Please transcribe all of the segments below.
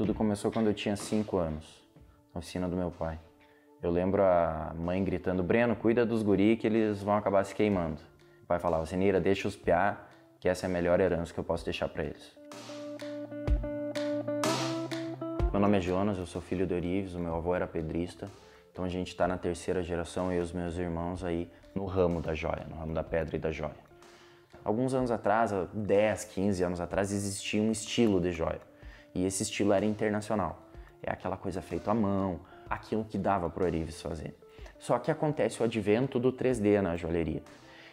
Tudo começou quando eu tinha 5 anos, na oficina do meu pai. Eu lembro a mãe gritando: Breno, cuida dos guri que eles vão acabar se queimando. O pai falava: Zenira, deixa os piar, que essa é a melhor herança que eu posso deixar para eles. Meu nome é Jonas, eu sou filho de Orives, o meu avô era pedrista. Então a gente está na terceira geração, eu e os meus irmãos aí no ramo da joia, no ramo da pedra e da joia. Alguns anos atrás, 10, 15 anos atrás, existia um estilo de joia. E esse estilo era internacional. É aquela coisa feita à mão, aquilo que dava para o Orives fazer. Só que acontece o advento do 3D na joalheria.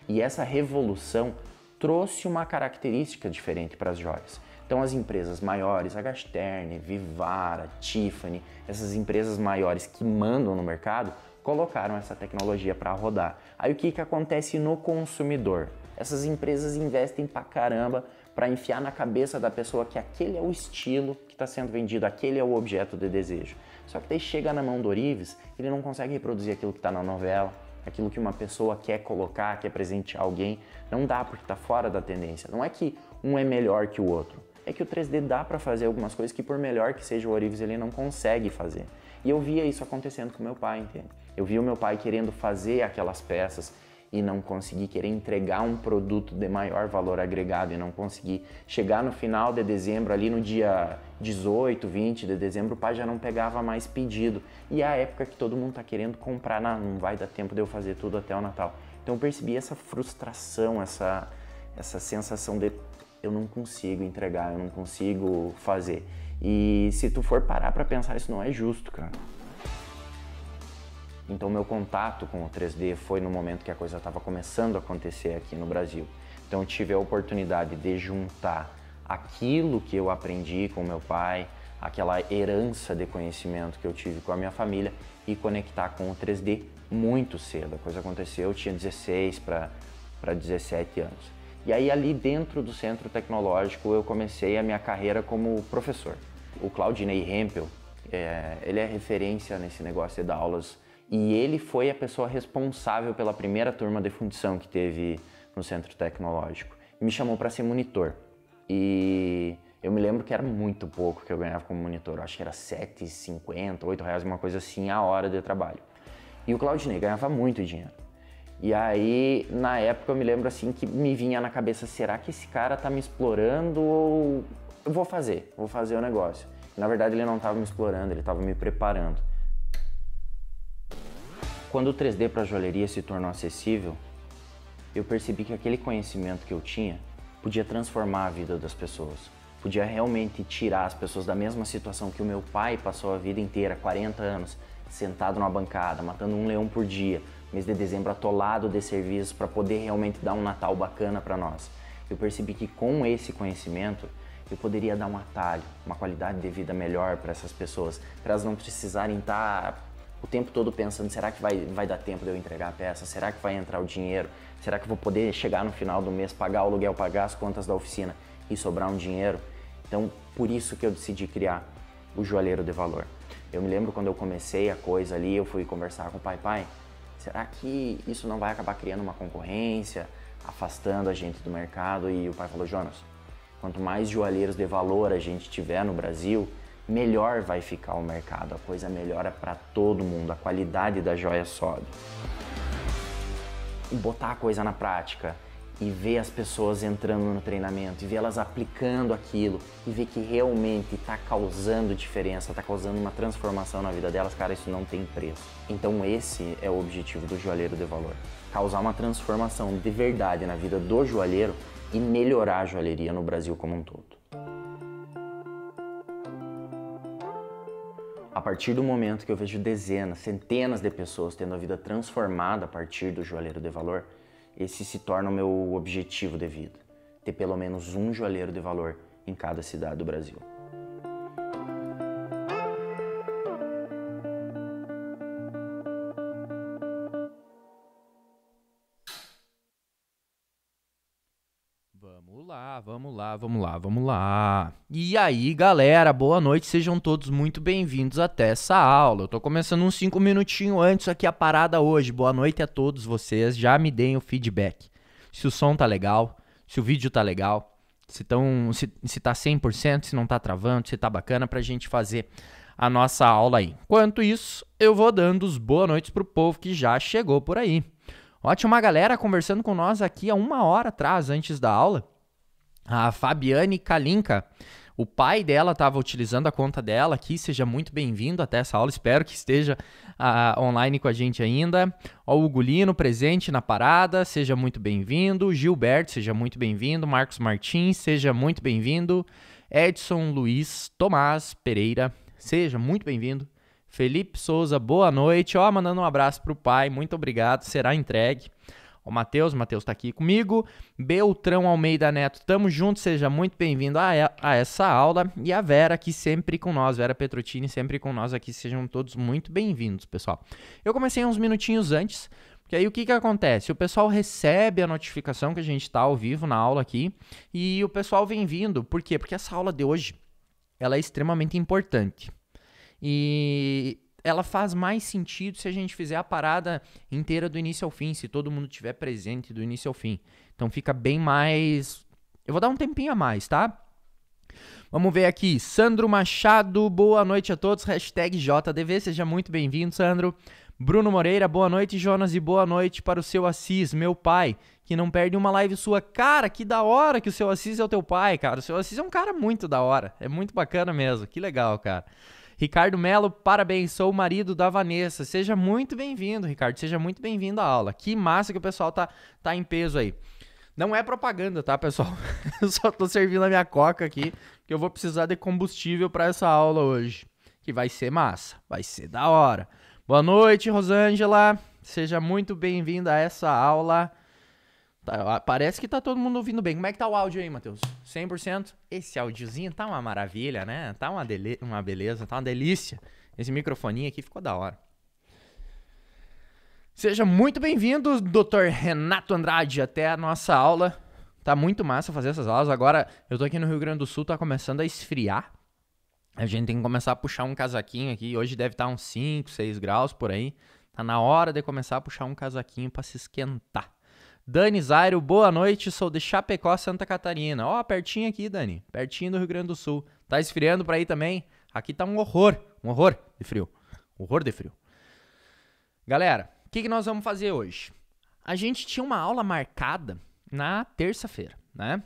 E essa revolução trouxe uma característica diferente para as joias. Então as empresas maiores, a Gasterne, Vivara, Tiffany, essas empresas maiores que mandam no mercado, colocaram essa tecnologia para rodar. Aí o que, que acontece no consumidor? Essas empresas investem pra caramba para enfiar na cabeça da pessoa que aquele é o estilo que está sendo vendido, aquele é o objeto de desejo. Só que daí chega na mão do Orives, ele não consegue reproduzir aquilo que está na novela, aquilo que uma pessoa quer colocar, quer presentear alguém. Não dá porque está fora da tendência. Não é que um é melhor que o outro. É que o 3D dá para fazer algumas coisas que, por melhor que seja o Orives, ele não consegue fazer. E eu via isso acontecendo com meu pai, entende? Eu via o meu pai querendo fazer aquelas peças, e não conseguir querer entregar um produto de maior valor agregado e não conseguir chegar no final de dezembro, ali no dia 18, 20 de dezembro, o pai já não pegava mais pedido. E é a época que todo mundo está querendo comprar, não, não vai dar tempo de eu fazer tudo até o Natal. Então eu percebi essa frustração, essa, essa sensação de eu não consigo entregar, eu não consigo fazer. E se tu for parar para pensar, isso não é justo, cara. Então, meu contato com o 3D foi no momento que a coisa estava começando a acontecer aqui no Brasil. Então, eu tive a oportunidade de juntar aquilo que eu aprendi com meu pai, aquela herança de conhecimento que eu tive com a minha família e conectar com o 3D muito cedo. A coisa aconteceu, eu tinha 16 para 17 anos. E aí, ali dentro do centro tecnológico, eu comecei a minha carreira como professor. O Claudinei Hempel, é, ele é referência nesse negócio de dar aulas e ele foi a pessoa responsável pela primeira turma de fundição que teve no centro tecnológico. Me chamou para ser monitor. E eu me lembro que era muito pouco que eu ganhava como monitor, eu acho que era R$ 7,50, R$ reais, uma coisa assim, a hora de trabalho. E o Claudinei ganhava muito dinheiro. E aí, na época, eu me lembro assim que me vinha na cabeça: será que esse cara tá me explorando ou eu vou fazer, vou fazer o negócio? Na verdade, ele não estava me explorando, ele estava me preparando. Quando o 3D para joalheria se tornou acessível, eu percebi que aquele conhecimento que eu tinha podia transformar a vida das pessoas. Podia realmente tirar as pessoas da mesma situação que o meu pai passou a vida inteira, 40 anos, sentado numa bancada, matando um leão por dia, mês de dezembro atolado de serviços para poder realmente dar um Natal bacana para nós. Eu percebi que com esse conhecimento eu poderia dar um atalho, uma qualidade de vida melhor para essas pessoas, para elas não precisarem estar tá o tempo todo pensando, será que vai, vai dar tempo de eu entregar a peça? Será que vai entrar o dinheiro? Será que eu vou poder chegar no final do mês, pagar o aluguel, pagar as contas da oficina e sobrar um dinheiro? Então, por isso que eu decidi criar o Joalheiro de Valor. Eu me lembro quando eu comecei a coisa ali, eu fui conversar com o pai, pai, será que isso não vai acabar criando uma concorrência, afastando a gente do mercado? E o pai falou, Jonas, quanto mais joalheiros de valor a gente tiver no Brasil, melhor vai ficar o mercado, a coisa melhora para todo mundo, a qualidade da joia sobe. E botar a coisa na prática e ver as pessoas entrando no treinamento e ver elas aplicando aquilo e ver que realmente está causando diferença, está causando uma transformação na vida delas, cara, isso não tem preço. Então esse é o objetivo do joalheiro de valor, causar uma transformação de verdade na vida do joalheiro e melhorar a joalheria no Brasil como um todo. A partir do momento que eu vejo dezenas, centenas de pessoas tendo a vida transformada a partir do joalheiro de valor, esse se torna o meu objetivo de vida: ter pelo menos um joalheiro de valor em cada cidade do Brasil. Vamos lá, vamos lá, vamos lá. E aí, galera, boa noite, sejam todos muito bem-vindos até essa aula. Eu tô começando uns 5 minutinhos antes aqui a parada hoje. Boa noite a todos vocês, já me deem o feedback. Se o som tá legal, se o vídeo tá legal, se, tão, se, se tá 100%, se não tá travando, se tá bacana pra gente fazer a nossa aula aí. Enquanto isso, eu vou dando os boa noites pro povo que já chegou por aí. Ótima galera conversando com nós aqui há uma hora atrás, antes da aula. A Fabiane Kalinka, o pai dela estava utilizando a conta dela aqui. Seja muito bem-vindo até essa aula. Espero que esteja uh, online com a gente ainda. Ó, o Ugolino presente na parada, seja muito bem-vindo. Gilberto, seja muito bem-vindo. Marcos Martins, seja muito bem-vindo. Edson Luiz Tomás Pereira, seja muito bem-vindo. Felipe Souza, boa noite. Ó, mandando um abraço para o pai, muito obrigado, será entregue o Matheus, Matheus está aqui comigo, Beltrão Almeida Neto, tamo junto, seja muito bem-vindo a, a, essa aula e a Vera aqui sempre com nós, Vera Petrotini sempre com nós aqui, sejam todos muito bem-vindos, pessoal. Eu comecei uns minutinhos antes, porque aí o que que acontece? O pessoal recebe a notificação que a gente está ao vivo na aula aqui e o pessoal vem vindo, por quê? Porque essa aula de hoje, ela é extremamente importante. E ela faz mais sentido se a gente fizer a parada inteira do início ao fim, se todo mundo tiver presente do início ao fim. Então fica bem mais. Eu vou dar um tempinho a mais, tá? Vamos ver aqui. Sandro Machado, boa noite a todos. Hashtag JDV, seja muito bem-vindo, Sandro. Bruno Moreira, boa noite, Jonas, e boa noite para o seu Assis, meu pai, que não perde uma live sua. Cara, que da hora que o seu Assis é o teu pai, cara. O seu Assis é um cara muito da hora. É muito bacana mesmo. Que legal, cara. Ricardo Melo, parabéns, sou o marido da Vanessa. Seja muito bem-vindo, Ricardo. Seja muito bem-vindo à aula. Que massa que o pessoal tá, tá em peso aí. Não é propaganda, tá, pessoal? Eu só tô servindo a minha coca aqui, que eu vou precisar de combustível para essa aula hoje. Que vai ser massa, vai ser da hora. Boa noite, Rosângela. Seja muito bem-vinda a essa aula. Tá, parece que tá todo mundo ouvindo bem. Como é que tá o áudio aí, Matheus? 100%? Esse áudiozinho tá uma maravilha, né? Tá uma, dele... uma beleza, tá uma delícia. Esse microfoninho aqui ficou da hora. Seja muito bem-vindo, Dr. Renato Andrade, até a nossa aula. Tá muito massa fazer essas aulas. Agora, eu tô aqui no Rio Grande do Sul, tá começando a esfriar. A gente tem que começar a puxar um casaquinho aqui. Hoje deve estar tá uns 5, 6 graus por aí. Tá na hora de começar a puxar um casaquinho para se esquentar. Dani Zairo, boa noite, sou de Chapecó, Santa Catarina. Ó, oh, pertinho aqui, Dani, pertinho do Rio Grande do Sul. Tá esfriando pra aí também? Aqui tá um horror, um horror de frio. Horror de frio. Galera, o que, que nós vamos fazer hoje? A gente tinha uma aula marcada na terça-feira, né?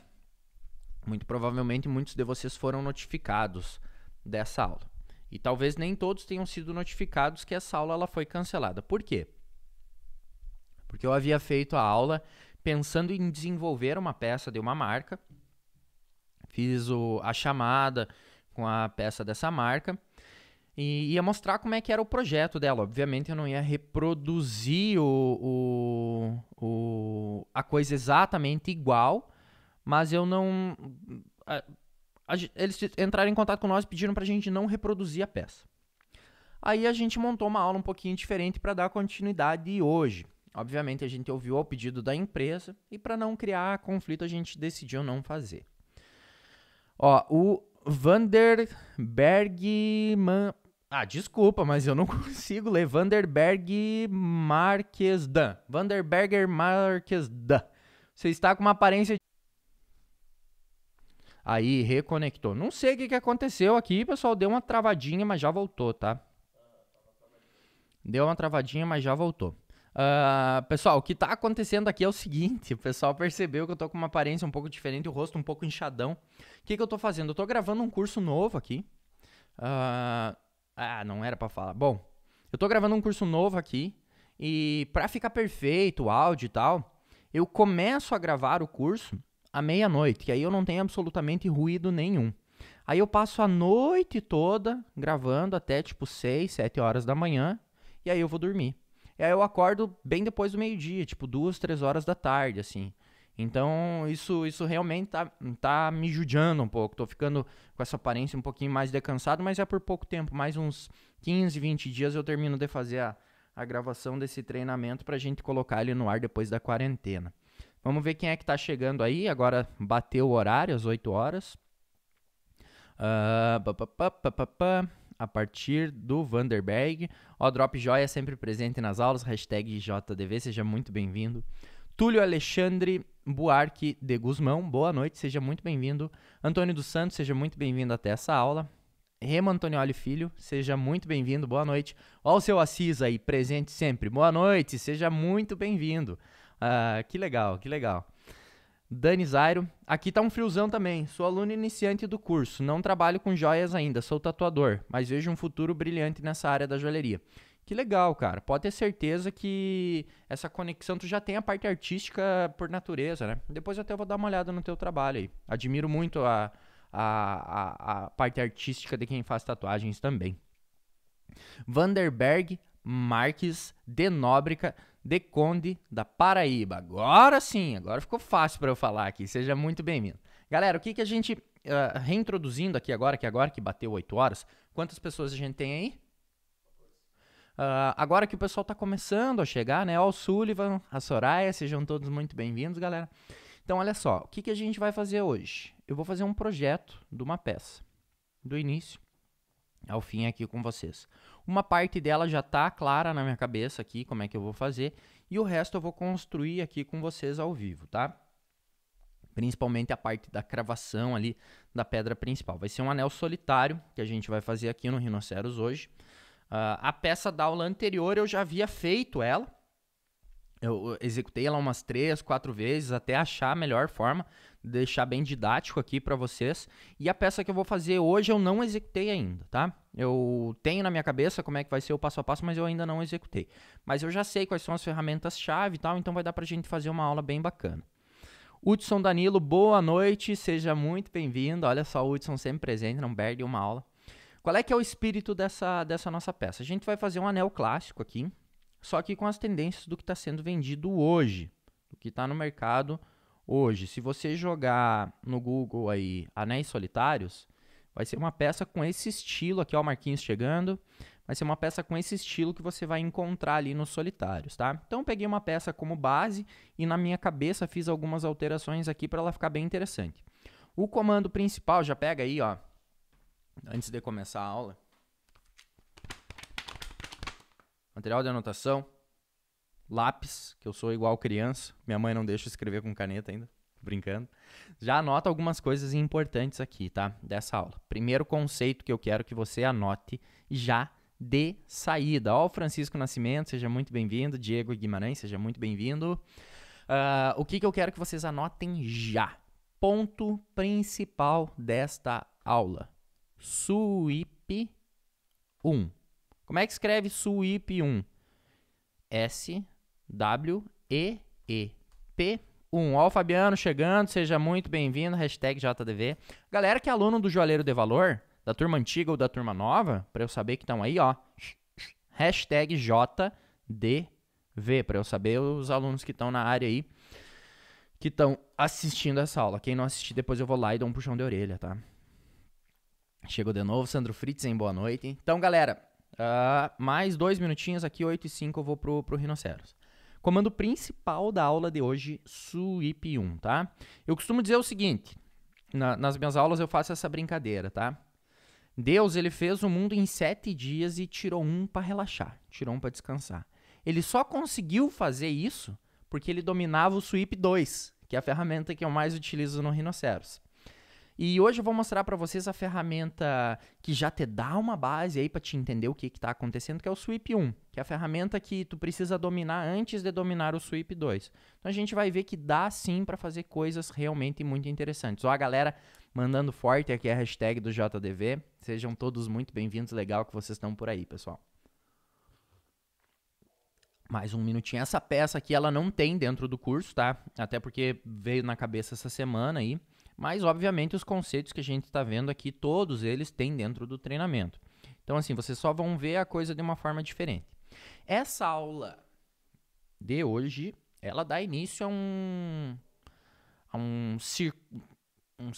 Muito provavelmente muitos de vocês foram notificados dessa aula. E talvez nem todos tenham sido notificados que essa aula ela foi cancelada. Por quê? Porque eu havia feito a aula pensando em desenvolver uma peça de uma marca. Fiz o, a chamada com a peça dessa marca e ia mostrar como é que era o projeto dela. Obviamente eu não ia reproduzir o, o, o a coisa exatamente igual, mas eu não. A, a, eles entraram em contato com nós e pediram para a gente não reproduzir a peça. Aí a gente montou uma aula um pouquinho diferente para dar continuidade hoje. Obviamente, a gente ouviu ao pedido da empresa e, para não criar conflito, a gente decidiu não fazer. Ó, o Vanderbergman. Ah, desculpa, mas eu não consigo ler. Vanderberg Marquesdan. Vanderberger Marquesdan. Você está com uma aparência. Aí, reconectou. Não sei o que, que aconteceu aqui, pessoal. Deu uma travadinha, mas já voltou, tá? Deu uma travadinha, mas já voltou. Uh, pessoal, o que está acontecendo aqui é o seguinte: o pessoal percebeu que eu estou com uma aparência um pouco diferente, o rosto um pouco inchadão. O que, que eu estou fazendo? Eu estou gravando um curso novo aqui. Uh, ah, não era para falar. Bom, eu estou gravando um curso novo aqui e para ficar perfeito o áudio e tal, eu começo a gravar o curso à meia-noite, que aí eu não tenho absolutamente ruído nenhum. Aí eu passo a noite toda gravando até tipo 6, 7 horas da manhã e aí eu vou dormir. E aí eu acordo bem depois do meio-dia, tipo duas, três horas da tarde, assim. Então, isso, isso realmente tá, tá me judiando um pouco. Tô ficando com essa aparência um pouquinho mais decansado, mas é por pouco tempo. Mais uns 15, 20 dias eu termino de fazer a, a gravação desse treinamento pra gente colocar ele no ar depois da quarentena. Vamos ver quem é que tá chegando aí. Agora bateu o horário, às 8 horas. Uh, pá, pá, pá, a partir do Vanderberg. O Drop Joia sempre presente nas aulas, hashtag JDV, seja muito bem-vindo. Túlio Alexandre Buarque de Guzmão, boa noite, seja muito bem-vindo. Antônio dos Santos, seja muito bem-vindo até essa aula. Remo Antonioli Filho, seja muito bem-vindo, boa noite. Ó o seu Assis aí, presente sempre, boa noite, seja muito bem-vindo. Ah, que legal, que legal. Dani Zairo, aqui tá um friozão também. Sou aluno iniciante do curso, não trabalho com joias ainda, sou tatuador, mas vejo um futuro brilhante nessa área da joalheria. Que legal, cara. Pode ter certeza que essa conexão tu já tem a parte artística por natureza, né? Depois até eu vou dar uma olhada no teu trabalho aí. Admiro muito a, a, a, a parte artística de quem faz tatuagens também. Vanderberg Marques de Nóbrega de Conde da Paraíba. Agora sim, agora ficou fácil para eu falar aqui. Seja muito bem-vindo. Galera, o que, que a gente, uh, reintroduzindo aqui agora, que agora que bateu 8 horas, quantas pessoas a gente tem aí? Uh, agora que o pessoal está começando a chegar, né? Ó, o Sullivan, a Soraya, sejam todos muito bem-vindos, galera. Então, olha só, o que, que a gente vai fazer hoje? Eu vou fazer um projeto de uma peça, do início ao fim aqui com vocês. Uma parte dela já está clara na minha cabeça aqui, como é que eu vou fazer, e o resto eu vou construir aqui com vocês ao vivo, tá? Principalmente a parte da cravação ali da pedra principal. Vai ser um anel solitário que a gente vai fazer aqui no Rhinoceros hoje. Uh, a peça da aula anterior eu já havia feito ela, eu executei ela umas três, quatro vezes até achar a melhor forma, deixar bem didático aqui para vocês. E a peça que eu vou fazer hoje eu não executei ainda, tá? Eu tenho na minha cabeça como é que vai ser o passo a passo, mas eu ainda não executei. Mas eu já sei quais são as ferramentas chave e tal, então vai dar pra gente fazer uma aula bem bacana. Hudson Danilo, boa noite, seja muito bem-vindo. Olha só, o Hudson sempre presente, não perde uma aula. Qual é que é o espírito dessa, dessa nossa peça? A gente vai fazer um anel clássico aqui, só que com as tendências do que está sendo vendido hoje, do que está no mercado hoje. Se você jogar no Google aí Anéis Solitários, vai ser uma peça com esse estilo, aqui ó o Marquinhos chegando, vai ser uma peça com esse estilo que você vai encontrar ali nos solitários, tá? Então peguei uma peça como base e na minha cabeça fiz algumas alterações aqui para ela ficar bem interessante. O comando principal, já pega aí, ó, antes de começar a aula, material de anotação, lápis, que eu sou igual criança. Minha mãe não deixa escrever com caneta ainda, brincando. Já anota algumas coisas importantes aqui, tá? Dessa aula. Primeiro conceito que eu quero que você anote já de saída. Ó, Francisco Nascimento, seja muito bem-vindo. Diego Guimarães, seja muito bem-vindo. Uh, o que, que eu quero que vocês anotem já? Ponto principal desta aula: SWIP 1. Como é que escreve suip 1 S, W, E, E, P, 1. Ó, o Fabiano chegando, seja muito bem-vindo, hashtag JDV. Galera que é aluno do Joalheiro de Valor, da turma antiga ou da turma nova, para eu saber que estão aí, ó, hashtag JDV, para eu saber os alunos que estão na área aí, que estão assistindo essa aula. Quem não assistir, depois eu vou lá e dou um puxão de orelha, tá? Chegou de novo, Sandro Fritzen, boa noite. Então, galera, Uh, mais dois minutinhos aqui, 8 e 5, eu vou pro, pro Rinoceros. Comando principal da aula de hoje, SWIP1, tá? Eu costumo dizer o seguinte, na, nas minhas aulas eu faço essa brincadeira, tá? Deus, ele fez o mundo em sete dias e tirou um para relaxar, tirou um para descansar. Ele só conseguiu fazer isso porque ele dominava o SWIP 2, que é a ferramenta que eu mais utilizo no Rinoceros. E hoje eu vou mostrar para vocês a ferramenta que já te dá uma base aí para te entender o que está acontecendo, que é o Sweep 1, que é a ferramenta que tu precisa dominar antes de dominar o Sweep 2. Então a gente vai ver que dá sim para fazer coisas realmente muito interessantes. Ó, a galera mandando forte aqui a hashtag do JDV. Sejam todos muito bem-vindos, legal que vocês estão por aí, pessoal. Mais um minutinho. Essa peça aqui ela não tem dentro do curso, tá? Até porque veio na cabeça essa semana aí. Mas, obviamente, os conceitos que a gente está vendo aqui, todos eles têm dentro do treinamento. Então, assim, vocês só vão ver a coisa de uma forma diferente. Essa aula de hoje, ela dá início a um. a um, cir, um,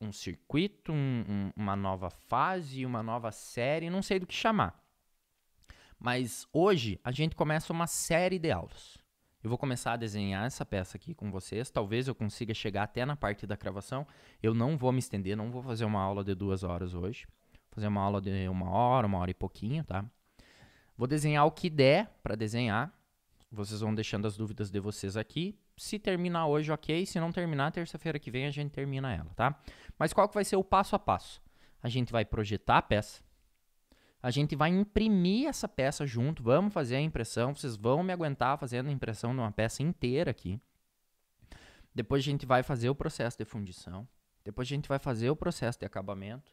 um circuito, um, uma nova fase, uma nova série, não sei do que chamar. Mas hoje a gente começa uma série de aulas. Eu vou começar a desenhar essa peça aqui com vocês. Talvez eu consiga chegar até na parte da cravação. Eu não vou me estender, não vou fazer uma aula de duas horas hoje. Vou fazer uma aula de uma hora, uma hora e pouquinho, tá? Vou desenhar o que der para desenhar. Vocês vão deixando as dúvidas de vocês aqui. Se terminar hoje, ok. Se não terminar, terça-feira que vem a gente termina ela, tá? Mas qual que vai ser o passo a passo? A gente vai projetar a peça a gente vai imprimir essa peça junto, vamos fazer a impressão, vocês vão me aguentar fazendo a impressão de uma peça inteira aqui. Depois a gente vai fazer o processo de fundição. Depois a gente vai fazer o processo de acabamento.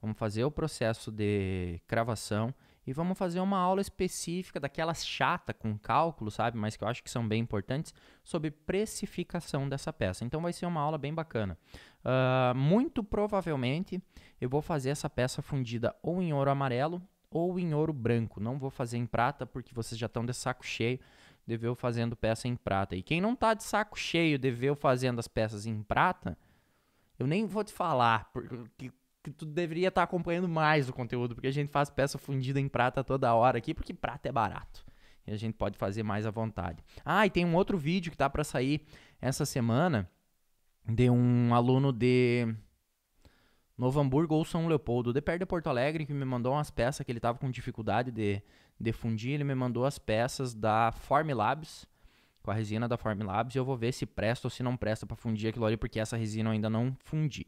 Vamos fazer o processo de cravação. E vamos fazer uma aula específica daquelas chata com cálculo, sabe? Mas que eu acho que são bem importantes, sobre precificação dessa peça. Então vai ser uma aula bem bacana. Uh, muito provavelmente eu vou fazer essa peça fundida ou em ouro amarelo ou em ouro branco. Não vou fazer em prata porque vocês já estão de saco cheio de ver eu fazendo peça em prata. E quem não está de saco cheio de ver eu fazendo as peças em prata, eu nem vou te falar porque que tu deveria estar tá acompanhando mais o conteúdo, porque a gente faz peça fundida em prata toda hora aqui, porque prata é barato. E a gente pode fazer mais à vontade. Ah, e tem um outro vídeo que tá para sair essa semana de um aluno de Novo Hamburgo ou São Leopoldo. De perto de Porto Alegre, que me mandou umas peças que ele tava com dificuldade de, de fundir, ele me mandou as peças da Formilabs, com a resina da Formilabs, e eu vou ver se presta ou se não presta para fundir aquilo ali, porque essa resina eu ainda não fundi.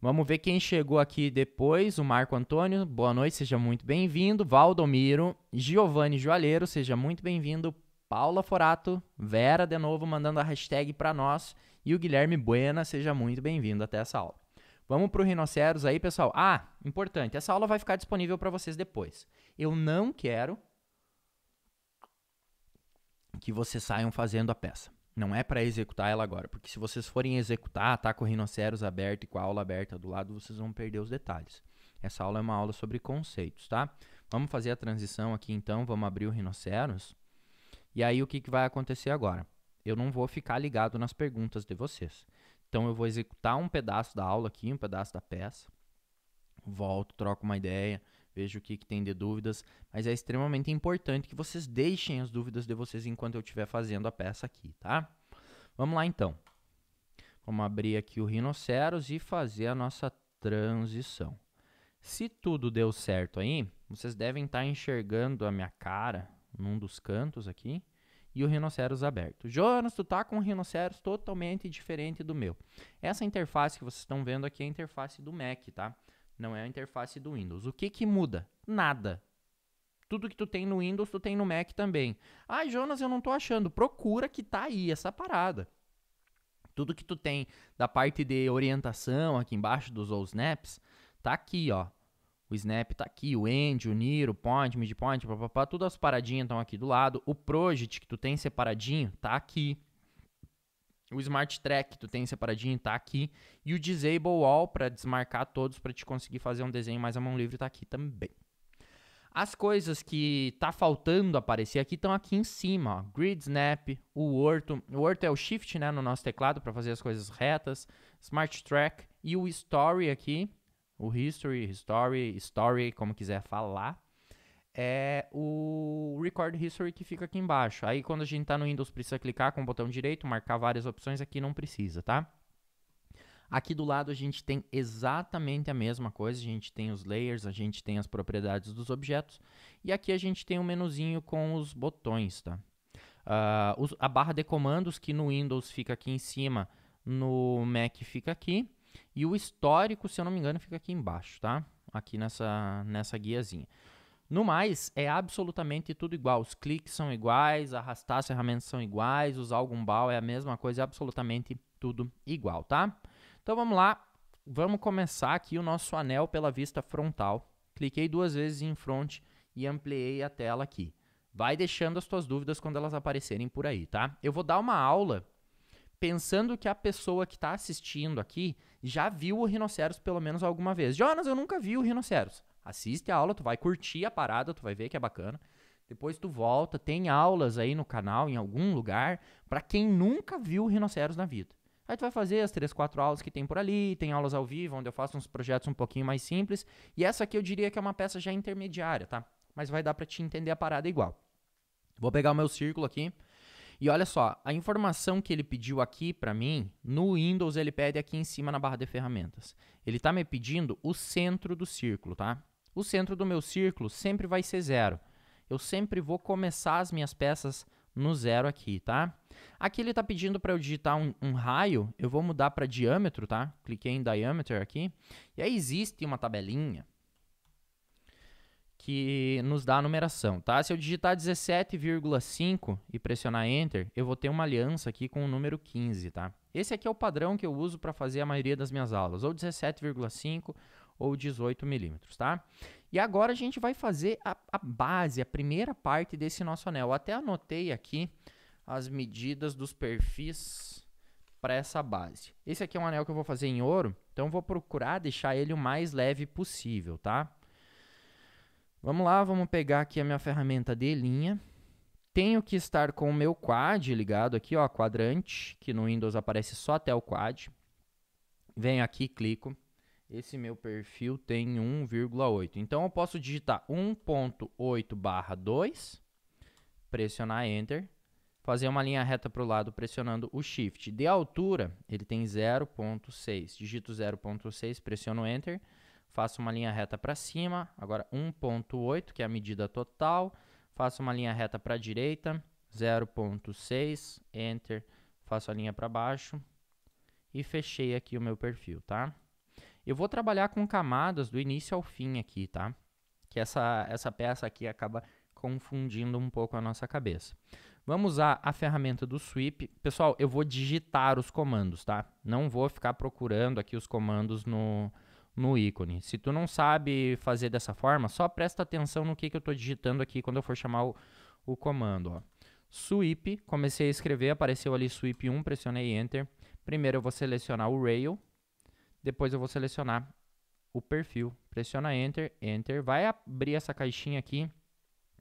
Vamos ver quem chegou aqui depois, o Marco Antônio, boa noite, seja muito bem-vindo. Valdomiro, Giovanni Joalheiro, seja muito bem-vindo. Paula Forato, Vera de novo mandando a hashtag para nós e o Guilherme Buena, seja muito bem-vindo até essa aula. Vamos para o rinoceros aí, pessoal. Ah, importante, essa aula vai ficar disponível para vocês depois. Eu não quero que vocês saiam fazendo a peça. Não é para executar ela agora, porque se vocês forem executar, tá com o rinoceros aberto e com a aula aberta do lado, vocês vão perder os detalhes. Essa aula é uma aula sobre conceitos, tá? Vamos fazer a transição aqui então, vamos abrir o rinoceros. E aí o que, que vai acontecer agora? Eu não vou ficar ligado nas perguntas de vocês. Então eu vou executar um pedaço da aula aqui, um pedaço da peça. Volto, troco uma ideia, vejo o que, que tem de dúvidas, mas é extremamente importante que vocês deixem as dúvidas de vocês enquanto eu estiver fazendo a peça aqui, tá? Vamos lá então. Vamos abrir aqui o Rhinoceros e fazer a nossa transição. Se tudo deu certo aí, vocês devem estar enxergando a minha cara num dos cantos aqui e o rinoceros aberto. Jonas, tu tá com um rinoceros totalmente diferente do meu. Essa interface que vocês estão vendo aqui é a interface do Mac, tá? Não é a interface do Windows. O que que muda? Nada. Tudo que tu tem no Windows, tu tem no Mac também. Ah, Jonas, eu não tô achando. Procura que tá aí essa parada. Tudo que tu tem da parte de orientação aqui embaixo dos OSNAPs, tá aqui, ó. O Snap tá aqui, o End, o Niro, o Point, o Midpoint, papapá, todas as paradinhas estão aqui do lado. O Project que tu tem separadinho tá aqui. O Smart Track que tu tem separadinho tá aqui. E o Disable All para desmarcar todos para te conseguir fazer um desenho mais à mão livre tá aqui também. As coisas que tá faltando aparecer aqui estão aqui em cima, ó. Grid Snap, o Orto. O Orto é o Shift, né, no nosso teclado para fazer as coisas retas. Smart Track e o Story aqui, o history, history, story, como quiser falar, é o record history que fica aqui embaixo. Aí quando a gente está no Windows precisa clicar com o botão direito, marcar várias opções, aqui não precisa, tá? Aqui do lado a gente tem exatamente a mesma coisa, a gente tem os layers, a gente tem as propriedades dos objetos e aqui a gente tem um menuzinho com os botões, tá? Uh, os, a barra de comandos que no Windows fica aqui em cima, no Mac fica aqui e o histórico, se eu não me engano, fica aqui embaixo, tá? Aqui nessa, nessa guiazinha. No mais, é absolutamente tudo igual. Os cliques são iguais, arrastar as ferramentas são iguais, usar algum bal é a mesma coisa, é absolutamente tudo igual, tá? Então vamos lá, vamos começar aqui o nosso anel pela vista frontal. Cliquei duas vezes em front e ampliei a tela aqui. Vai deixando as tuas dúvidas quando elas aparecerem por aí, tá? Eu vou dar uma aula pensando que a pessoa que está assistindo aqui já viu o rinoceros pelo menos alguma vez. Jonas, eu nunca vi o rinoceros. Assiste a aula, tu vai curtir a parada, tu vai ver que é bacana. Depois tu volta, tem aulas aí no canal, em algum lugar, para quem nunca viu o rinoceros na vida. Aí tu vai fazer as três, quatro aulas que tem por ali, tem aulas ao vivo, onde eu faço uns projetos um pouquinho mais simples. E essa aqui eu diria que é uma peça já intermediária, tá? Mas vai dar para te entender a parada igual. Vou pegar o meu círculo aqui. E olha só, a informação que ele pediu aqui para mim, no Windows ele pede aqui em cima na barra de ferramentas. Ele está me pedindo o centro do círculo, tá? O centro do meu círculo sempre vai ser zero. Eu sempre vou começar as minhas peças no zero aqui, tá? Aqui ele está pedindo para eu digitar um, um, raio, eu vou mudar para diâmetro, tá? Cliquei em diameter aqui. E aí existe uma tabelinha que nos dá a numeração, tá? Se eu digitar 17,5 e pressionar Enter, eu vou ter uma aliança aqui com o número 15, tá? Esse aqui é o padrão que eu uso para fazer a maioria das minhas aulas, ou 17,5 ou 18 milímetros, tá? E agora a gente vai fazer a, a, base, a primeira parte desse nosso anel. Eu até anotei aqui as medidas dos perfis para essa base. Esse aqui é um anel que eu vou fazer em ouro, então vou procurar deixar ele o mais leve possível, tá? Vamos lá, vamos pegar aqui a minha ferramenta de linha. Tenho que estar com o meu quad ligado aqui, ó, quadrante, que no Windows aparece só até o quad. Venho aqui, clico. Esse meu perfil tem 1,8. Então eu posso digitar 1.8 barra 2, pressionar Enter, fazer uma linha reta para o lado pressionando o Shift. De altura, ele tem 0.6. Digito 0.6, pressiono Enter faço uma linha reta para cima, agora 1.8, que é a medida total, faço uma linha reta para a direita, 0.6, enter, faço a linha para baixo e fechei aqui o meu perfil, tá? Eu vou trabalhar com camadas do início ao fim aqui, tá? Que essa, essa peça aqui acaba confundindo um pouco a nossa cabeça. Vamos usar a ferramenta do sweep. Pessoal, eu vou digitar os comandos, tá? Não vou ficar procurando aqui os comandos no, no ícone. Se tu não sabe fazer dessa forma, só presta atenção no que, que eu estou digitando aqui quando eu for chamar o, o comando. Ó. Sweep, comecei a escrever, apareceu ali sweep 1, pressionei enter. Primeiro eu vou selecionar o rail, depois eu vou selecionar o perfil. Pressiona enter, enter, vai abrir essa caixinha aqui.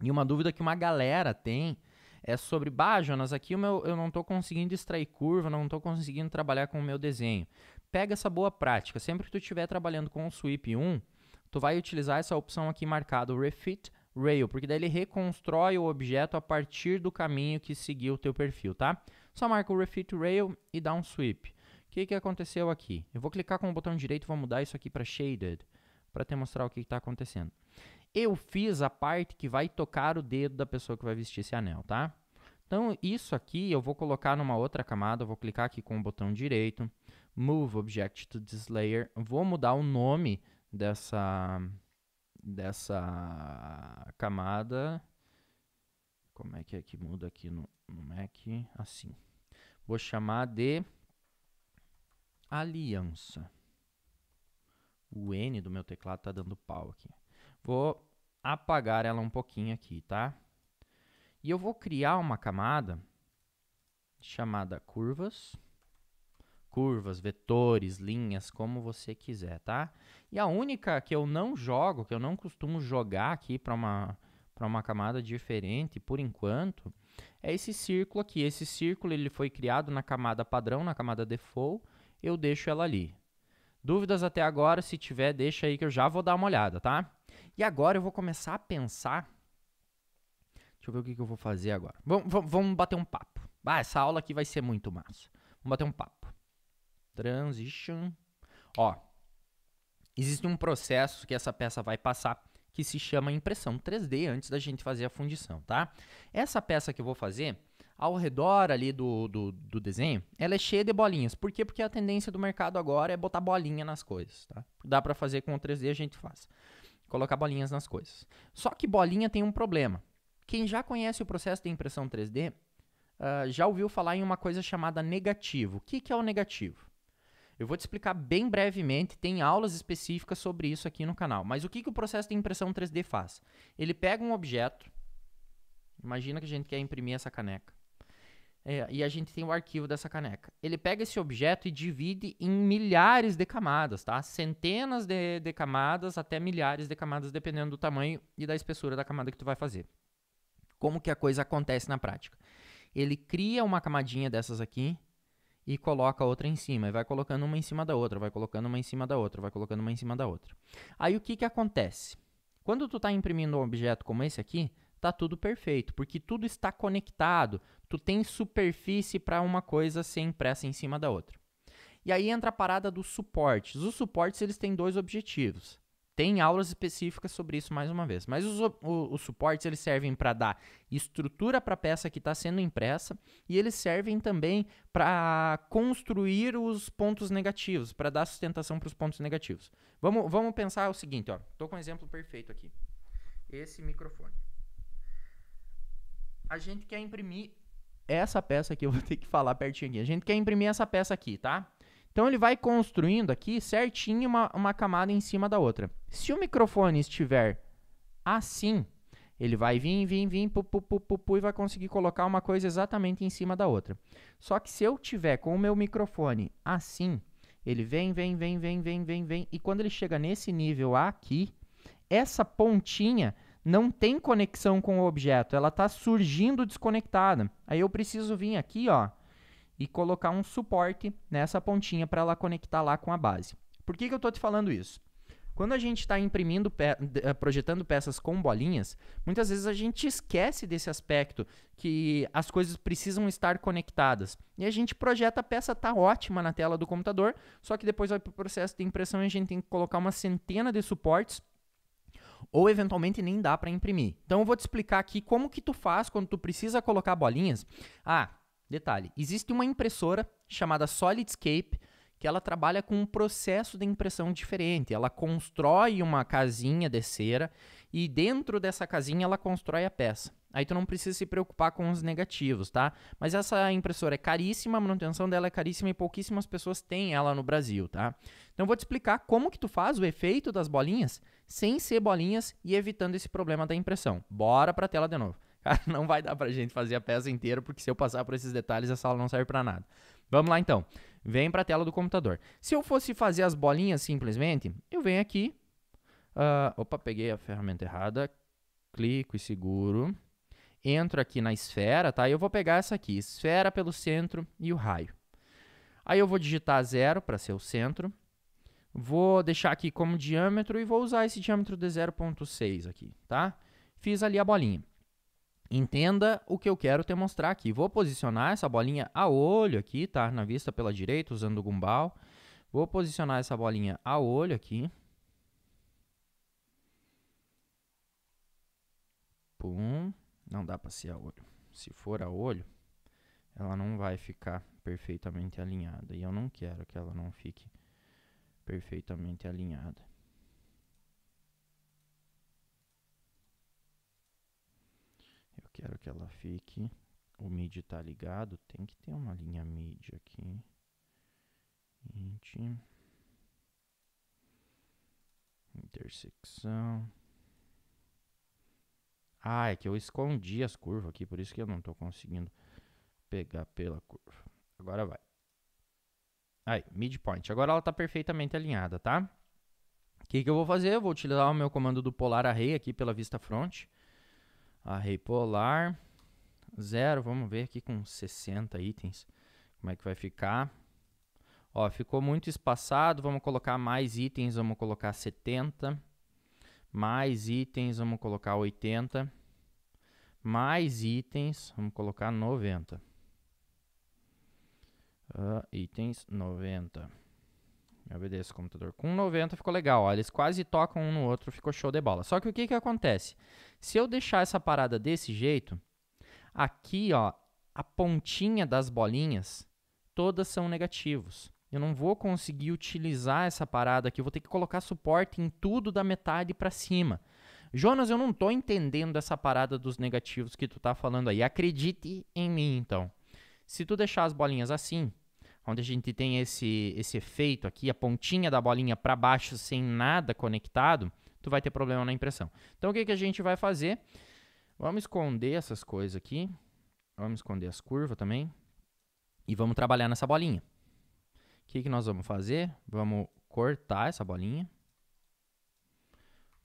E uma dúvida que uma galera tem é sobre, bah, Jonas, aqui o meu, eu não estou conseguindo extrair curva, não estou conseguindo trabalhar com o meu desenho pega essa boa prática. Sempre que tu estiver trabalhando com o sweep 1, tu vai utilizar essa opção aqui marcada, refit rail, porque daí ele reconstrói o objeto a partir do caminho que seguiu o teu perfil, tá? Só marca o refit rail e dá um sweep. O que, que aconteceu aqui? Eu vou clicar com o botão direito e vou mudar isso aqui para shaded, para te mostrar o que está acontecendo. Eu fiz a parte que vai tocar o dedo da pessoa que vai vestir esse anel, tá? Então, isso aqui eu vou colocar numa outra camada, eu vou clicar aqui com o botão direito, move object to this layer. Vou mudar o nome dessa, dessa camada. Como é que é que muda aqui no, no Mac? Assim. Vou chamar de aliança. O N do meu teclado tá dando pau aqui. Vou apagar ela um pouquinho aqui, tá? E eu vou criar uma camada chamada curvas curvas, vetores, linhas, como você quiser, tá? E a única que eu não jogo, que eu não costumo jogar aqui para uma para uma camada diferente por enquanto, é esse círculo aqui. Esse círculo ele foi criado na camada padrão, na camada default, eu deixo ela ali. Dúvidas até agora? Se tiver, deixa aí que eu já vou dar uma olhada, tá? E agora eu vou começar a pensar... Deixa eu ver o que, que eu vou fazer agora. Vamos, vamos bater um papo. Ah, essa aula aqui vai ser muito massa. Vamos bater um papo. Transition. Ó, existe um processo que essa peça vai passar que se chama impressão 3D antes da gente fazer a fundição, tá? Essa peça que eu vou fazer, ao redor ali do, do, do, desenho, ela é cheia de bolinhas. Por quê? Porque a tendência do mercado agora é botar bolinha nas coisas, tá? Dá para fazer com o 3D, a gente faz. Colocar bolinhas nas coisas. Só que bolinha tem um problema. Quem já conhece o processo de impressão 3D, uh, ah, já ouviu falar em uma coisa chamada negativo. O que, que é o negativo? Eu vou te explicar bem brevemente, tem aulas específicas sobre isso aqui no canal. Mas o que, que o processo de impressão 3D faz? Ele pega um objeto, imagina que a gente quer imprimir essa caneca, é, e a gente tem o arquivo dessa caneca. Ele pega esse objeto e divide em milhares de camadas, tá? Centenas de, de camadas até milhares de camadas, dependendo do tamanho e da espessura da camada que tu vai fazer. Como que a coisa acontece na prática? Ele cria uma camadinha dessas aqui, e coloca outra em cima. E vai colocando uma em cima da outra, vai colocando uma em cima da outra, vai colocando uma em cima da outra. Aí o que, que acontece? Quando tu está imprimindo um objeto como esse aqui, tá tudo perfeito, porque tudo está conectado. Tu tem superfície para uma coisa ser impressa em cima da outra. E aí entra a parada dos suportes. Os suportes eles têm dois objetivos. Tem aulas específicas sobre isso mais uma vez. Mas os, os suportes eles servem para dar estrutura para a peça que está sendo impressa e eles servem também para construir os pontos negativos, para dar sustentação para os pontos negativos. Vamos, vamos pensar o seguinte, ó. com um exemplo perfeito aqui. Esse microfone. A gente quer imprimir essa peça aqui, eu vou ter que falar pertinho aqui. A gente quer imprimir essa peça aqui, tá? Então ele vai construindo aqui certinho uma, uma camada em cima da outra. Se o microfone estiver assim, ele vai vir, vir, vir, pu, pu, pu, pu, e vai conseguir colocar uma coisa exatamente em cima da outra. Só que se eu tiver com o meu microfone assim, ele vem, vem, vem, vem, vem, vem, vem, e quando ele chega nesse nível aqui, essa pontinha não tem conexão com o objeto, ela está surgindo desconectada. Aí eu preciso vir aqui, ó, e colocar um suporte nessa pontinha para ela conectar lá com a base. Por que, que eu estou te falando isso? Quando a gente está imprimindo, pe eh, projetando peças com bolinhas, muitas vezes a gente esquece desse aspecto que as coisas precisam estar conectadas. E a gente projeta a peça tá ótima na tela do computador, só que depois vai para o processo de impressão e a gente tem que colocar uma centena de suportes ou eventualmente nem dá para imprimir. Então eu vou te explicar aqui como que tu faz quando tu precisa colocar bolinhas. Ah, Detalhe: existe uma impressora chamada Solidscape que ela trabalha com um processo de impressão diferente. Ela constrói uma casinha de cera e dentro dessa casinha ela constrói a peça. Aí tu não precisa se preocupar com os negativos, tá? Mas essa impressora é caríssima, a manutenção dela é caríssima e pouquíssimas pessoas têm ela no Brasil, tá? Então eu vou te explicar como que tu faz o efeito das bolinhas sem ser bolinhas e evitando esse problema da impressão. Bora para a tela de novo. Cara, não vai dar pra gente fazer a peça inteira, porque se eu passar por esses detalhes, a sala não serve para nada. Vamos lá então. Vem pra tela do computador. Se eu fosse fazer as bolinhas simplesmente, eu venho aqui. Uh, opa, peguei a ferramenta errada. Clico e seguro. Entro aqui na esfera, tá? E eu vou pegar essa aqui, esfera pelo centro e o raio. Aí eu vou digitar zero para ser o centro. Vou deixar aqui como diâmetro e vou usar esse diâmetro de 0.6 aqui, tá? Fiz ali a bolinha. Entenda o que eu quero te mostrar aqui. Vou posicionar essa bolinha a olho aqui, tá? Na vista pela direita, usando o gumbal. Vou posicionar essa bolinha a olho aqui. Pum. Não dá para ser a olho. Se for a olho, ela não vai ficar perfeitamente alinhada. E eu não quero que ela não fique perfeitamente alinhada. Quero que ela fique. O MIDI está ligado. Tem que ter uma linha MIDI aqui. Int. Intersecção. Ah, é que eu escondi as curvas aqui, por isso que eu não estou conseguindo pegar pela curva. Agora vai. Aí, midpoint. Agora ela está perfeitamente alinhada, tá? O que, que eu vou fazer? Eu vou utilizar o meu comando do polar array aqui pela vista front. A Rei Polar, zero. Vamos ver aqui com 60 itens como é que vai ficar. Ó, ficou muito espaçado, vamos colocar mais itens, vamos colocar 70. Mais itens, vamos colocar 80. Mais itens, vamos colocar 90. Uh, ah, itens 90. Eu obedeço o computador. Com 90 ficou legal, ó. Eles quase tocam um no outro, ficou show de bola. Só que o que que acontece? Se eu deixar essa parada desse jeito, aqui, ó, a pontinha das bolinhas, todas são negativos. Eu não vou conseguir utilizar essa parada aqui, eu vou ter que colocar suporte em tudo da metade para cima. Jonas, eu não tô entendendo essa parada dos negativos que tu tá falando aí. Acredite em mim, então. Se tu deixar as bolinhas assim, onde a gente tem esse, esse efeito aqui, a pontinha da bolinha para baixo sem nada conectado, tu vai ter problema na impressão. Então o que, que a gente vai fazer? Vamos esconder essas coisas aqui, vamos esconder as curvas também e vamos trabalhar nessa bolinha. O que, que nós vamos fazer? Vamos cortar essa bolinha.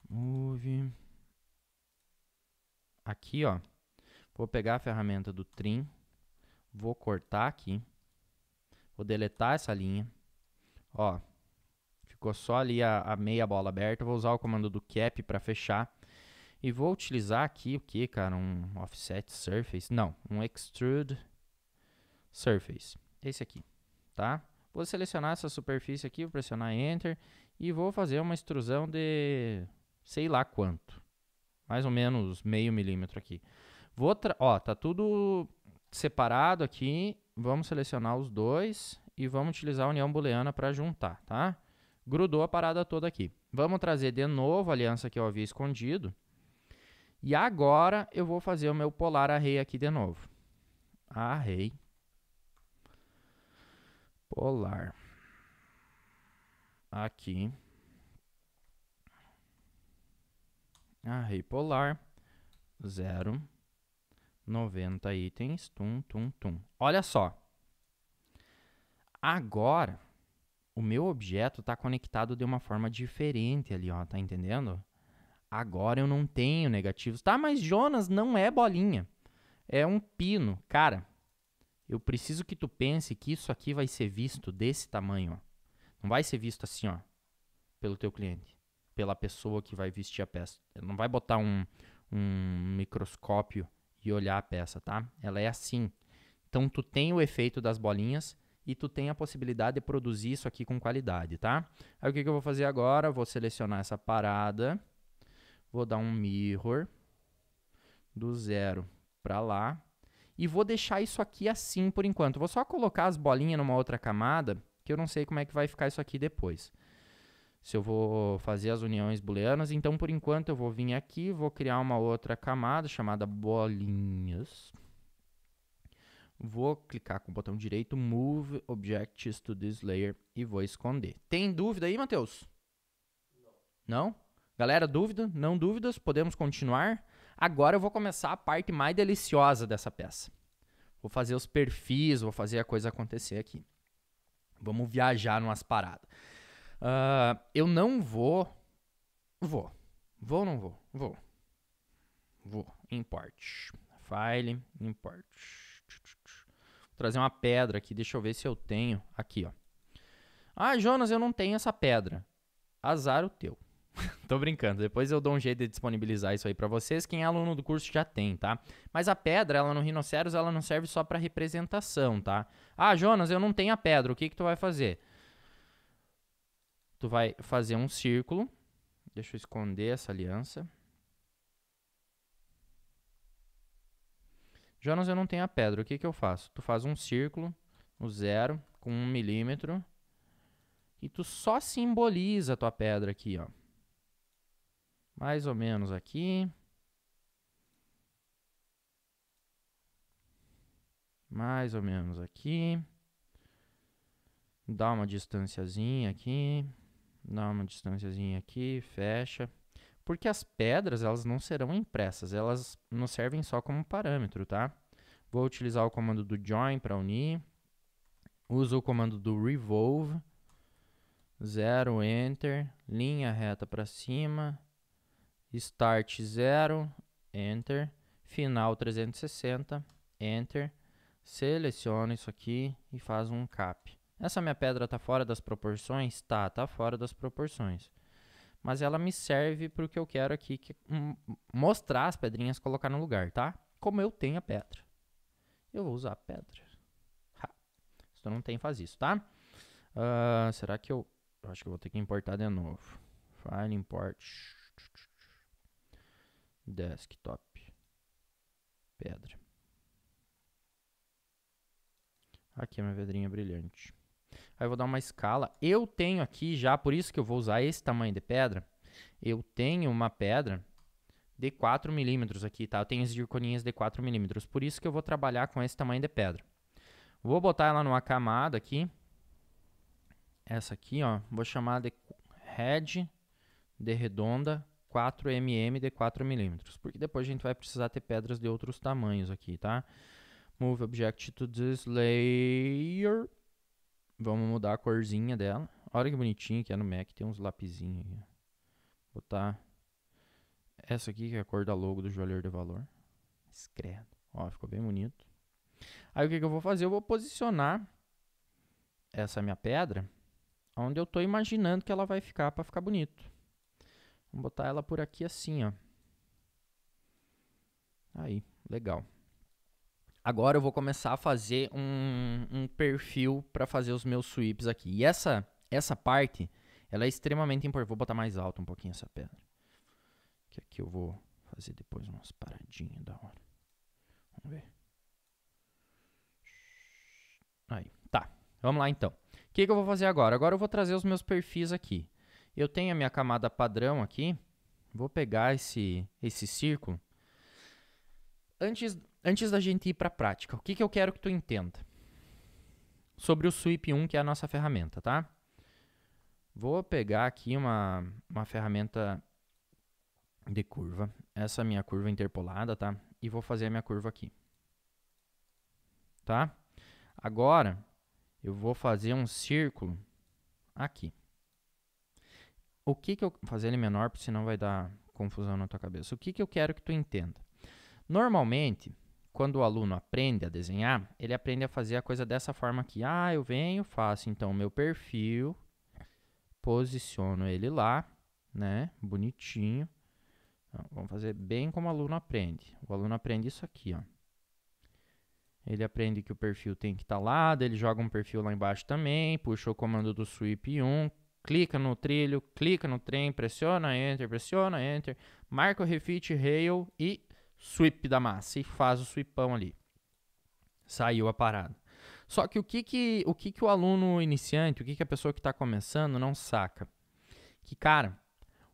Move. Aqui, ó. Vou pegar a ferramenta do trim, vou cortar aqui. Vou deletar essa linha. Ó, ficou só ali a, a meia bola aberta. Vou usar o comando do cap para fechar. E vou utilizar aqui o que, cara? Um offset surface? Não, um extrude surface. Esse aqui, tá? Vou selecionar essa superfície aqui, vou pressionar Enter e vou fazer uma extrusão de sei lá quanto. Mais ou menos meio milímetro aqui. Vou ó, tá tudo separado aqui Vamos selecionar os dois e vamos utilizar a união booleana para juntar, tá? Grudou a parada toda aqui. Vamos trazer de novo a aliança que eu havia escondido. E agora eu vou fazer o meu polar array aqui de novo. Array. Polar. Aqui. Array polar. Zero. 90 itens, tum, tum, tum. Olha só. Agora, o meu objeto está conectado de uma forma diferente ali, ó, tá entendendo? Agora eu não tenho negativos. Tá, mas Jonas não é bolinha. É um pino. Cara, eu preciso que tu pense que isso aqui vai ser visto desse tamanho, ó. Não vai ser visto assim, ó, pelo teu cliente, pela pessoa que vai vestir a peça. não vai botar um, um microscópio e olhar a peça, tá? Ela é assim. Então tu tem o efeito das bolinhas e tu tem a possibilidade de produzir isso aqui com qualidade, tá? Aí o que, que eu vou fazer agora? Vou selecionar essa parada, vou dar um mirror do zero para lá e vou deixar isso aqui assim por enquanto. Vou só colocar as bolinhas numa outra camada que eu não sei como é que vai ficar isso aqui depois se eu vou fazer as uniões booleanas. Então, por enquanto, eu vou vir aqui, vou criar uma outra camada chamada bolinhas. Vou clicar com o botão direito, Move Objects to this layer e vou esconder. Tem dúvida aí, Matheus? Não. Não? Galera, dúvida? Não dúvidas? Podemos continuar? Agora eu vou começar a parte mais deliciosa dessa peça. Vou fazer os perfis, vou fazer a coisa acontecer aqui. Vamos viajar numas paradas. Uh, eu não vou. Vou. Vou ou não vou? Vou. Vou. Import. File. Import. Vou trazer uma pedra aqui. Deixa eu ver se eu tenho. Aqui, ó. Ah, Jonas, eu não tenho essa pedra. Azar o teu. Tô brincando. Depois eu dou um jeito de disponibilizar isso aí para vocês. Quem é aluno do curso já tem, tá? Mas a pedra, ela no Rhinoceros, ela não serve só para representação, tá? Ah, Jonas, eu não tenho a pedra. O que que tu vai fazer? tu vai fazer um círculo. Deixa eu esconder essa aliança. Jonas, eu não tenho a pedra. O que, que eu faço? Tu faz um círculo no zero com um milímetro e tu só simboliza a tua pedra aqui, ó. Mais ou menos aqui. Mais ou menos aqui. Dá uma distanciazinha aqui dá uma distânciazinha aqui, fecha. Porque as pedras, elas não serão impressas, elas nos servem só como parâmetro, tá? Vou utilizar o comando do join para unir. Uso o comando do revolve. Zero, enter, linha reta para cima. Start zero, enter. Final 360, enter. Seleciona isso aqui e faz um cap. Essa minha pedra tá fora das proporções? Tá, tá fora das proporções. Mas ela me serve para o que eu quero aqui, que, um, mostrar as pedrinhas, colocar no lugar, tá? Como eu tenho a pedra. Eu vou usar a pedra. Ha. Se tu não tem, faz isso, tá? Uh, será que eu... Acho que eu vou ter que importar de novo. File import. Desktop. Pedra. Aqui a é minha pedrinha brilhante. Aí eu vou dar uma escala. Eu tenho aqui já, por isso que eu vou usar esse tamanho de pedra, eu tenho uma pedra de 4 milímetros aqui, tá? Eu tenho as zirconinhas de 4 milímetros, por isso que eu vou trabalhar com esse tamanho de pedra. Vou botar ela numa camada aqui, essa aqui, ó, vou chamar de head de redonda 4 mm de 4 milímetros, porque depois a gente vai precisar ter pedras de outros tamanhos aqui, tá? Move object to this layer Vamos mudar a corzinha dela. Olha que bonitinho que é no Mac, tem uns lapisinhos aqui. Botar essa aqui que é a cor da logo do joalheiro de valor. Escreve. Ó, ficou bem bonito. Aí o que, que eu vou fazer? Eu vou posicionar essa minha pedra onde eu tô imaginando que ela vai ficar para ficar bonito. Vamos botar ela por aqui assim, ó. Aí, legal agora eu vou começar a fazer um, um perfil para fazer os meus sweeps aqui. E essa, essa parte, ela é extremamente importante. Vou botar mais alto um pouquinho essa pedra. Que aqui eu vou fazer depois umas paradinhas da hora. Vamos ver. Aí, tá. Vamos lá então. O que, que eu vou fazer agora? Agora eu vou trazer os meus perfis aqui. Eu tenho a minha camada padrão aqui. Vou pegar esse, esse círculo antes, antes da gente ir para a prática, o que, que eu quero que tu entenda? Sobre o Sweep 1, que é a nossa ferramenta, tá? Vou pegar aqui uma, uma ferramenta de curva. Essa minha curva interpolada, tá? E vou fazer a minha curva aqui. Tá? Agora, eu vou fazer um círculo aqui. O que que eu... Vou fazer ele menor, porque senão vai dar confusão na tua cabeça. O que que eu quero que tu entenda? Normalmente, quando o aluno aprende a desenhar, ele aprende a fazer a coisa dessa forma aqui. Ah, eu venho, faço então o meu perfil, posiciono ele lá, né? Bonitinho. Então, vamos fazer bem como o aluno aprende. O aluno aprende isso aqui, ó. Ele aprende que o perfil tem que estar tá lá, ele joga um perfil lá embaixo também, puxa o comando do sweep 1, clica no trilho, clica no trem, pressiona enter, pressiona enter, marca o refit rail e sweep da massa e faz o sweepão ali. Saiu a parada. Só que o que, que, o, que, que o aluno iniciante, o que, que a pessoa que está começando não saca? Que, cara,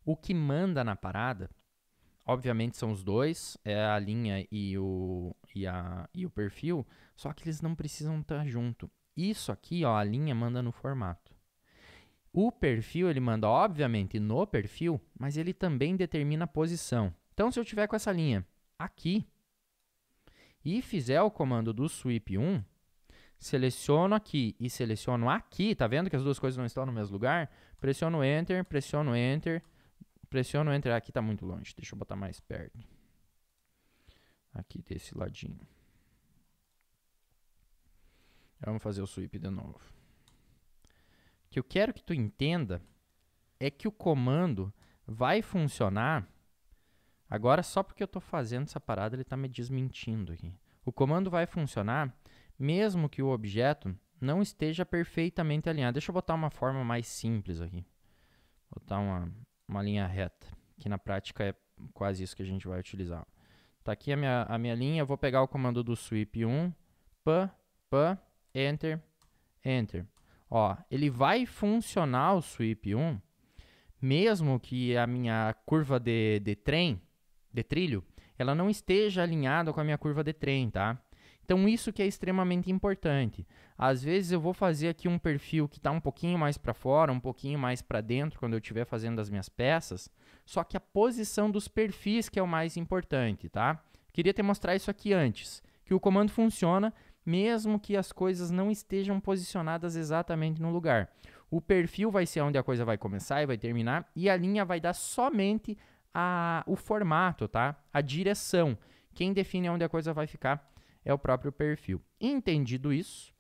o que manda na parada, obviamente são os dois, é a linha e o, e a, e o perfil, só que eles não precisam estar tá junto. Isso aqui, ó, a linha manda no formato. O perfil, ele manda, obviamente, no perfil, mas ele também determina a posição. Então, se eu tiver com essa linha aqui e fizer o comando do sweep 1, seleciono aqui e seleciono aqui, tá vendo que as duas coisas não estão no mesmo lugar? Pressiono Enter, pressiono Enter, pressiono Enter, aqui tá muito longe, deixa eu botar mais perto. Aqui desse ladinho. Vamos fazer o sweep de novo. O que eu quero que tu entenda é que o comando vai funcionar Agora, só porque eu estou fazendo essa parada, ele está me desmentindo aqui. O comando vai funcionar mesmo que o objeto não esteja perfeitamente alinhado. Deixa eu botar uma forma mais simples aqui. Botar uma, uma linha reta, que na prática é quase isso que a gente vai utilizar. Está aqui a minha, a minha linha, eu vou pegar o comando do sweep 1, p, p, enter, enter. Ó, ele vai funcionar o sweep 1, mesmo que a minha curva de, de trem de trilho, ela não esteja alinhada com a minha curva de trem, tá? Então isso que é extremamente importante. Às vezes eu vou fazer aqui um perfil que está um pouquinho mais para fora, um pouquinho mais para dentro quando eu estiver fazendo as minhas peças, só que a posição dos perfis que é o mais importante, tá? Queria te mostrar isso aqui antes, que o comando funciona mesmo que as coisas não estejam posicionadas exatamente no lugar. O perfil vai ser onde a coisa vai começar e vai terminar, e a linha vai dar somente a, o formato, tá? A direção. Quem define onde a coisa vai ficar é o próprio perfil. Entendido isso,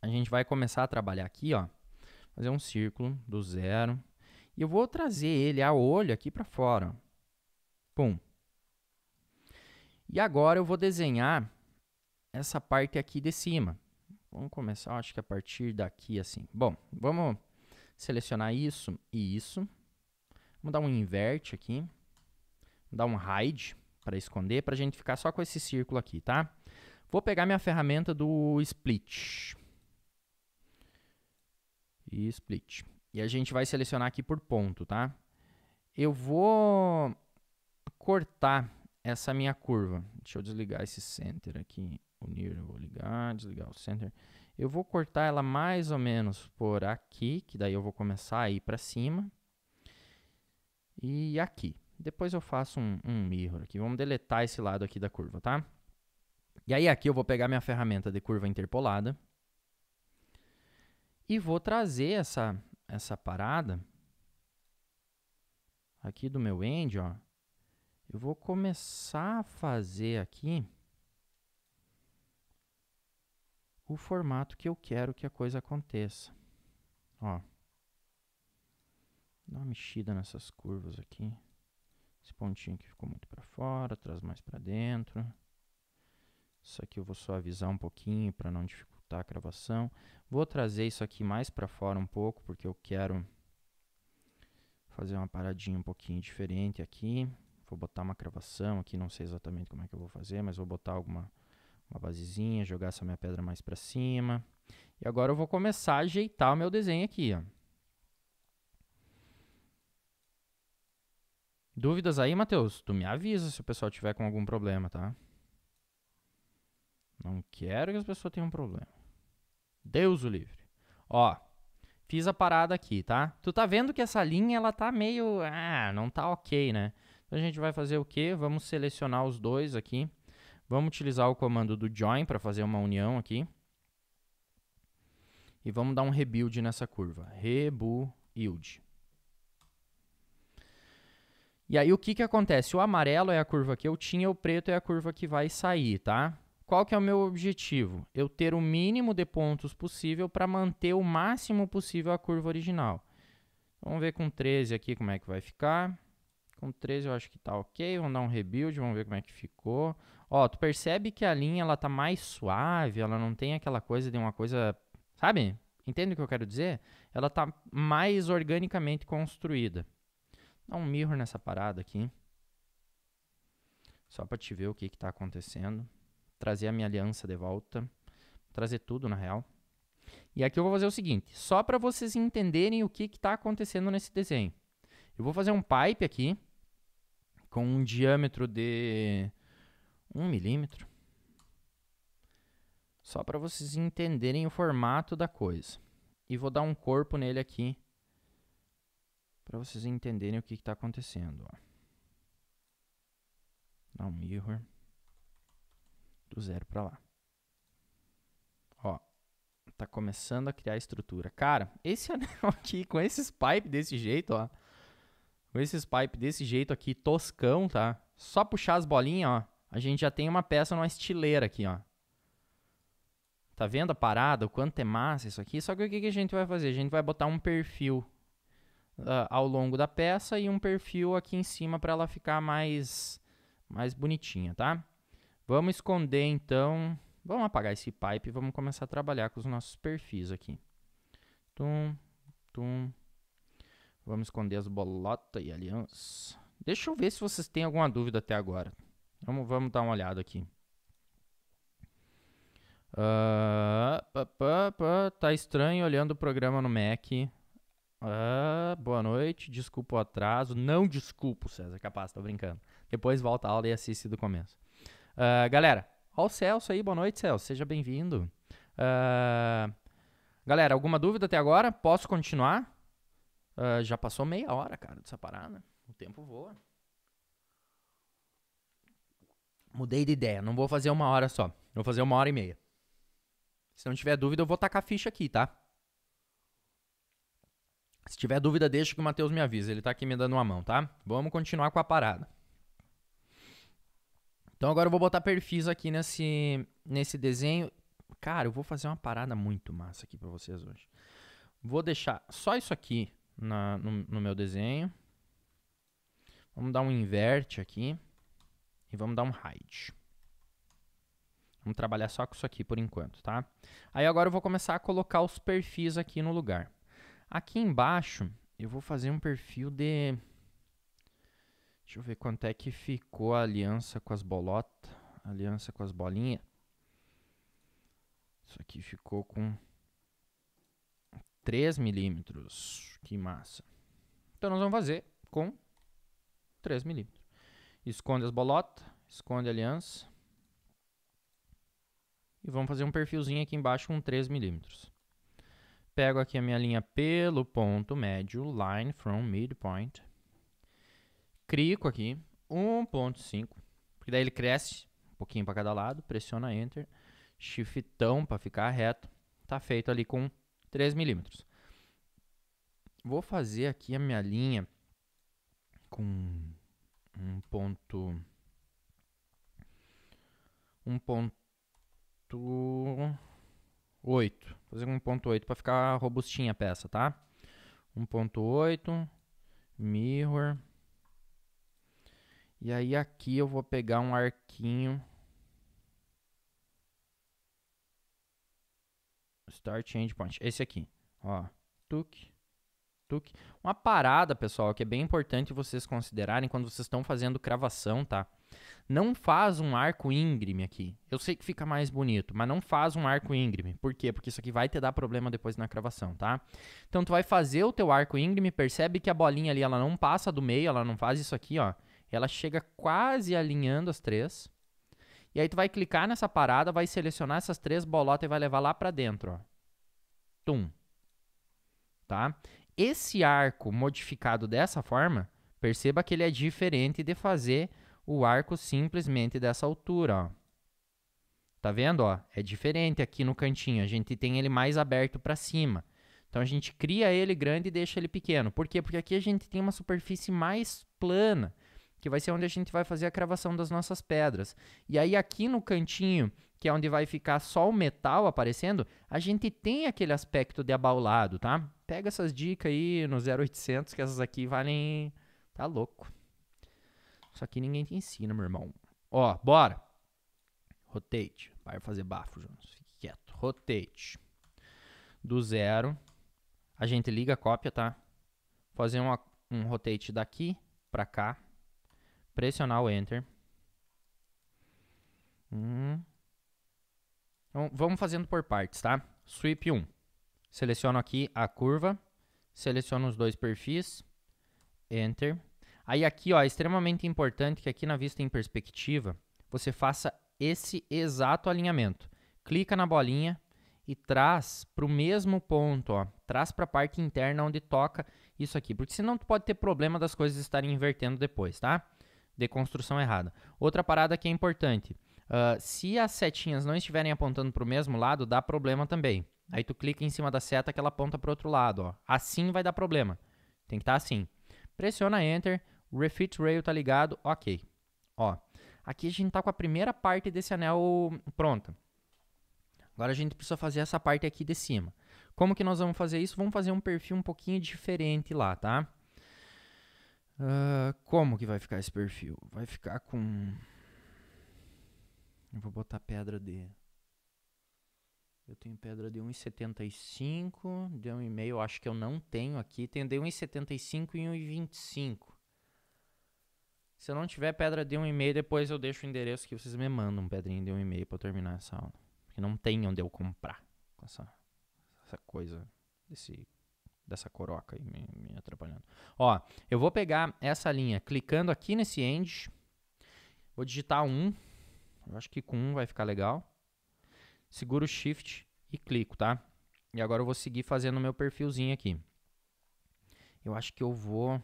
a gente vai começar a trabalhar aqui, ó. Fazer um círculo do zero. E eu vou trazer ele a olho aqui para fora. Pum. E agora eu vou desenhar essa parte aqui de cima. Vamos começar, acho que a partir daqui assim. Bom, vamos selecionar isso e isso. Vamos dar um invert aqui. Dar um hide para esconder, para a gente ficar só com esse círculo aqui, tá? Vou pegar minha ferramenta do split. E split. E a gente vai selecionar aqui por ponto, tá? Eu vou cortar essa minha curva. Deixa eu desligar esse center aqui. Unir, vou ligar, desligar o center. Eu vou cortar ela mais ou menos por aqui, que daí eu vou começar a ir para cima. E aqui. Depois eu faço um, um mirror aqui. Vamos deletar esse lado aqui da curva, tá? E aí aqui eu vou pegar minha ferramenta de curva interpolada. E vou trazer essa, essa parada aqui do meu end, ó. Eu vou começar a fazer aqui o formato que eu quero que a coisa aconteça. Ó. Dá uma mexida nessas curvas aqui. Esse pontinho aqui ficou muito para fora, traz mais para dentro. Isso aqui eu vou suavizar um pouquinho para não dificultar a gravação. Vou trazer isso aqui mais para fora um pouco, porque eu quero fazer uma paradinha um pouquinho diferente aqui. Vou botar uma cravação aqui, não sei exatamente como é que eu vou fazer, mas vou botar alguma uma basezinha, jogar essa minha pedra mais para cima. E agora eu vou começar a ajeitar o meu desenho aqui, ó. Dúvidas aí, Matheus? Tu me avisa se o pessoal tiver com algum problema, tá? Não quero que as pessoas tenham um problema. Deus o livre. Ó, fiz a parada aqui, tá? Tu tá vendo que essa linha, ela tá meio... Ah, não tá ok, né? Então a gente vai fazer o quê? Vamos selecionar os dois aqui. Vamos utilizar o comando do join para fazer uma união aqui. E vamos dar um rebuild nessa curva. Rebuild. E aí o que, que acontece? O amarelo é a curva que eu tinha, o preto é a curva que vai sair, tá? Qual que é o meu objetivo? Eu ter o mínimo de pontos possível para manter o máximo possível a curva original. Vamos ver com 13 aqui como é que vai ficar. Com 13 eu acho que tá ok. Vamos dar um rebuild, vamos ver como é que ficou. Ó, tu percebe que a linha ela tá mais suave, ela não tem aquela coisa de uma coisa, sabe? Entende o que eu quero dizer? Ela tá mais organicamente construída. Dá um mirror nessa parada aqui. Só para te ver o que está acontecendo. Trazer a minha aliança de volta. Trazer tudo, na real. E aqui eu vou fazer o seguinte. Só para vocês entenderem o que está acontecendo nesse desenho. Eu vou fazer um pipe aqui. Com um diâmetro de... um milímetro. Só para vocês entenderem o formato da coisa. E vou dar um corpo nele aqui para vocês entenderem o que está acontecendo. Ó. Dá um mirror do zero para lá. Ó, tá começando a criar estrutura. Cara, esse anel aqui com esses pipe desse jeito, ó. Com esses pipe desse jeito aqui toscão, tá? Só puxar as bolinhas, ó. A gente já tem uma peça numa estileira aqui, ó. Tá vendo a parada? O quanto é massa isso aqui? Só que o que a gente vai fazer? A gente vai botar um perfil uh, ao longo da peça e um perfil aqui em cima para ela ficar mais, mais bonitinha, tá? Vamos esconder então, vamos apagar esse pipe e vamos começar a trabalhar com os nossos perfis aqui. Tum, tum. Vamos esconder as bolotas e alianças. Deixa eu ver se vocês têm alguma dúvida até agora. Vamos, vamos dar uma olhada aqui. Uh, pá, pá, pá, tá estranho olhando o programa no Mac. Ah, boa noite, desculpa o atraso. Não desculpo, César, capaz, tô brincando. Depois volta a aula e assiste do começo. Uh, galera, ó o Celso aí, boa noite, Celso, seja bem-vindo. Uh, galera, alguma dúvida até agora? Posso continuar? Uh, já passou meia hora, cara, dessa parada. O tempo voa. Mudei de ideia, não vou fazer uma hora só. Vou fazer uma hora e meia. Se não tiver dúvida, eu vou tacar a ficha aqui, tá? Se tiver dúvida, deixa que o Matheus me avisa. Ele tá aqui me dando uma mão, tá? Vamos continuar com a parada. Então agora eu vou botar perfis aqui nesse, nesse desenho. Cara, eu vou fazer uma parada muito massa aqui pra vocês hoje. Vou deixar só isso aqui na, no, no meu desenho. Vamos dar um invert aqui. E vamos dar um hide. Vamos trabalhar só com isso aqui por enquanto, tá? Aí agora eu vou começar a colocar os perfis aqui no lugar. Aqui embaixo, eu vou fazer um perfil de... Deixa eu ver quanto é que ficou a aliança com as bolotas. Aliança com as bolinhas. Isso aqui ficou com 3 milímetros. Que massa. Então nós vamos fazer com 3 milímetros. Esconde as bolotas, esconde a aliança. E vamos fazer um perfilzinho aqui embaixo com 3 milímetros. Pego aqui a minha linha pelo ponto médio, line from midpoint. Clico aqui, 1.5, porque daí ele cresce um pouquinho para cada lado, pressiona Enter, shiftão para ficar reto. Tá feito ali com 3 milímetros. Vou fazer aqui a minha linha com um ponto... Um ponto... oito. Vou fazer 1.8 para ficar robustinha a peça, tá? 1.8, mirror. E aí aqui eu vou pegar um arquinho. Start Endpoint, Esse aqui, ó. Tuk. Uma parada, pessoal, que é bem importante vocês considerarem quando vocês estão fazendo cravação, tá? Não faz um arco íngreme aqui. Eu sei que fica mais bonito, mas não faz um arco íngreme. Por quê? Porque isso aqui vai te dar problema depois na cravação, tá? Então tu vai fazer o teu arco íngreme, percebe que a bolinha ali ela não passa do meio, ela não faz isso aqui, ó. Ela chega quase alinhando as três. E aí tu vai clicar nessa parada, vai selecionar essas três bolotas e vai levar lá para dentro, ó. Tum. Tá? esse arco modificado dessa forma, perceba que ele é diferente de fazer o arco simplesmente dessa altura, ó. Tá vendo, ó? É diferente aqui no cantinho, a gente tem ele mais aberto para cima. Então a gente cria ele grande e deixa ele pequeno. Por quê? Porque aqui a gente tem uma superfície mais plana que vai ser onde a gente vai fazer a cravação das nossas pedras. E aí aqui no cantinho, que é onde vai ficar só o metal aparecendo, a gente tem aquele aspecto de abaulado, tá? Pega essas dicas aí no 0800, que essas aqui valem... Tá louco. Isso aqui ninguém te ensina, meu irmão. Ó, bora. Rotate. Vai fazer bafo, Jonas. Fique quieto. Rotate. Do zero. A gente liga a cópia, tá? Fazer uma, um rotate daqui pra cá pressionar o Enter. Hum. Então, vamos fazendo por partes, tá? Sweep 1. Seleciono aqui a curva, seleciono os dois perfis, Enter. Aí aqui, ó, é extremamente importante que aqui na vista em perspectiva, você faça esse exato alinhamento. Clica na bolinha e traz para o mesmo ponto, ó, traz para a parte interna onde toca isso aqui, porque senão tu pode ter problema das coisas estarem invertendo depois, tá? de construção errada. Outra parada que é importante. Uh, se as setinhas não estiverem apontando para o mesmo lado, dá problema também. Aí tu clica em cima da seta que ela aponta para o outro lado. Ó. Assim vai dar problema. Tem que estar tá assim. Pressiona Enter, Refit Rail tá ligado, ok. Ó, aqui a gente tá com a primeira parte desse anel pronta. Agora a gente precisa fazer essa parte aqui de cima. Como que nós vamos fazer isso? Vamos fazer um perfil um pouquinho diferente lá, tá? Uh, como que vai ficar esse perfil? Vai ficar com. Eu vou botar pedra de. Eu tenho pedra de 1,75, de 1,5, acho que eu não tenho aqui. Tenho de 1,75 e 1,25. Se eu não tiver pedra de 1,5, depois eu deixo o endereço que vocês me mandam, um pedrinho de 1,5 para terminar essa aula. Porque não tem onde eu comprar com essa, essa coisa, desse dessa coroca aí me, me atrapalhando. Ó, eu vou pegar essa linha clicando aqui nesse end. Vou digitar 1. Eu acho que com 1 vai ficar legal. Seguro o Shift e clico, tá? E agora eu vou seguir fazendo o meu perfilzinho aqui. Eu acho que eu vou...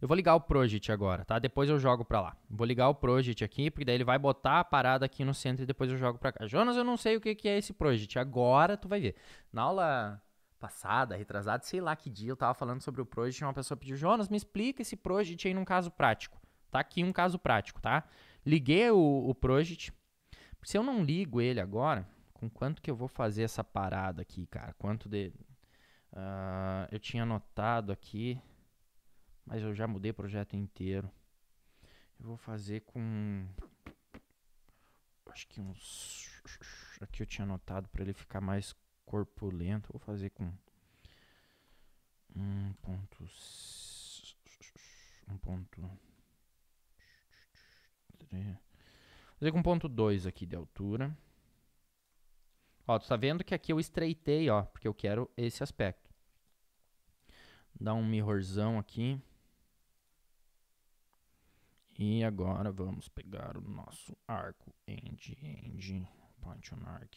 Eu vou ligar o Project agora, tá? Depois eu jogo pra lá. Vou ligar o Project aqui, porque daí ele vai botar a parada aqui no centro e depois eu jogo pra cá. Jonas, eu não sei o que, que é esse Project. Agora tu vai ver. Na aula passada, retrasada, sei lá que dia, eu tava falando sobre o Project uma pessoa pediu, Jonas, me explica esse Project aí num caso prático. Tá aqui um caso prático, tá? Liguei o, o Project. Se eu não ligo ele agora, com quanto que eu vou fazer essa parada aqui, cara? Quanto de... Uh, eu tinha anotado aqui, mas eu já mudei o projeto inteiro. Eu vou fazer com... Acho que uns... Aqui eu tinha anotado para ele ficar mais corpulento. Vou fazer com 1.3. 1.3. Fazer com 1.2 aqui de altura. Ó, tu tá vendo que aqui eu estreitei, ó, porque eu quero esse aspecto. Dá um mirrorzão aqui. E agora vamos pegar o nosso arco end end, on arc,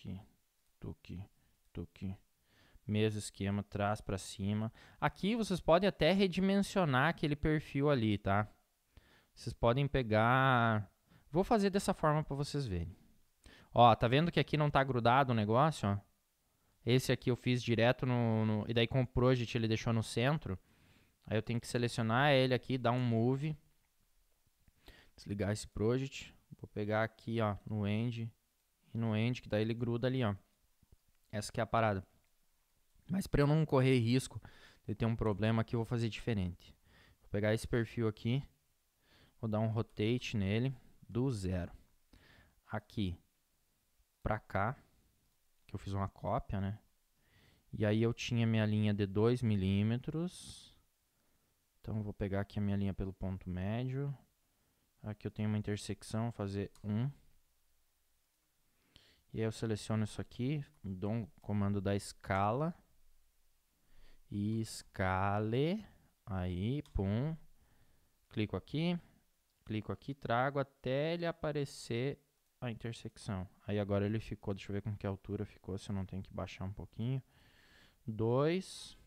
tuque. Mesmo esquema, traz para cima. Aqui vocês podem até redimensionar aquele perfil ali, tá? Vocês podem pegar... Vou fazer dessa forma para vocês verem. Ó, tá vendo que aqui não tá grudado o negócio, ó? Esse aqui eu fiz direto no, no... E daí com o Project ele deixou no centro. Aí eu tenho que selecionar ele aqui, dar um Move. Desligar esse Project. Vou pegar aqui, ó, no End. E no End, que daí ele gruda ali, ó. Essa que é a parada. Mas para eu não correr risco de ter um problema aqui, eu vou fazer diferente. Vou pegar esse perfil aqui, vou dar um rotate nele do zero. Aqui para cá, que eu fiz uma cópia, né? E aí eu tinha minha linha de 2 milímetros. Então vou pegar aqui a minha linha pelo ponto médio. Aqui eu tenho uma intersecção, fazer 1. Um. E aí eu seleciono isso aqui, dou um comando da escala. E escale. Aí, pum. Clico aqui. Clico aqui, trago até ele aparecer a intersecção. Aí agora ele ficou, deixa eu ver com que altura ficou, se eu não tenho que baixar um pouquinho. 2.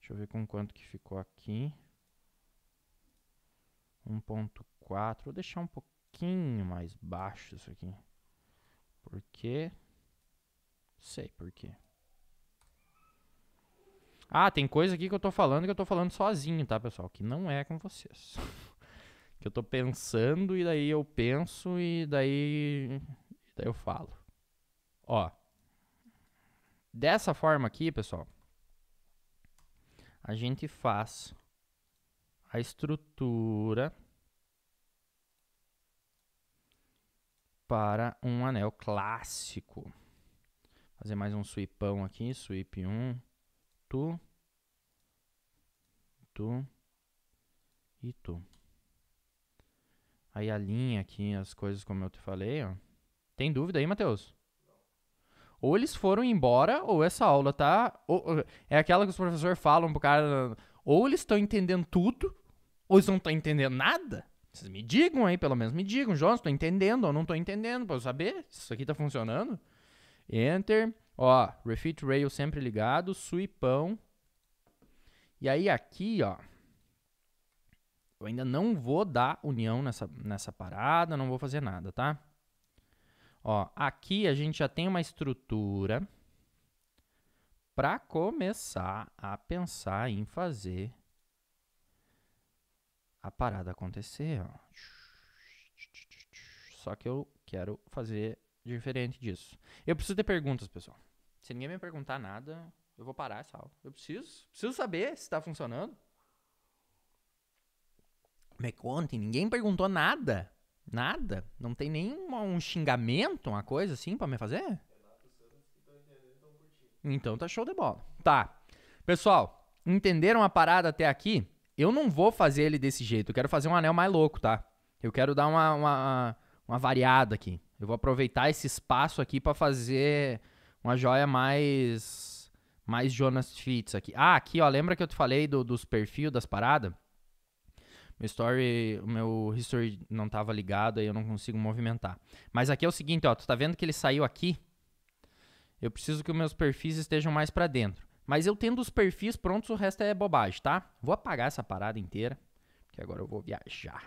Deixa eu ver com quanto que ficou aqui. 1.4. Vou deixar um pouquinho mais baixo isso aqui. Por quê? Sei por quê. Ah, tem coisa aqui que eu tô falando que eu tô falando sozinho, tá, pessoal? Que não é com vocês. que eu tô pensando e daí eu penso e daí, daí eu falo. Ó. Dessa forma aqui, pessoal, a gente faz a estrutura para um anel clássico. Fazer mais um sweepão aqui, sweep 1, tu, tu e tu. Aí a linha aqui, as coisas como eu te falei, ó. Tem dúvida aí, Matheus? Ou eles foram embora, ou essa aula tá... Ou, é aquela que os professores falam pro cara... Ou eles estão entendendo tudo, ou eles não estão entendendo nada. Vocês me digam aí, pelo menos me digam, João, estou entendendo ou não estou entendendo, para eu saber se isso aqui está funcionando. Enter, ó, refit rail sempre ligado, suipão. E aí aqui, ó, eu ainda não vou dar união nessa, nessa parada, não vou fazer nada, tá? Ó, aqui a gente já tem uma estrutura para começar a pensar em fazer a parada acontecer. Só que eu quero fazer diferente disso. Eu preciso ter perguntas, pessoal. Se ninguém me perguntar nada, eu vou parar essa aula. Eu preciso, preciso saber se está funcionando. Me é contem, ninguém perguntou nada. Nada. Não tem nenhum um xingamento, uma coisa assim para me fazer? Então tá show de bola. Tá. Pessoal, entenderam a parada até aqui? eu não vou fazer ele desse jeito. Eu quero fazer um anel mais louco, tá? Eu quero dar uma, uma, uma variada aqui. Eu vou aproveitar esse espaço aqui para fazer uma joia mais mais Jonas Fitz aqui. Ah, aqui, ó, lembra que eu te falei do, dos perfis das paradas? Meu story, meu history não tava ligado, aí eu não consigo movimentar. Mas aqui é o seguinte, ó, tu tá vendo que ele saiu aqui? Eu preciso que os meus perfis estejam mais para dentro. Mas eu tendo os perfis prontos, o resto é bobagem, tá? Vou apagar essa parada inteira, que agora eu vou viajar.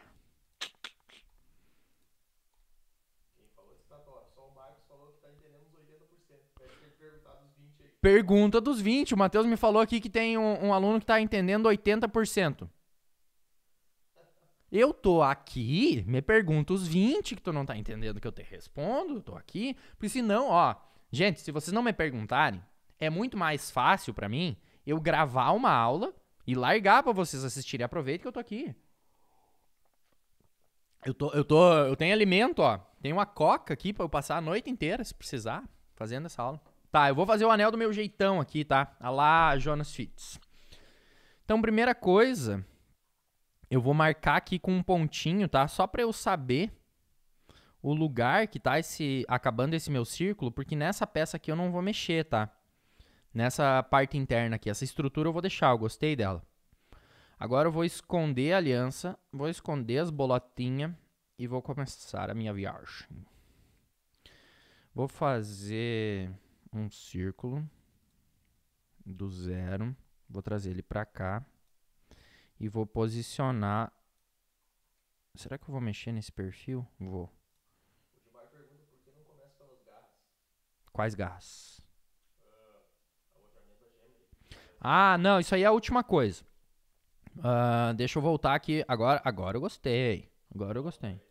Pergunta dos 20. O Matheus me falou aqui que tem um, um aluno que está entendendo 80%. Eu tô aqui, me pergunta os 20 que tu não tá entendendo que eu te respondo, tô aqui. Porque senão, ó, gente, se vocês não me perguntarem, é muito mais fácil para mim eu gravar uma aula e largar para vocês assistirem. Aproveita que eu tô aqui. Eu tô, eu tô, eu tenho alimento, ó. Tem uma coca aqui para eu passar a noite inteira, se precisar, fazendo essa aula. Tá, eu vou fazer o anel do meu jeitão aqui, tá? A Jonas Fitz. Então, primeira coisa, eu vou marcar aqui com um pontinho, tá? Só para eu saber o lugar que tá esse acabando esse meu círculo, porque nessa peça aqui eu não vou mexer, tá? nessa parte interna aqui. Essa estrutura eu vou deixar, eu gostei dela. Agora eu vou esconder a aliança, vou esconder as bolotinhas e vou começar a minha viagem. Vou fazer um círculo do zero, vou trazer ele para cá e vou posicionar. Será que eu vou mexer nesse perfil? Vou. Quais garras? Ah, não, isso aí é a última coisa. Uh, deixa eu voltar aqui. Agora, agora eu gostei. Agora eu gostei.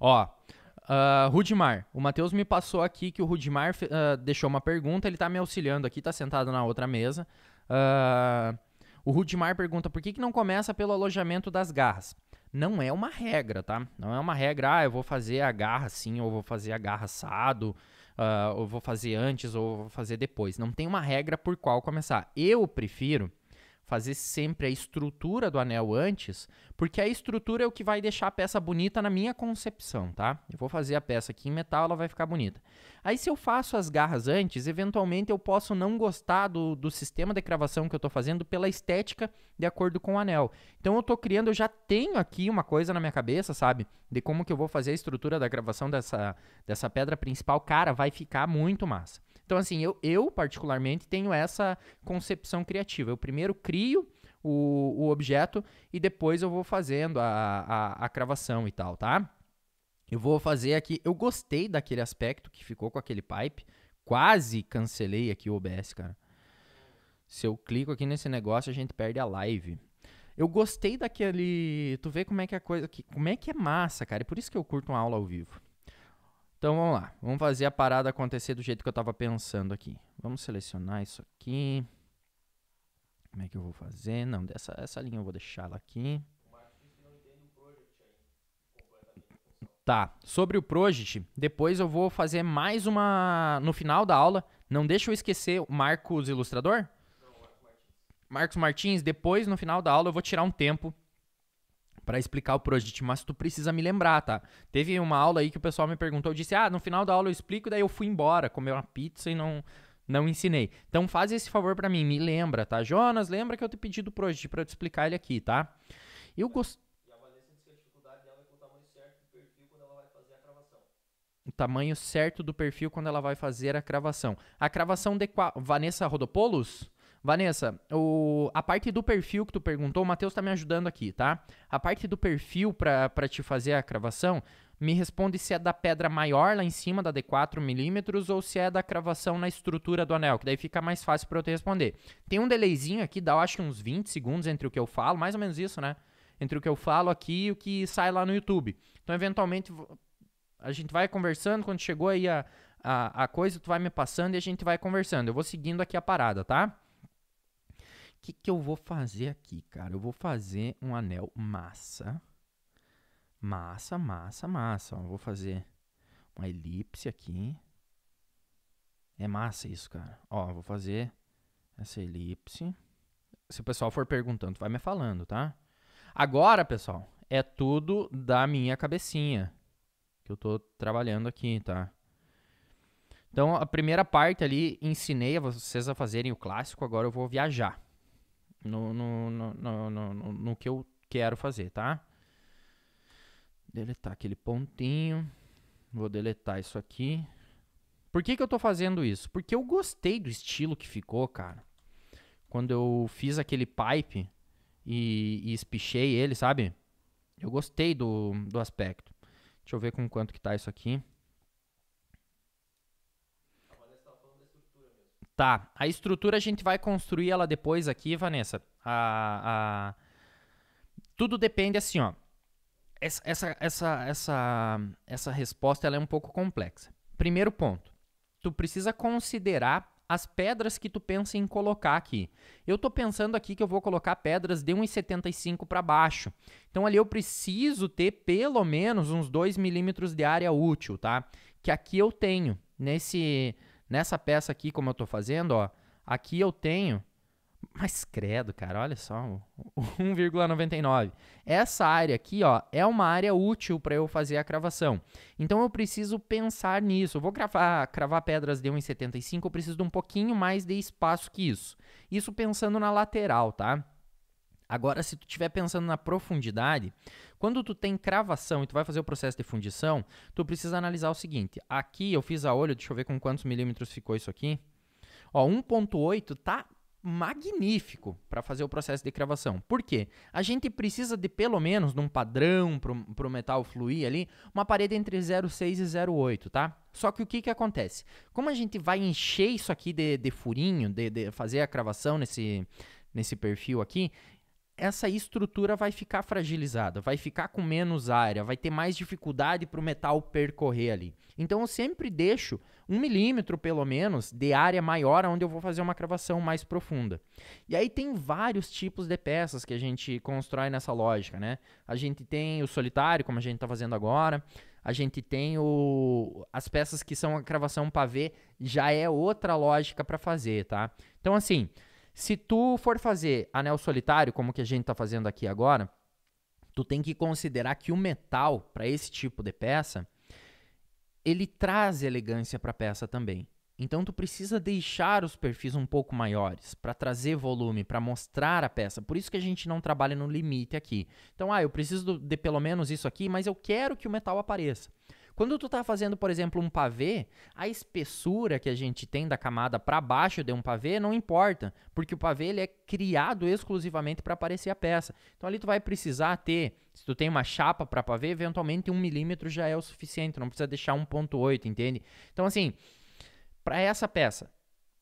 Ó, uh, Rudimar. O Matheus me passou aqui que o Rudimar uh, deixou uma pergunta. Ele tá me auxiliando aqui, tá sentado na outra mesa. o Rudimar pergunta por que, que não começa pelo alojamento das garras. Não é uma regra, tá? Não é uma regra, ah, eu vou fazer a garra assim, ou vou fazer a garra assado uh, ou vou fazer antes ou vou fazer depois. Não tem uma regra por qual começar. Eu prefiro fazer sempre a estrutura do anel antes, porque a estrutura é o que vai deixar a peça bonita na minha concepção, tá? Eu vou fazer a peça aqui em metal, ela vai ficar bonita. Aí se eu faço as garras antes, eventualmente eu posso não gostar do, do sistema de cravação que eu estou fazendo pela estética de acordo com o anel. Então eu estou criando, eu já tenho aqui uma coisa na minha cabeça, sabe? De como que eu vou fazer a estrutura da gravação dessa, dessa pedra principal. Cara, vai ficar muito massa. Então, assim, eu, eu particularmente tenho essa concepção criativa. Eu primeiro crio o, o objeto e depois eu vou fazendo a, a, a cravação e tal, tá? Eu vou fazer aqui. Eu gostei daquele aspecto que ficou com aquele pipe. Quase cancelei aqui o OBS, cara. Se eu clico aqui nesse negócio, a gente perde a live. Eu gostei daquele. Tu vê como é que é a coisa. Como é que é massa, cara. É por isso que eu curto uma aula ao vivo. Então vamos lá, vamos fazer a parada acontecer do jeito que eu estava pensando aqui. Vamos selecionar isso aqui. Como é que eu vou fazer? Não, dessa essa linha eu vou deixar ela aqui. Tá, sobre o Project, depois eu vou fazer mais uma. No final da aula, não deixa eu esquecer o Marcos Ilustrador? Não, Marcos Martins. Marcos Martins, depois no final da aula eu vou tirar um tempo para explicar o Project, mas tu precisa me lembrar, tá? Teve uma aula aí que o pessoal me perguntou, eu disse, ah, no final da aula eu explico, daí eu fui embora, comer uma pizza e não não ensinei. Então faz esse favor para mim, me lembra, tá? Jonas, lembra que eu te pedi do Project para te explicar ele aqui, tá? Eu gosto é o tamanho certo do perfil quando ela vai fazer a cravação. A cravação de qual? Vanessa Rodopoulos? Vanessa, o, a parte do perfil que tu perguntou, o Matheus tá me ajudando aqui, tá? A parte do perfil para te fazer a cravação, me responde se é da pedra maior lá em cima, da de 4 milímetros, ou se é da cravação na estrutura do anel, que daí fica mais fácil para eu te responder. Tem um delayzinho aqui, dá acho que uns 20 segundos entre o que eu falo, mais ou menos isso, né? Entre o que eu falo aqui e o que sai lá no YouTube. Então, eventualmente, a gente vai conversando, quando chegou aí a, a, a coisa, tu vai me passando e a gente vai conversando. Eu vou seguindo aqui a parada, tá? que, que eu vou fazer aqui, cara? Eu vou fazer um anel massa. Massa, massa, massa. Eu vou fazer uma elipse aqui. É massa isso, cara. Ó, vou fazer essa elipse. Se o pessoal for perguntando, vai me falando, tá? Agora, pessoal, é tudo da minha cabecinha que eu tô trabalhando aqui, tá? Então, a primeira parte ali, ensinei a vocês a fazerem o clássico, agora eu vou viajar no, no, no, no, no, que eu quero fazer, tá? Deletar aquele pontinho. Vou deletar isso aqui. Por que, que eu tô fazendo isso? Porque eu gostei do estilo que ficou, cara. Quando eu fiz aquele pipe e, e espichei ele, sabe? Eu gostei do, do aspecto. Deixa eu ver com quanto que tá isso aqui. Tá, a estrutura a gente vai construir ela depois aqui, Vanessa. A, a... Tudo depende assim, ó. Essa, essa, essa, essa, essa resposta ela é um pouco complexa. Primeiro ponto, tu precisa considerar as pedras que tu pensa em colocar aqui. Eu tô pensando aqui que eu vou colocar pedras de 1,75 para baixo. Então ali eu preciso ter pelo menos uns 2 milímetros de área útil, tá? Que aqui eu tenho nesse Nessa peça aqui, como eu tô fazendo, ó, aqui eu tenho... Mas credo, cara, olha só, 1,99. Essa área aqui, ó, é uma área útil para eu fazer a cravação. Então eu preciso pensar nisso. Eu vou gravar, cravar pedras de 1,75, eu preciso de um pouquinho mais de espaço que isso. Isso pensando na lateral, tá? Agora, se tu estiver pensando na profundidade, quando tu tem cravação e tu vai fazer o processo de fundição, tu precisa analisar o seguinte. Aqui eu fiz a olho, deixa eu ver com quantos milímetros ficou isso aqui. Ó, 1.8 tá magnífico para fazer o processo de cravação. Por quê? A gente precisa de pelo menos num padrão para o metal fluir ali, uma parede entre 0,6 e 0,8, tá? Só que o que, que acontece? Como a gente vai encher isso aqui de, de furinho, de, de fazer a cravação nesse, nesse perfil aqui, essa estrutura vai ficar fragilizada, vai ficar com menos área, vai ter mais dificuldade para o metal percorrer ali. Então eu sempre deixo um milímetro pelo menos de área maior onde eu vou fazer uma cravação mais profunda. E aí tem vários tipos de peças que a gente constrói nessa lógica, né? A gente tem o solitário, como a gente está fazendo agora. A gente tem o, as peças que são a cravação pavê, já é outra lógica para fazer, tá? Então assim, se tu for fazer anel solitário, como que a gente está fazendo aqui agora, tu tem que considerar que o metal para esse tipo de peça, ele traz elegância para a peça também. Então tu precisa deixar os perfis um pouco maiores para trazer volume, para mostrar a peça. Por isso que a gente não trabalha no limite aqui. Então, ah, eu preciso de pelo menos isso aqui, mas eu quero que o metal apareça. Quando tu tá fazendo, por exemplo, um pavê, a espessura que a gente tem da camada para baixo de um pavê não importa, porque o pavê ele é criado exclusivamente para aparecer a peça. Então ali tu vai precisar ter, se tu tem uma chapa para pavê, eventualmente um milímetro já é o suficiente, não precisa deixar 1.8, entende? Então assim, para essa peça,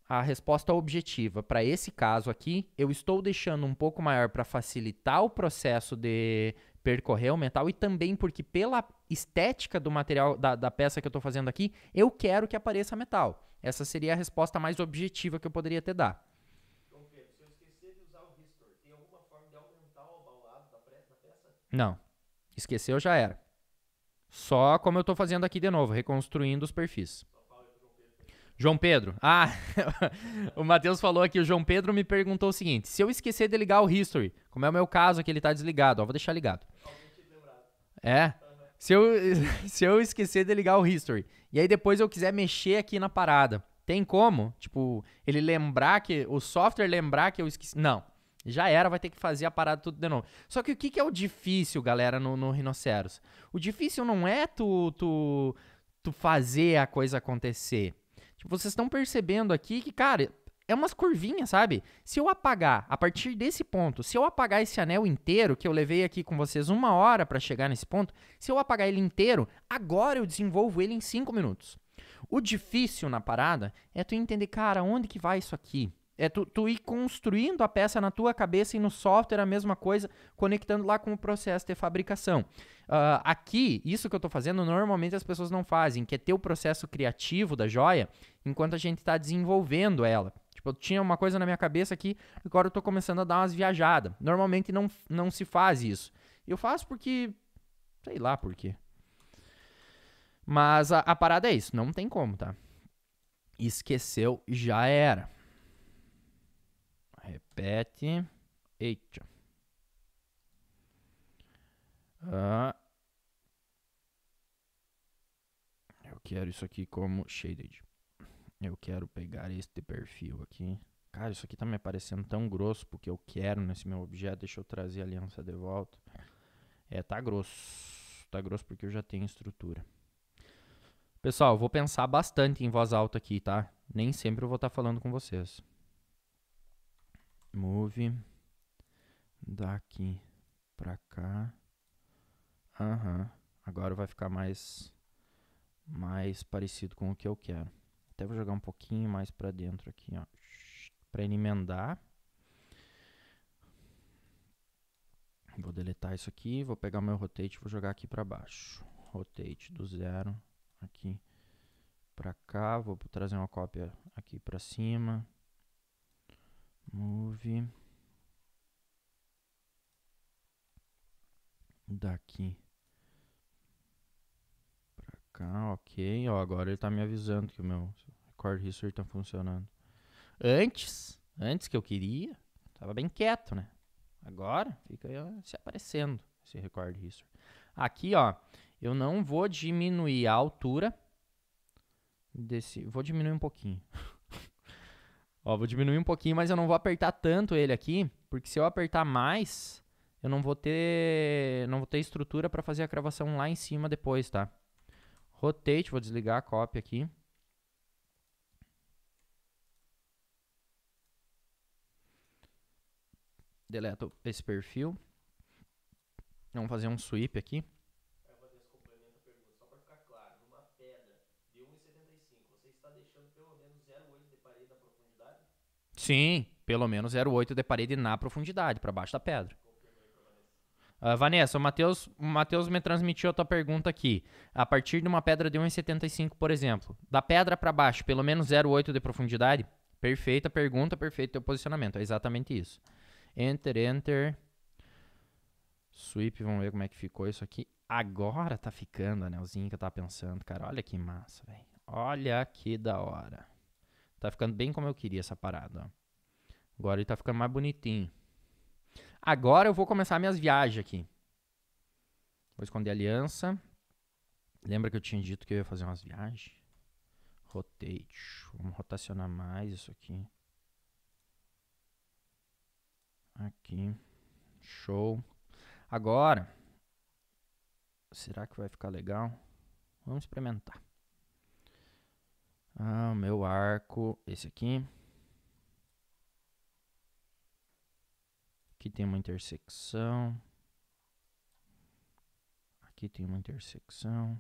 a resposta objetiva para esse caso aqui, eu estou deixando um pouco maior para facilitar o processo de percorrer o metal e também porque pela estética do material da, da peça que eu estou fazendo aqui, eu quero que apareça metal. Essa seria a resposta mais objetiva que eu poderia ter dar. Então, Não. Esqueceu já era. Só como eu estou fazendo aqui de novo, reconstruindo os perfis. João Pedro. Ah, o Matheus falou aqui. O João Pedro me perguntou o seguinte: se eu esquecer de ligar o history, como é o meu caso aqui, ele tá desligado. Ó, vou deixar ligado. É? Se eu, se eu esquecer de ligar o history e aí depois eu quiser mexer aqui na parada, tem como? Tipo, ele lembrar que. O software lembrar que eu esqueci. Não. Já era, vai ter que fazer a parada tudo de novo. Só que o que, que é o difícil, galera, no, no Rhinoceros? O difícil não é tu, tu, tu fazer a coisa acontecer vocês estão percebendo aqui que, cara, é umas curvinhas, sabe? Se eu apagar a partir desse ponto, se eu apagar esse anel inteiro, que eu levei aqui com vocês uma hora para chegar nesse ponto, se eu apagar ele inteiro, agora eu desenvolvo ele em 5 minutos. O difícil na parada é tu entender, cara, onde que vai isso aqui? É tu, tu ir construindo a peça na tua cabeça e no software a mesma coisa, conectando lá com o processo de fabricação. Uh, aqui, isso que eu estou fazendo, normalmente as pessoas não fazem, que é ter o processo criativo da joia enquanto a gente está desenvolvendo ela. Tipo, eu tinha uma coisa na minha cabeça aqui, agora eu estou começando a dar umas viajadas. Normalmente não, não se faz isso. Eu faço porque. sei lá por quê. Mas a, a parada é isso, não tem como, tá? Esqueceu, já era. Repete. Eita. Ah. Eu quero isso aqui como shaded. Eu quero pegar este perfil aqui. Cara, isso aqui tá me aparecendo tão grosso porque eu quero nesse meu objeto. Deixa eu trazer a aliança de volta. É, tá grosso. Tá grosso porque eu já tenho estrutura. Pessoal, vou pensar bastante em voz alta aqui, tá? Nem sempre eu vou estar tá falando com vocês. Move. Daqui pra cá. Uhum. Agora vai ficar mais, mais parecido com o que eu quero. Até vou jogar um pouquinho mais pra dentro aqui, ó. Pra emendar. Vou deletar isso aqui, vou pegar meu rotate e vou jogar aqui pra baixo. Rotate do zero aqui pra cá. Vou trazer uma cópia aqui pra cima Move. Daqui pra cá, ok. Ó, agora ele tá me avisando que o meu Record History tá funcionando. Antes, antes que eu queria, tava bem quieto, né? Agora fica ó, eh, se aparecendo esse Record History. Aqui, ó, eu não vou diminuir a altura desse... Vou diminuir um pouquinho. Ó, vou diminuir um pouquinho, mas eu não vou apertar tanto ele aqui, porque se eu apertar mais, eu não vou ter, não vou ter estrutura para fazer a cravação lá em cima depois, tá? Rotate, vou desligar a cópia aqui. Deleto esse perfil. Vamos fazer um sweep aqui. Sim, pelo menos 0,8 de parede na profundidade, para baixo da pedra. Uh, Vanessa, o Matheus, o me transmitiu a tua pergunta aqui. A partir de uma pedra de 1,75, por exemplo, da pedra para baixo, pelo menos 0,8 de profundidade? Perfeita pergunta, perfeito teu posicionamento. É exatamente isso. Enter, enter. Sweep, vamos ver como é que ficou isso aqui. Agora tá ficando o anelzinho que eu tava pensando, cara. Olha que massa, velho. Olha que da hora. Tá ficando bem como eu queria essa parada. Ó. Agora ele tá ficando mais bonitinho. Agora eu vou começar minhas viagens aqui. Vou esconder a aliança. Lembra que eu tinha dito que eu ia fazer umas viagens? Rotate. Vamos rotacionar mais isso aqui. Aqui. Show. Agora. Será que vai ficar legal? Vamos experimentar. Ah, meu arco, esse aqui. Aqui tem uma intersecção. Aqui tem uma intersecção.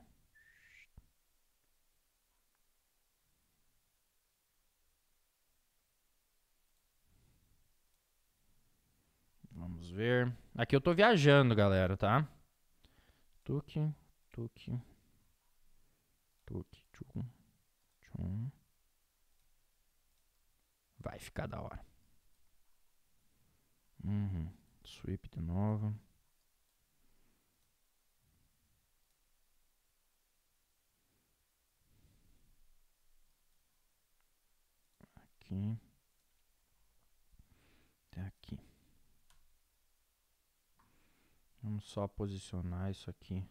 Vamos ver. Aqui eu tô viajando, galera, tá? Tuque, tuque, tuque. Hum. Vai ficar da hora. Uhum. Sweep de novo. Aqui. Até aqui. Vamos só posicionar isso aqui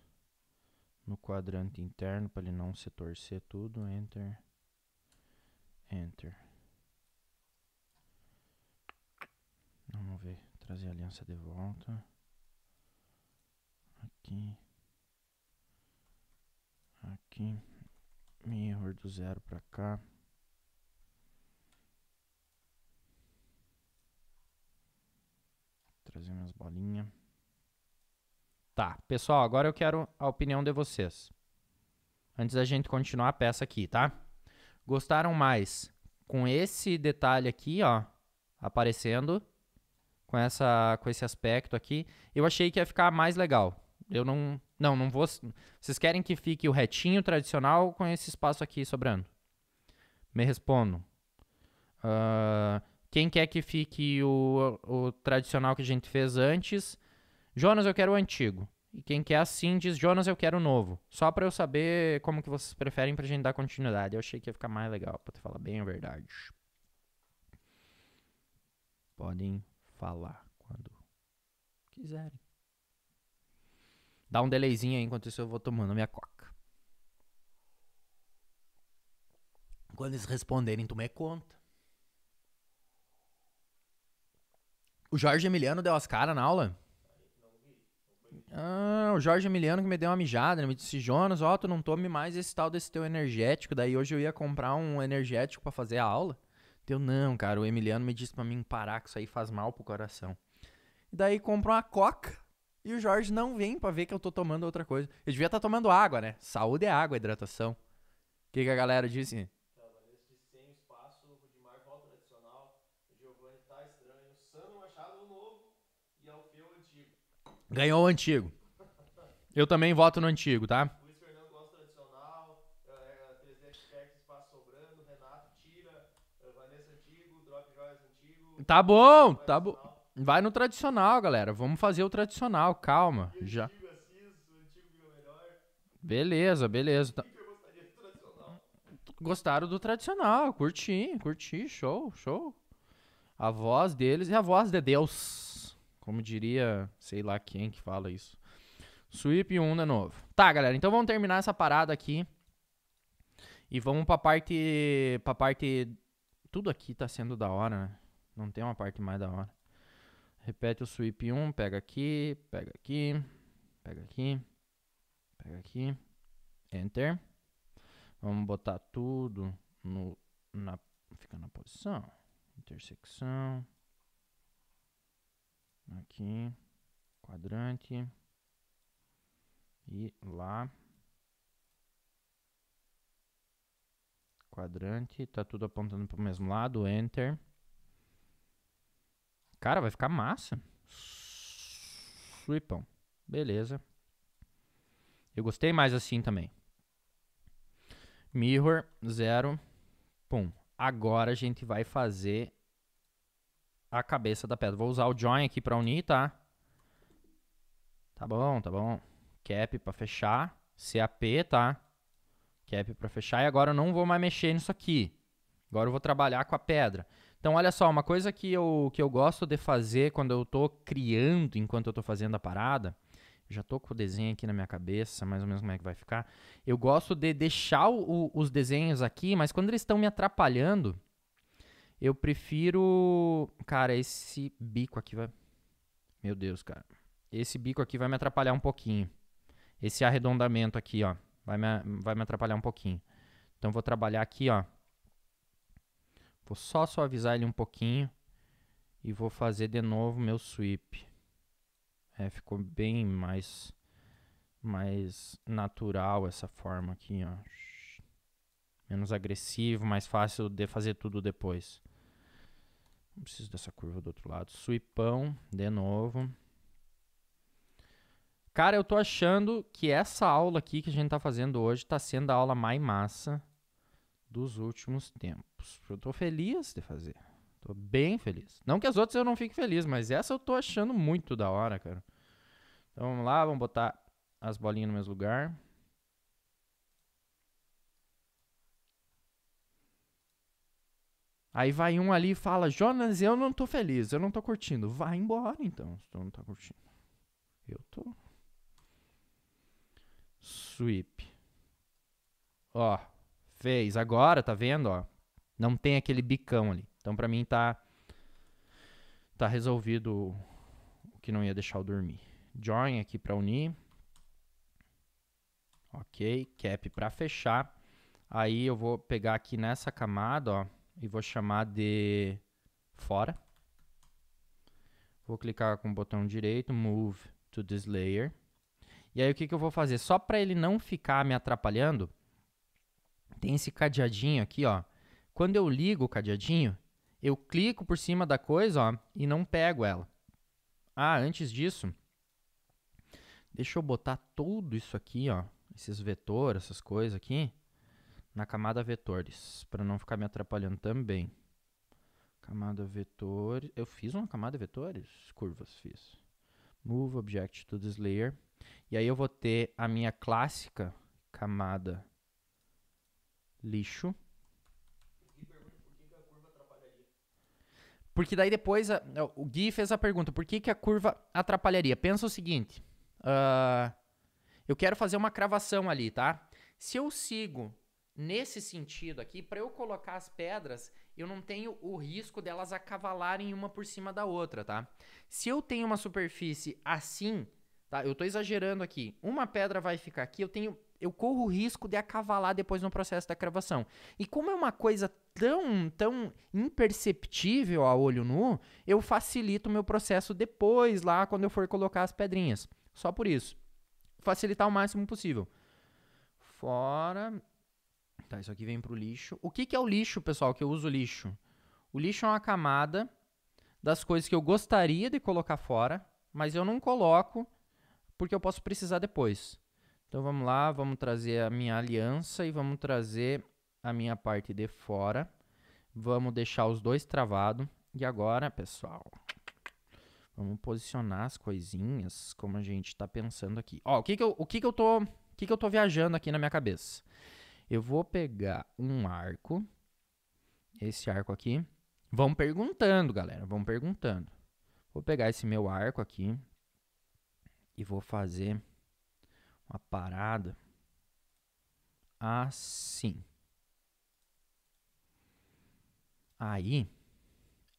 no quadrante interno para ele não se torcer tudo. Enter. Enter. Vamos ver, trazer a aliança de volta. Aqui. Aqui. Mirror do zero para cá. Trazer minhas bolinhas. Tá, pessoal, agora eu quero a opinião de vocês. Antes da gente continuar a peça aqui, tá? gostaram mais com esse detalhe aqui, ó, aparecendo, com, essa, com esse aspecto aqui. Eu achei que ia ficar mais legal. Eu não. Não, não vou. Vocês querem que fique o retinho tradicional com esse espaço aqui sobrando? Me respondam. Uh, quem quer que fique o, o tradicional que a gente fez antes? Jonas, eu quero o antigo. E quem quer assim diz, Jonas, eu quero novo. Só pra eu saber como que vocês preferem pra gente dar continuidade. Eu achei que ia ficar mais legal, pra te falar bem a verdade. Podem falar quando quiserem. Dá um delayzinho aí, enquanto isso eu vou tomando minha coca. Quando eles responderem, tu me conta. O Jorge Emiliano deu as caras na aula. Ah, o Jorge Emiliano que me deu uma mijada, ele me disse, Jonas, ó, tu não tome mais esse tal desse teu energético, daí hoje eu ia comprar um energético para fazer a aula. Deu, não, cara, o Emiliano me disse para mim parar, que isso aí faz mal pro coração. E daí compro uma coca e o Jorge não vem para ver que eu tô tomando outra coisa. Eu devia estar tá tomando água, né? Saúde é água, hidratação. O que, que a galera disse? Ganhou o antigo. Eu também voto no antigo, tá? É, é, é, tá bom, tá bom. Vai no tradicional, galera. Vamos fazer o tradicional, calma. E já. Antigo, Assis, antigo Beleza, beleza. Do Gostaram do tradicional, curti, curti, show, show. A voz deles é a voz de Deus. Como diria, sei lá quem que fala isso. Sweep 1 de novo. Tá, galera, então vamos terminar essa parada aqui. E vamos pra parte. pra parte. Tudo aqui tá sendo da hora, né? Não tem uma parte mais da hora. Repete o sweep 1, pega aqui, pega aqui, pega aqui, pega aqui. Enter. Vamos botar tudo no, na, fica na posição. Intersecção. Aqui, quadrante. E lá. Quadrante, tá tudo apontando para o mesmo lado, enter. Cara, vai ficar massa. Sweepão. Beleza. Eu gostei mais assim também. Mirror, zero. Pum. Agora a gente vai fazer a cabeça da pedra. Vou usar o join aqui para unir, tá? Tá bom, tá bom. Cap para fechar. CAP, tá? Cap para fechar. E agora eu não vou mais mexer nisso aqui. Agora eu vou trabalhar com a pedra. Então, olha só, uma coisa que eu, que eu gosto de fazer quando eu estou criando, enquanto eu estou fazendo a parada, já estou com o desenho aqui na minha cabeça, mais ou menos como é que vai ficar. Eu gosto de deixar o, os desenhos aqui, mas quando eles estão me atrapalhando, eu prefiro. Cara, esse bico aqui vai. Meu Deus, cara. Esse bico aqui vai me atrapalhar um pouquinho. Esse arredondamento aqui, ó. Vai me, vai me atrapalhar um pouquinho. Então vou trabalhar aqui, ó. Vou só suavizar ele um pouquinho. E vou fazer de novo meu sweep. É, ficou bem mais, mais natural essa forma aqui, ó. Menos agressivo, mais fácil de fazer tudo depois. Não preciso dessa curva do outro lado. Suipão, de novo. Cara, eu tô achando que essa aula aqui que a gente tá fazendo hoje tá sendo a aula mais massa dos últimos tempos. Eu tô feliz de fazer. Tô bem feliz. Não que as outras eu não fique feliz, mas essa eu tô achando muito da hora, cara. Então vamos lá, vamos botar as bolinhas no mesmo lugar. Aí vai um ali e fala: Jonas, eu não tô feliz, eu não tô curtindo. Vai embora então, se tu não tá curtindo. Eu tô. Sweep. Ó, fez. Agora, tá vendo? Ó, não tem aquele bicão ali. Então, pra mim, tá. Tá resolvido o que não ia deixar eu dormir. Join aqui pra unir. Ok, cap pra fechar. Aí eu vou pegar aqui nessa camada, ó e vou chamar de fora. Vou clicar com o botão direito, move to this layer. E aí o que, que eu vou fazer? Só para ele não ficar me atrapalhando, tem esse cadeadinho aqui, ó. Quando eu ligo o cadeadinho, eu clico por cima da coisa, ó, e não pego ela. Ah, antes disso, deixa eu botar tudo isso aqui, ó, esses vetores, essas coisas aqui na camada vetores, para não ficar me atrapalhando também. Camada vetores. Eu fiz uma camada vetores? Curvas, fiz. Move object to this layer. E aí eu vou ter a minha clássica camada lixo. Porque daí depois a, o Gui fez a pergunta: por que, que a curva atrapalharia? Pensa o seguinte: uh, eu quero fazer uma cravação ali, tá? Se eu sigo nesse sentido aqui, para eu colocar as pedras, eu não tenho o risco delas acavalarem uma por cima da outra, tá? Se eu tenho uma superfície assim, tá? Eu estou exagerando aqui. Uma pedra vai ficar aqui, eu tenho eu corro o risco de acavalar depois no processo da cravação. E como é uma coisa tão, tão imperceptível a olho nu, eu facilito o meu processo depois lá quando eu for colocar as pedrinhas. Só por isso. Facilitar o máximo possível. Fora Tá, isso aqui vem pro lixo. O que, que é o lixo, pessoal, que eu uso lixo? O lixo é uma camada das coisas que eu gostaria de colocar fora, mas eu não coloco porque eu posso precisar depois. Então vamos lá, vamos trazer a minha aliança e vamos trazer a minha parte de fora. Vamos deixar os dois travados. E agora, pessoal, vamos posicionar as coisinhas como a gente está pensando aqui. Ó, o que que eu, o que que eu tô, o que que eu tô viajando aqui na minha cabeça? Eu vou pegar um arco, esse arco aqui. Vão perguntando, galera, vão perguntando. Vou pegar esse meu arco aqui e vou fazer uma parada assim. Aí,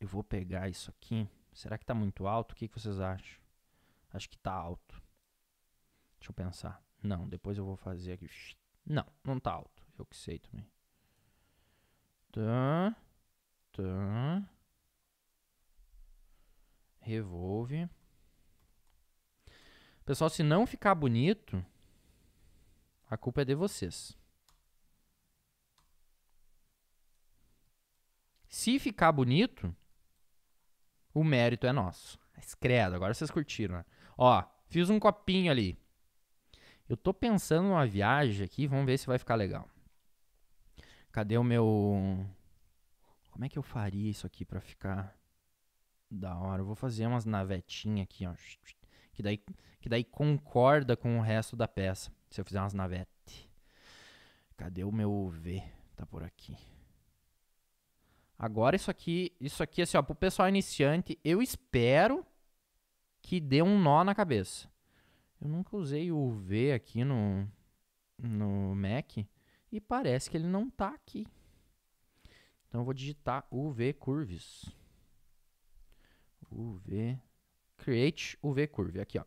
eu vou pegar isso aqui. Será que tá muito alto? O que, que vocês acham? Acho que tá alto. Deixa eu pensar. Não, depois eu vou fazer aqui. Não, não tá alto. Eu que sei também. Tá. Tá. Revolve. Pessoal, se não ficar bonito, a culpa é de vocês. Se ficar bonito, o mérito é nosso. Mas credo, agora vocês curtiram, né? Ó, fiz um copinho ali. Eu tô pensando numa viagem aqui, vamos ver se vai ficar legal. Cadê o meu. Como é que eu faria isso aqui pra ficar da hora? Eu vou fazer umas navetinhas aqui, ó. Que daí, que daí concorda com o resto da peça. Se eu fizer umas navetes. Cadê o meu V? Tá por aqui. Agora isso aqui, isso aqui assim, ó, pro pessoal iniciante, eu espero que dê um nó na cabeça. Eu nunca usei o V aqui no no Mac. E parece que ele não está aqui. Então eu vou digitar UV Curves. UV Create UV Curve, aqui ó.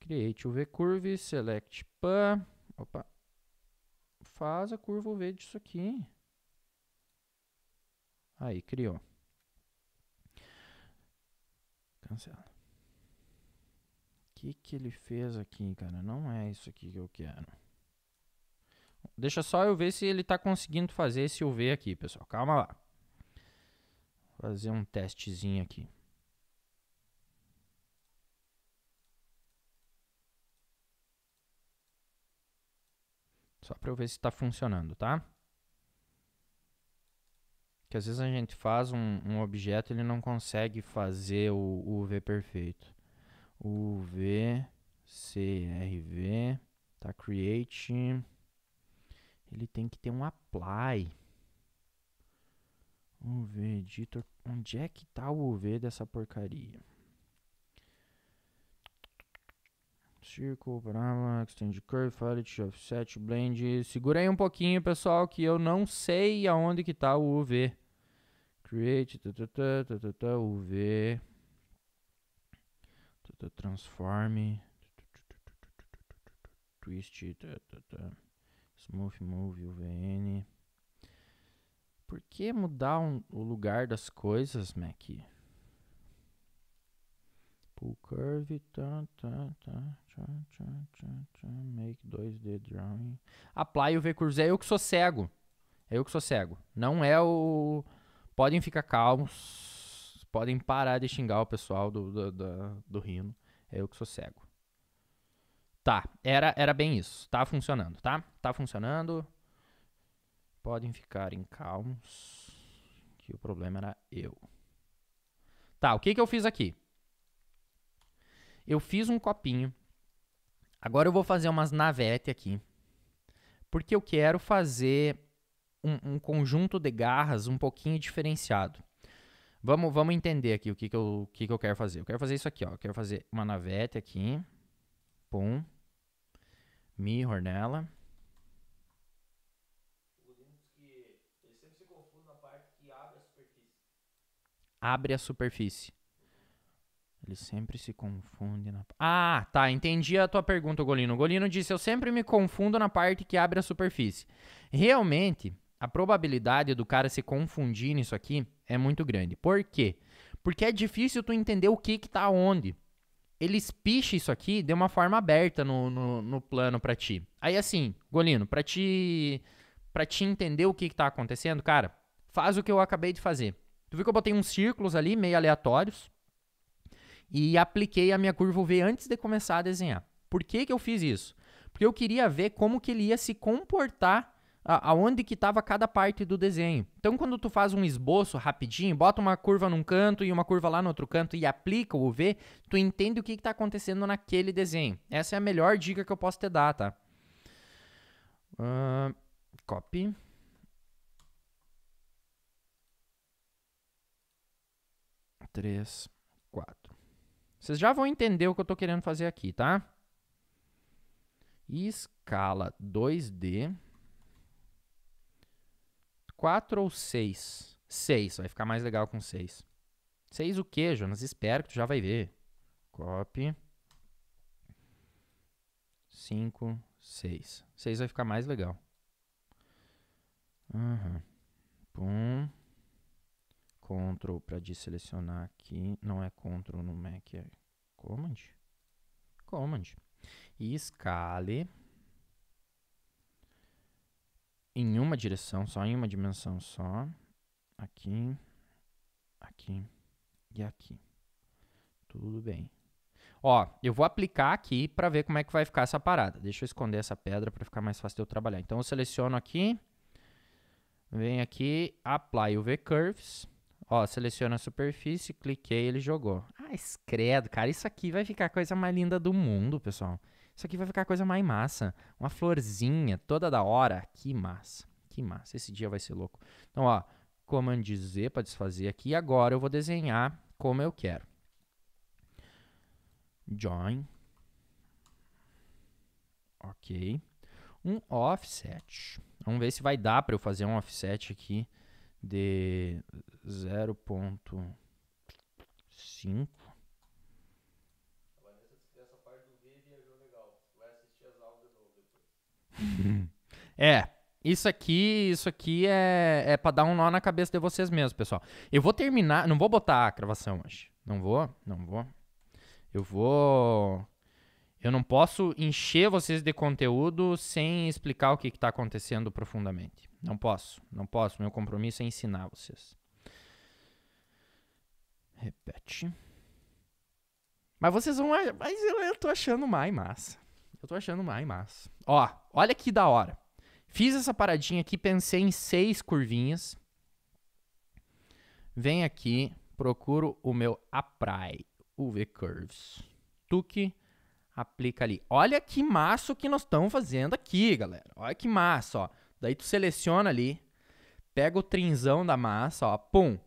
Create UV Curve, select PAN. Opa. Faz a curva UV disso aqui. Aí, criou. Cancela que que ele fez aqui, cara? Não é isso aqui que eu quero. Deixa só eu ver se ele tá conseguindo fazer esse UV aqui, pessoal. Calma lá. Fazer um testezinho aqui. Só para eu ver se está funcionando, tá? Porque às vezes a gente faz um, um objeto e ele não consegue fazer o, o UV perfeito. UV, CRV, tá? Create. Ele tem que ter um apply. UV editor. Onde é que tá o UV dessa porcaria? Circle, Panorama, Extend Curve, Fidelity, Offset, Blend. Segura aí um pouquinho, pessoal, que eu não sei aonde que tá o UV. Create, tata, tata, UV tá, transform, twist, smooth move, UVN. Por que mudar um, o lugar das coisas, Mac? Pull curve, tá, tá, tá, tá, tá, tá, tá, make 2D drawing. Apply o V-curves, é eu que sou cego. É eu que sou cego. Não é o... Podem ficar calmos podem parar de xingar o pessoal do, do, do, do Rino. É eu que sou cego. Tá, era, era bem isso. Tá funcionando, tá? Tá funcionando. Podem ficar em calmos. Que o problema era eu. Tá, o que, que eu fiz aqui? Eu fiz um copinho. Agora eu vou fazer umas navete aqui. Porque eu quero fazer um, um conjunto de garras um pouquinho diferenciado. Vamos, vamos entender aqui o que, que, eu, que, que eu quero fazer. Eu quero fazer isso aqui, ó. Eu quero fazer uma naveta aqui. Pum. Mirror nela. abre a superfície. Ele sempre se confunde na. Ah, tá. Entendi a tua pergunta, Golino. O Golino disse: Eu sempre me confundo na parte que abre a superfície. Realmente, a probabilidade do cara se confundir nisso aqui é muito grande. Por quê? Porque é difícil tu entender o que que tá onde. Ele espicha isso aqui de uma forma aberta no, no, no plano para ti. Aí assim, Golino, para ti para te entender o que que tá acontecendo, cara, faz o que eu acabei de fazer. Tu viu que eu botei uns círculos ali meio aleatórios e apliquei a minha curva V antes de começar a desenhar. Por que que eu fiz isso? Porque eu queria ver como que ele ia se comportar aonde que estava cada parte do desenho. Então, quando tu faz um esboço rapidinho, bota uma curva num canto e uma curva lá no outro canto e aplica o UV, tu entende o que está acontecendo naquele desenho. Essa é a melhor dica que eu posso te dar, tá? Uh, copy. Três, quatro. Vocês já vão entender o que eu estou querendo fazer aqui, tá? Escala 2D. 4 ou 6? 6, vai ficar mais legal com 6. 6 o quê, Jonas? Espero que tu já vai ver. Copy. 5, 6. 6 vai ficar mais legal. Uhum. Pum. Ctrl para deselecionar aqui. Não é Ctrl no Mac, é Command. Command. E escale em uma direção só, em uma dimensão só. Aqui, aqui e aqui. Tudo bem. Ó, eu vou aplicar aqui para ver como é que vai ficar essa parada. Deixa eu esconder essa pedra para ficar mais fácil de eu trabalhar. Então eu seleciono aqui, venho aqui, apply o V curves. Ó, seleciona a superfície, cliquei, ele jogou. Ah, escredo, cara, isso aqui vai ficar a coisa mais linda do mundo, pessoal. Isso aqui vai ficar coisa mais massa. Uma florzinha toda da hora. Que massa. Que massa. Esse dia vai ser louco. Então, ó, Command Z para desfazer aqui. Agora eu vou desenhar como eu quero. Join. Ok. Um offset. Vamos ver se vai dar para eu fazer um offset aqui de 0.5. é, isso aqui, isso aqui é, é pra dar um nó na cabeça de vocês mesmos, pessoal. Eu vou terminar, não vou botar a gravação hoje. Não vou, não vou. Eu vou. Eu não posso encher vocês de conteúdo sem explicar o que está acontecendo profundamente. Não posso, não posso. Meu compromisso é ensinar vocês. Repete. Mas vocês vão. Mas eu, eu tô achando mais massa. Eu tô achando mais massa. Ó, olha que da hora. Fiz essa paradinha aqui, pensei em seis curvinhas. Vem aqui, procuro o meu Apply UV Curves. Tuque, aplica ali. Olha que massa o que nós estamos fazendo aqui, galera. Olha que massa, ó. Daí tu seleciona ali, pega o trinzão da massa, ó, pum,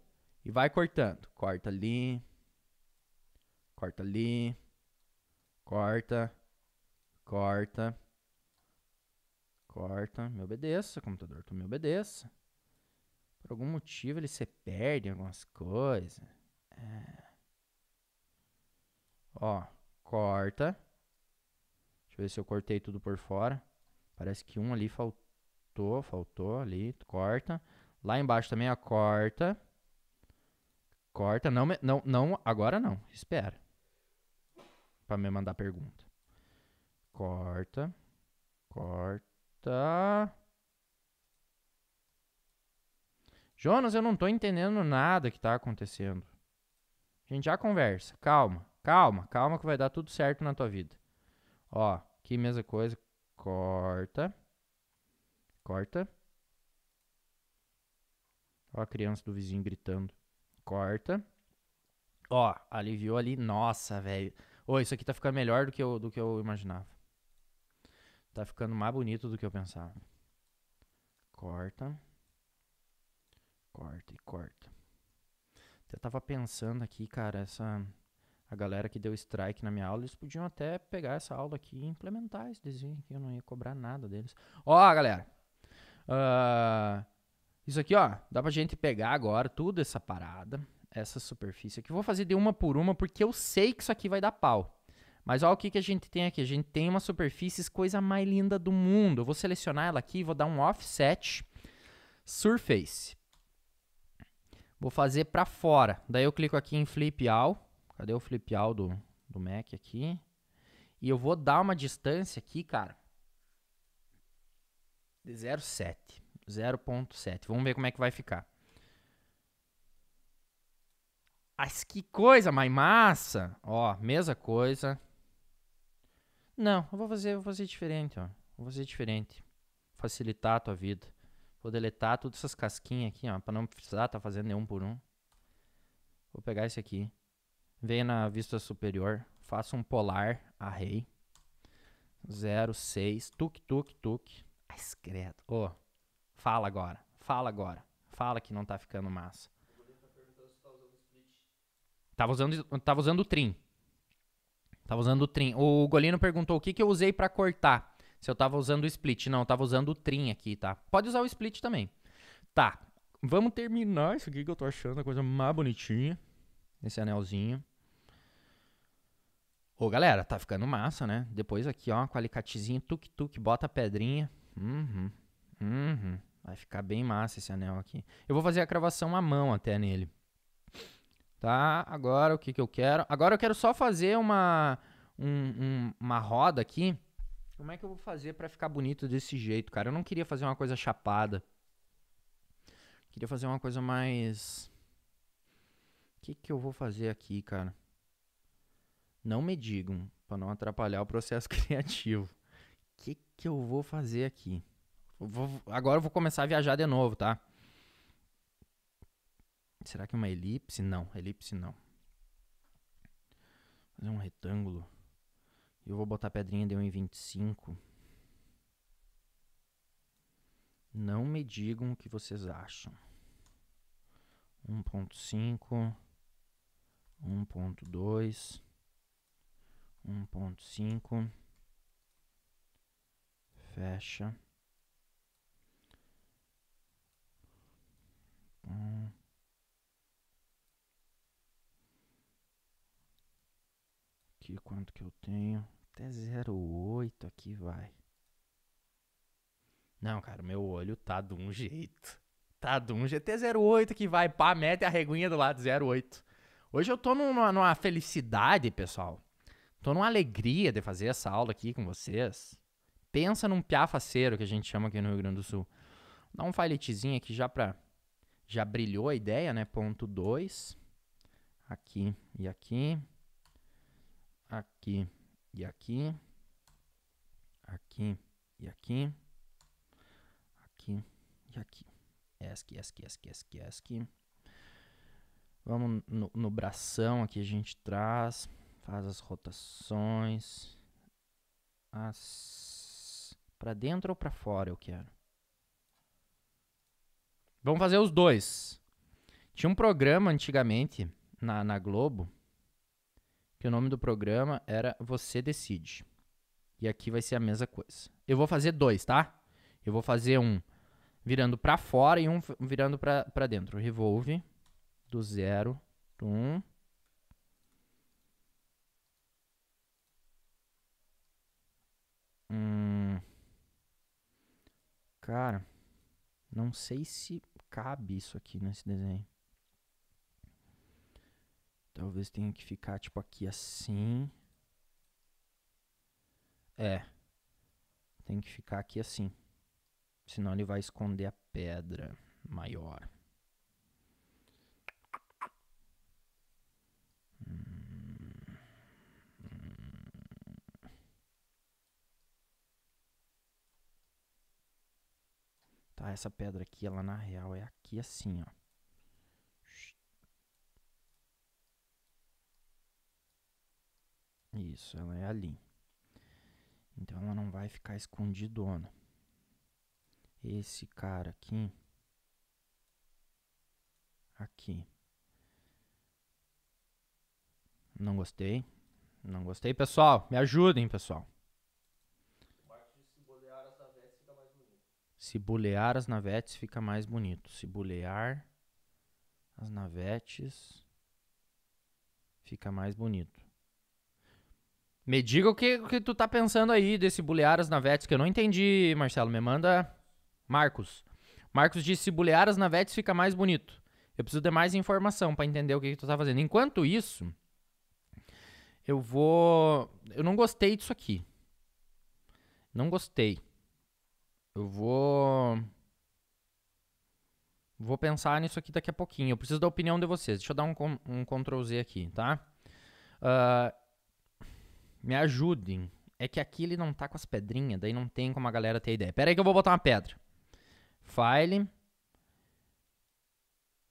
e vai cortando. Corta ali, corta ali, corta Corta. Corta. Me obedeça, computador. Tu me obedeça. Por algum motivo ele se perde em algumas coisas. É. Ó, corta. Deixa eu ver se eu cortei tudo por fora. Parece que um ali faltou, faltou ali. Corta. Lá embaixo também, ó, corta. Corta. Não, não, não agora não. Espera. Pra me mandar pergunta corta, corta. Jonas, eu não tô entendendo nada que tá acontecendo. A gente já conversa. Calma, calma, calma que vai dar tudo certo na tua vida. Ó, aqui mesma coisa. Corta. Corta. Ó a criança do vizinho gritando. Corta. Ó, aliviou ali. Nossa, velho. Ô, isso aqui tá ficando melhor do que eu, do que eu imaginava. Tá ficando mais bonito do que eu pensava. Corta. Corta e corta. Até tava pensando aqui, cara, essa. A galera que deu strike na minha aula, eles podiam até pegar essa aula aqui e implementar esse desenho aqui. Eu não ia cobrar nada deles. Ó, galera. Uh, isso aqui, ó. Dá pra gente pegar agora tudo essa parada. Essa superfície aqui. Vou fazer de uma por uma, porque eu sei que isso aqui vai dar pau. Mas olha o que, que a gente tem aqui. A gente tem uma superfície, coisa mais linda do mundo. Eu vou selecionar ela aqui, vou dar um offset, surface. Vou fazer para fora. Daí eu clico aqui em flip all. Cadê o flip all do, do Mac aqui? E eu vou dar uma distância aqui, cara, de 0,7. 0,7. Vamos ver como é que vai ficar. Mas que coisa mais massa! Ó, mesma coisa. Não, eu vou fazer, vou fazer diferente, ó. Vou fazer diferente. Facilitar a tua vida. Vou deletar todas essas casquinhas aqui, ó, para não precisar tá fazendo um por um. Vou pegar esse aqui. Venha na vista superior, faça um polar array 06 tuk tuk tuk. Ai, credo. Ô, oh, fala agora. Fala agora. Fala que não tá ficando massa. Tá, tá usando, tava usando o trim. Tava usando o trim. O Golino perguntou o que, que eu usei para cortar. Se eu tava usando o split. Não, eu tava usando o trim aqui, tá? Pode usar o split também. Tá. Vamos terminar isso aqui que eu tô achando a coisa mais bonitinha. Esse anelzinho. Ô, galera, tá ficando massa, né? Depois aqui, ó, com alicatezinho, tuk-tuk, bota a pedrinha. Uhum. Uhum. Vai ficar bem massa esse anel aqui. Eu vou fazer a cravação à mão até nele. Tá, agora o que, que eu quero? Agora eu quero só fazer uma, um, um, uma roda aqui. Como é que eu vou fazer para ficar bonito desse jeito, cara? Eu não queria fazer uma coisa chapada. Queria fazer uma coisa mais... O que, que eu vou fazer aqui, cara? Não me digam, para não atrapalhar o processo criativo. O que, que eu vou fazer aqui? vou... Agora eu vou começar a viajar de novo, tá? Será que é uma elipse? Não, elipse não. Vou fazer um retângulo. Eu vou botar a pedrinha de 1,25. Não me digam o que vocês acham. 1.5, 1.2, 1.5, fecha. Um, aqui quanto que eu tenho. Até 08 aqui vai. Não, cara, meu olho tá de um jeito. Tá de um jeito. Até 08 que vai, pá, mete a reguinha do lado, 08. Hoje eu tô numa, numa felicidade, pessoal. Tô numa alegria de fazer essa aula aqui com vocês. Pensa num piafaceiro que a gente chama aqui no Rio Grande do Sul. Dá um filetezinho aqui já pra... Já brilhou a ideia, né? Ponto 2. Aqui e aqui aqui e aqui, aqui e aqui, aqui e aqui. ESC, ESC, ESC, ESC, ESC. Vamos no, no bração aqui, a gente traz, faz as rotações. As... Para dentro ou para fora eu quero? Vamos fazer os dois. Tinha um programa antigamente na, na Globo que o nome do programa era Você Decide. E aqui vai ser a mesma coisa. Eu vou fazer dois, tá? Eu vou fazer um virando para fora e um virando para dentro. Revolve do zero do um. Hum. Cara, não sei se cabe isso aqui nesse desenho. Talvez tenha que ficar tipo aqui assim. É. Tem que ficar aqui assim. Senão ele vai esconder a pedra maior. Tá, essa pedra aqui, ela na real é aqui assim, ó. Isso, ela é ali. Então ela não vai ficar escondidona. Esse cara aqui. Aqui. Não gostei. Não gostei, pessoal. Me ajudem, pessoal. Se bolear as navetes fica mais bonito. Se bolear as navetes fica mais bonito. Me diga o que, o que tu tá pensando aí desse bulear as navetes, que eu não entendi, Marcelo. Me manda Marcos. Marcos disse: se bulear as navetes fica mais bonito. Eu preciso de mais informação para entender o que, que tu tá fazendo. Enquanto isso, eu vou. Eu não gostei disso aqui. Não gostei. Eu vou. Vou pensar nisso aqui daqui a pouquinho. Eu preciso da opinião de vocês. Deixa eu dar um, um Ctrl Z aqui, tá? Uh, me ajudem. É que aqui ele não tá com as pedrinhas, daí não tem como a galera ter ideia. Pera aí que eu vou botar uma pedra. File.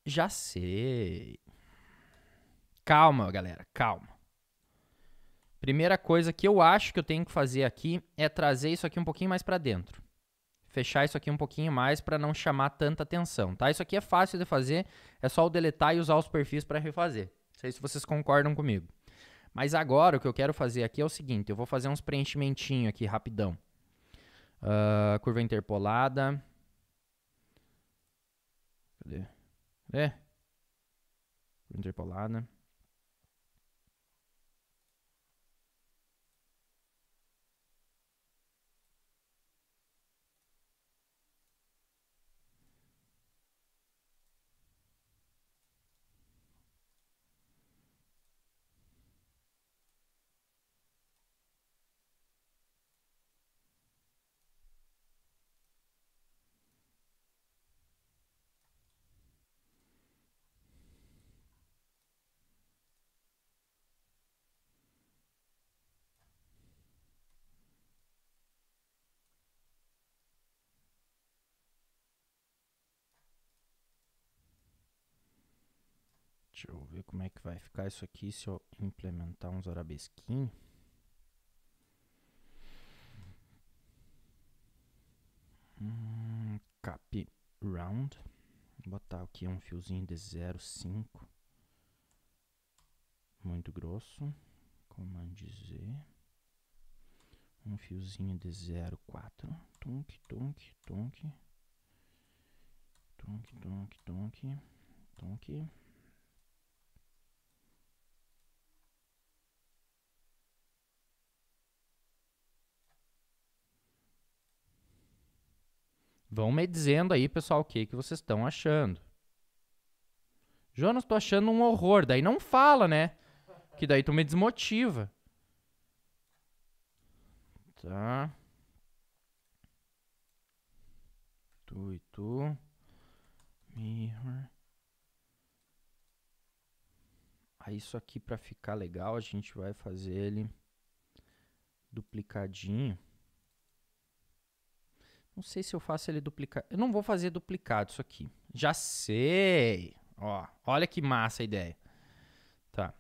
Já sei. Calma, galera, calma. Primeira coisa que eu acho que eu tenho que fazer aqui é trazer isso aqui um pouquinho mais para dentro. Fechar isso aqui um pouquinho mais para não chamar tanta atenção, tá? Isso aqui é fácil de fazer, é só o deletar e usar os perfis para refazer. Não sei se vocês concordam comigo. Mas agora o que eu quero fazer aqui é o seguinte: eu vou fazer uns preenchimentinhos aqui rapidão. Uh, curva interpolada. Cadê? É. Curva interpolada. Deixa eu ver como é que vai ficar isso aqui se eu implementar uns arabesquinhos. Hum, cap round. Vou botar aqui um fiozinho de 0,5. Muito grosso. Comando Z. Um fiozinho de 0,4. Tunk, tunk, tunk. Tunk, tunk, tunk. Tunk. Vão me dizendo aí, pessoal, o que, que vocês estão achando. Jonas, tô achando um horror. Daí não fala, né? Que daí tu me desmotiva. Tá. Tu e tu. Mirror. Aí isso aqui para ficar legal, a gente vai fazer ele duplicadinho. Não sei se eu faço ele duplicar Eu não vou fazer duplicado isso aqui. Já sei. Ó, olha que massa a ideia. Tá.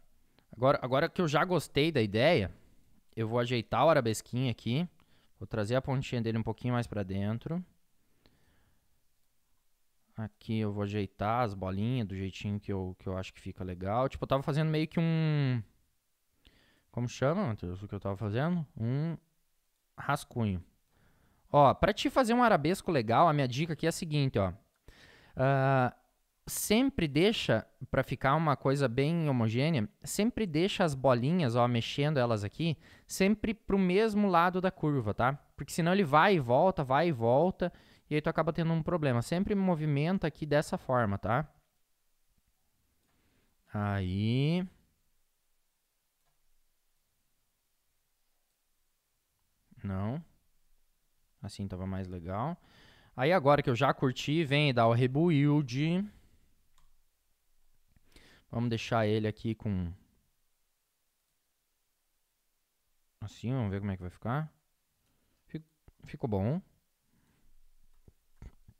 Agora, agora que eu já gostei da ideia, eu vou ajeitar o arabesquinho aqui. Vou trazer a pontinha dele um pouquinho mais para dentro. Aqui eu vou ajeitar as bolinhas do jeitinho que eu, que eu acho que fica legal. Tipo, eu tava fazendo meio que um... Como chama, Matheus, o que eu tava fazendo? Um rascunho. Ó, para te fazer um arabesco legal, a minha dica aqui é a seguinte, ó. Uh, sempre deixa, para ficar uma coisa bem homogênea, sempre deixa as bolinhas, ó, mexendo elas aqui, sempre pro mesmo lado da curva, tá? Porque senão ele vai e volta, vai e volta, e aí tu acaba tendo um problema. Sempre movimenta aqui dessa forma, tá? Aí... Não. Assim tava mais legal. Aí agora que eu já curti, vem dar o rebuild. Vamos deixar ele aqui com... Assim, vamos ver como é que vai ficar. Ficou bom.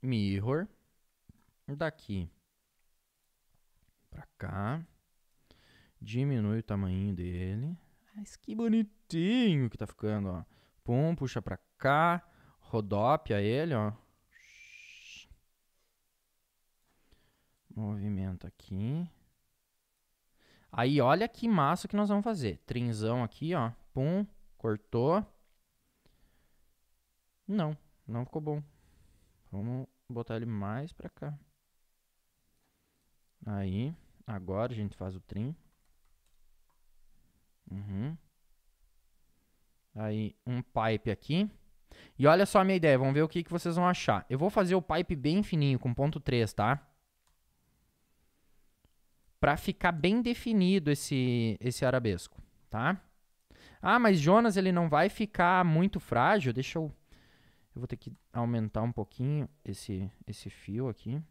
Mirror. Daqui pra cá. Diminui o tamanho dele. Mas que bonitinho que tá ficando, ó. Pum, puxa pra cá. Rodópia ele, ó. Movimento aqui. Aí, olha que massa que nós vamos fazer. Trinzão aqui, ó. Pum, cortou. Não, não ficou bom. Vamos botar ele mais pra cá. Aí, agora a gente faz o trim. Uhum. Aí, um pipe aqui. E olha só a minha ideia, vamos ver o que, que vocês vão achar. Eu vou fazer o pipe bem fininho, com ponto 3, tá? Pra ficar bem definido esse, esse arabesco, tá? Ah, mas Jonas, ele não vai ficar muito frágil? Deixa eu... Eu vou ter que aumentar um pouquinho esse, esse fio aqui.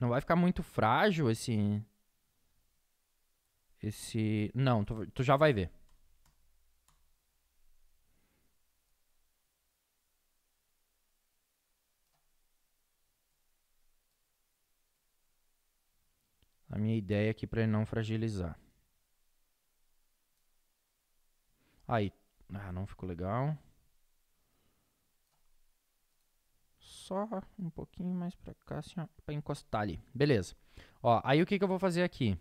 Não vai ficar muito frágil esse... Esse... Não, tu, tu já vai ver. minha ideia aqui para não fragilizar. Aí, ah, não ficou legal. Só um pouquinho mais para cá, assim, para encostar ali. Beleza. Ó, aí o que, que eu vou fazer aqui?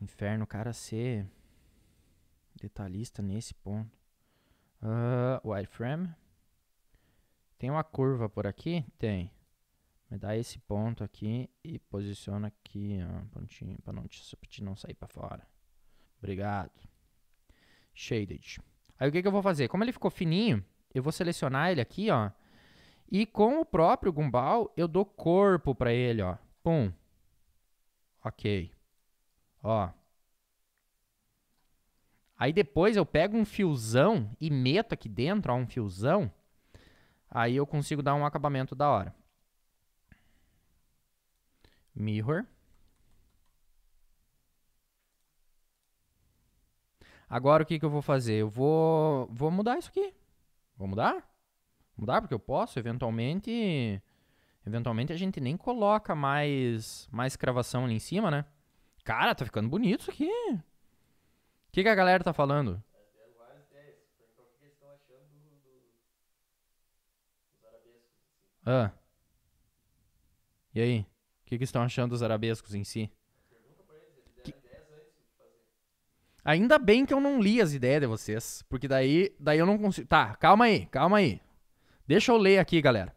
Inferno, cara, ser detalhista nesse ponto. Uh, wireframe. Tem uma curva por aqui? Tem. Me dá esse ponto aqui e posiciona aqui, ó, pontinho, para não, te, não sair para fora. Obrigado. Shaded. Aí o que, que eu vou fazer? Como ele ficou fininho, eu vou selecionar ele aqui, ó. E com o próprio Gumball, eu dou corpo para ele, ó. Pum. Ok. Ó. Aí depois eu pego um fiozão e meto aqui dentro, ó, um fiozão. Aí eu consigo dar um acabamento da hora mirror. Agora o que, que eu vou fazer? Eu vou, vou mudar isso aqui. Vou mudar? Vou mudar porque eu posso, eventualmente... Eventualmente a gente nem coloca mais, mais cravação ali em cima, né? Cara, tá ficando bonito isso aqui. O que, que a galera tá falando? Ah. E aí? O que, que estão achando dos arabescos em si? Ainda bem que eu não li as ideias de vocês, porque daí, daí eu não consigo. Tá, calma aí, calma aí. Deixa eu ler aqui, galera.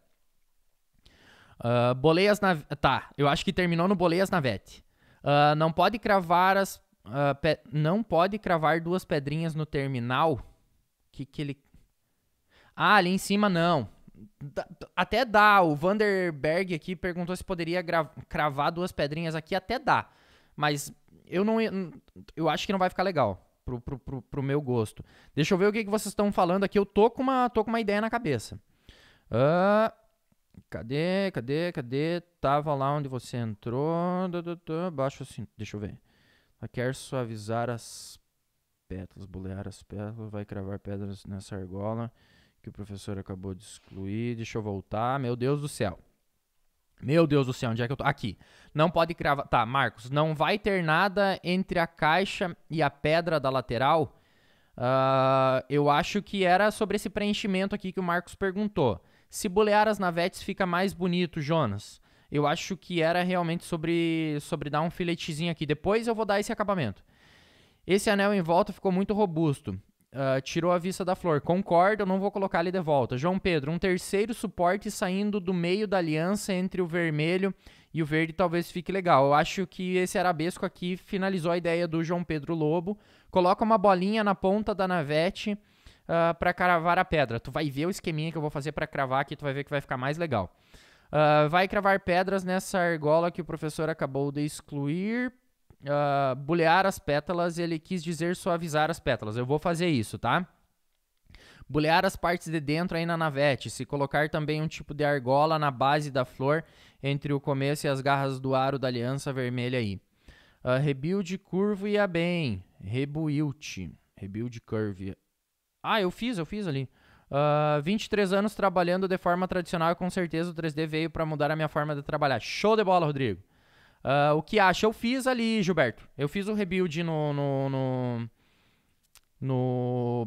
Uh, boleias na. Tá, eu acho que terminou no Boleias Navete. Uh, ah, não pode cravar as. Uh, pe... Não pode cravar duas pedrinhas no terminal. Que que ele. Ah, ali em cima não até dá. O Vanderberg aqui perguntou se poderia cravar duas pedrinhas aqui. Até dá. Mas eu não. Eu acho que não vai ficar legal. Pro, pro, pro, pro meu gosto. Deixa eu ver o que, que vocês estão falando aqui. Eu tô com uma, tô com uma ideia na cabeça. Uh, cadê? Cadê? Cadê? Tava lá onde você entrou. Baixo assim. Deixa eu ver. quer suavizar as pétalas, bolear as pétalas, vai cravar pedras nessa argola que o professor acabou de excluir. Deixa eu voltar. Meu Deus do céu. Meu Deus do céu, onde é que eu tô? Aqui. Não pode cravar. Tá, Marcos, não vai ter nada entre a caixa e a pedra da lateral? Uh, eu acho que era sobre esse preenchimento aqui que o Marcos perguntou. Se bolear as navetes fica mais bonito, Jonas. Eu acho que era realmente sobre, sobre dar um filetezinho aqui. Depois eu vou dar esse acabamento. Esse anel em volta ficou muito robusto. Uh, tirou a vista da flor. Concorda, eu não vou colocar ele de volta. João Pedro, um terceiro suporte saindo do meio da aliança entre o vermelho e o verde talvez fique legal. Eu acho que esse arabesco aqui finalizou a ideia do João Pedro Lobo. Coloca uma bolinha na ponta da navete uh, ah, para cravar a pedra. Tu vai ver o esqueminha que eu vou fazer para cravar aqui, tu vai ver que vai ficar mais legal. Uh, vai cravar pedras nessa argola que o professor acabou de excluir uh, bulear as pétalas, ele quis dizer suavizar as pétalas. Eu vou fazer isso, tá? Bulear as partes de dentro aí na navete, se colocar também um tipo de argola na base da flor, entre o começo e as garras do aro da aliança vermelha aí. Uh, rebuild curvo ia bem. Rebuild. Rebuild curve. Ah, eu fiz, eu fiz ali. Uh, ah, 23 anos trabalhando de forma tradicional, com certeza o 3D veio para mudar a minha forma de trabalhar. Show de bola, Rodrigo. Uh, o que acha? Eu fiz ali, Gilberto. Eu fiz o um rebuild no. no. no. no,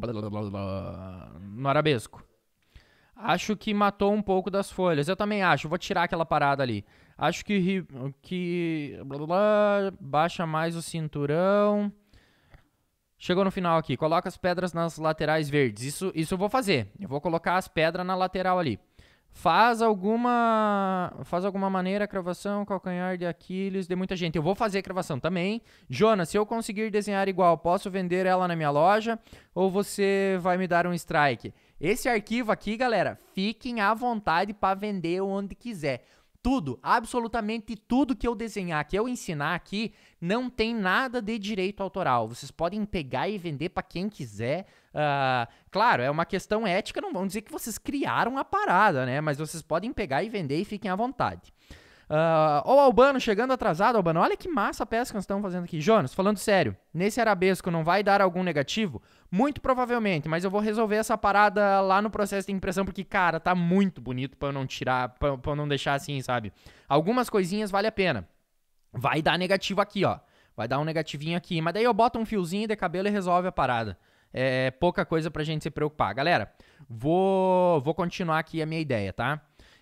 no arabesco. Acho que matou um pouco das folhas. Eu também acho. Vou tirar aquela parada ali. Acho que. que baixa mais o cinturão. Chegou no final aqui. Coloca as pedras nas laterais verdes. Isso, isso eu vou fazer. Eu vou colocar as pedras na lateral ali faz alguma faz alguma maneira cravação, calcanhar de Aquiles de muita gente. Eu vou fazer cravação também. Jonas, se eu conseguir desenhar igual, posso vender ela na minha loja ou você vai me dar um strike? Esse arquivo aqui, galera, fiquem à vontade para vender onde quiser. Tudo, absolutamente tudo que eu desenhar, que eu ensinar aqui, não tem nada de direito autoral. Vocês podem pegar e vender para quem quiser Uh, claro, é uma questão ética, não vão dizer que vocês criaram a parada, né? Mas vocês podem pegar e vender e fiquem à vontade. Uh, ah, o Albano chegando atrasado, Albano, olha que massa a peça que nós estamos fazendo aqui. Jonas, falando sério, nesse arabesco não vai dar algum negativo? Muito provavelmente, mas eu vou resolver essa parada lá no processo de impressão, porque, cara, tá muito bonito pra eu não tirar, pra, pra eu não deixar assim, sabe? Algumas coisinhas vale a pena. Vai dar negativo aqui, ó. Vai dar um negativinho aqui, mas daí eu boto um fiozinho de cabelo e resolve a parada. É, é pouca coisa pra gente se preocupar. Galera, vou, vou continuar aqui a minha ideia, tá?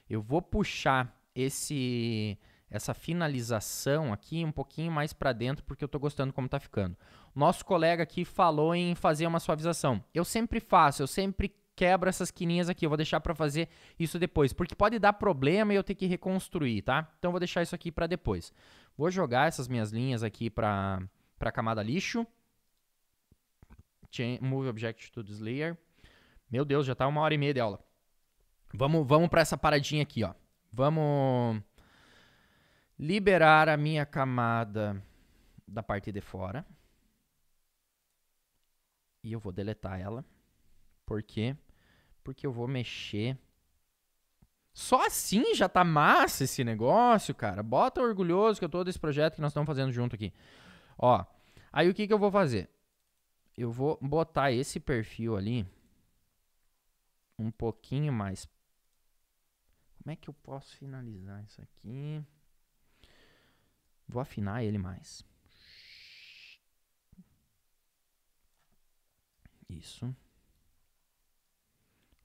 Eu vou puxar esse essa finalização aqui um pouquinho mais para dentro porque eu tô gostando como tá ficando. Nosso colega aqui falou em fazer uma suavização. Eu sempre faço, eu sempre quebro essas quininhas aqui, eu vou deixar para fazer isso depois, porque pode dar problema e eu ter que reconstruir, tá? Então eu vou deixar isso aqui para depois. Vou jogar essas minhas linhas aqui para para camada lixo move Object to this Layer. Meu Deus, já tá uma hora e meia de aula. Vamos, vamos para essa paradinha aqui, ó. Vamos liberar a minha camada da parte de fora. E eu vou deletar ela. Por quê? Porque eu vou mexer. Só assim já tá massa esse negócio, cara. Bota orgulhoso que eu tô desse projeto que nós estamos fazendo junto aqui. Ó, aí o que que eu vou fazer? eu vou botar esse perfil ali um pouquinho mais. Como é que eu posso finalizar isso aqui? Vou afinar ele mais. Isso.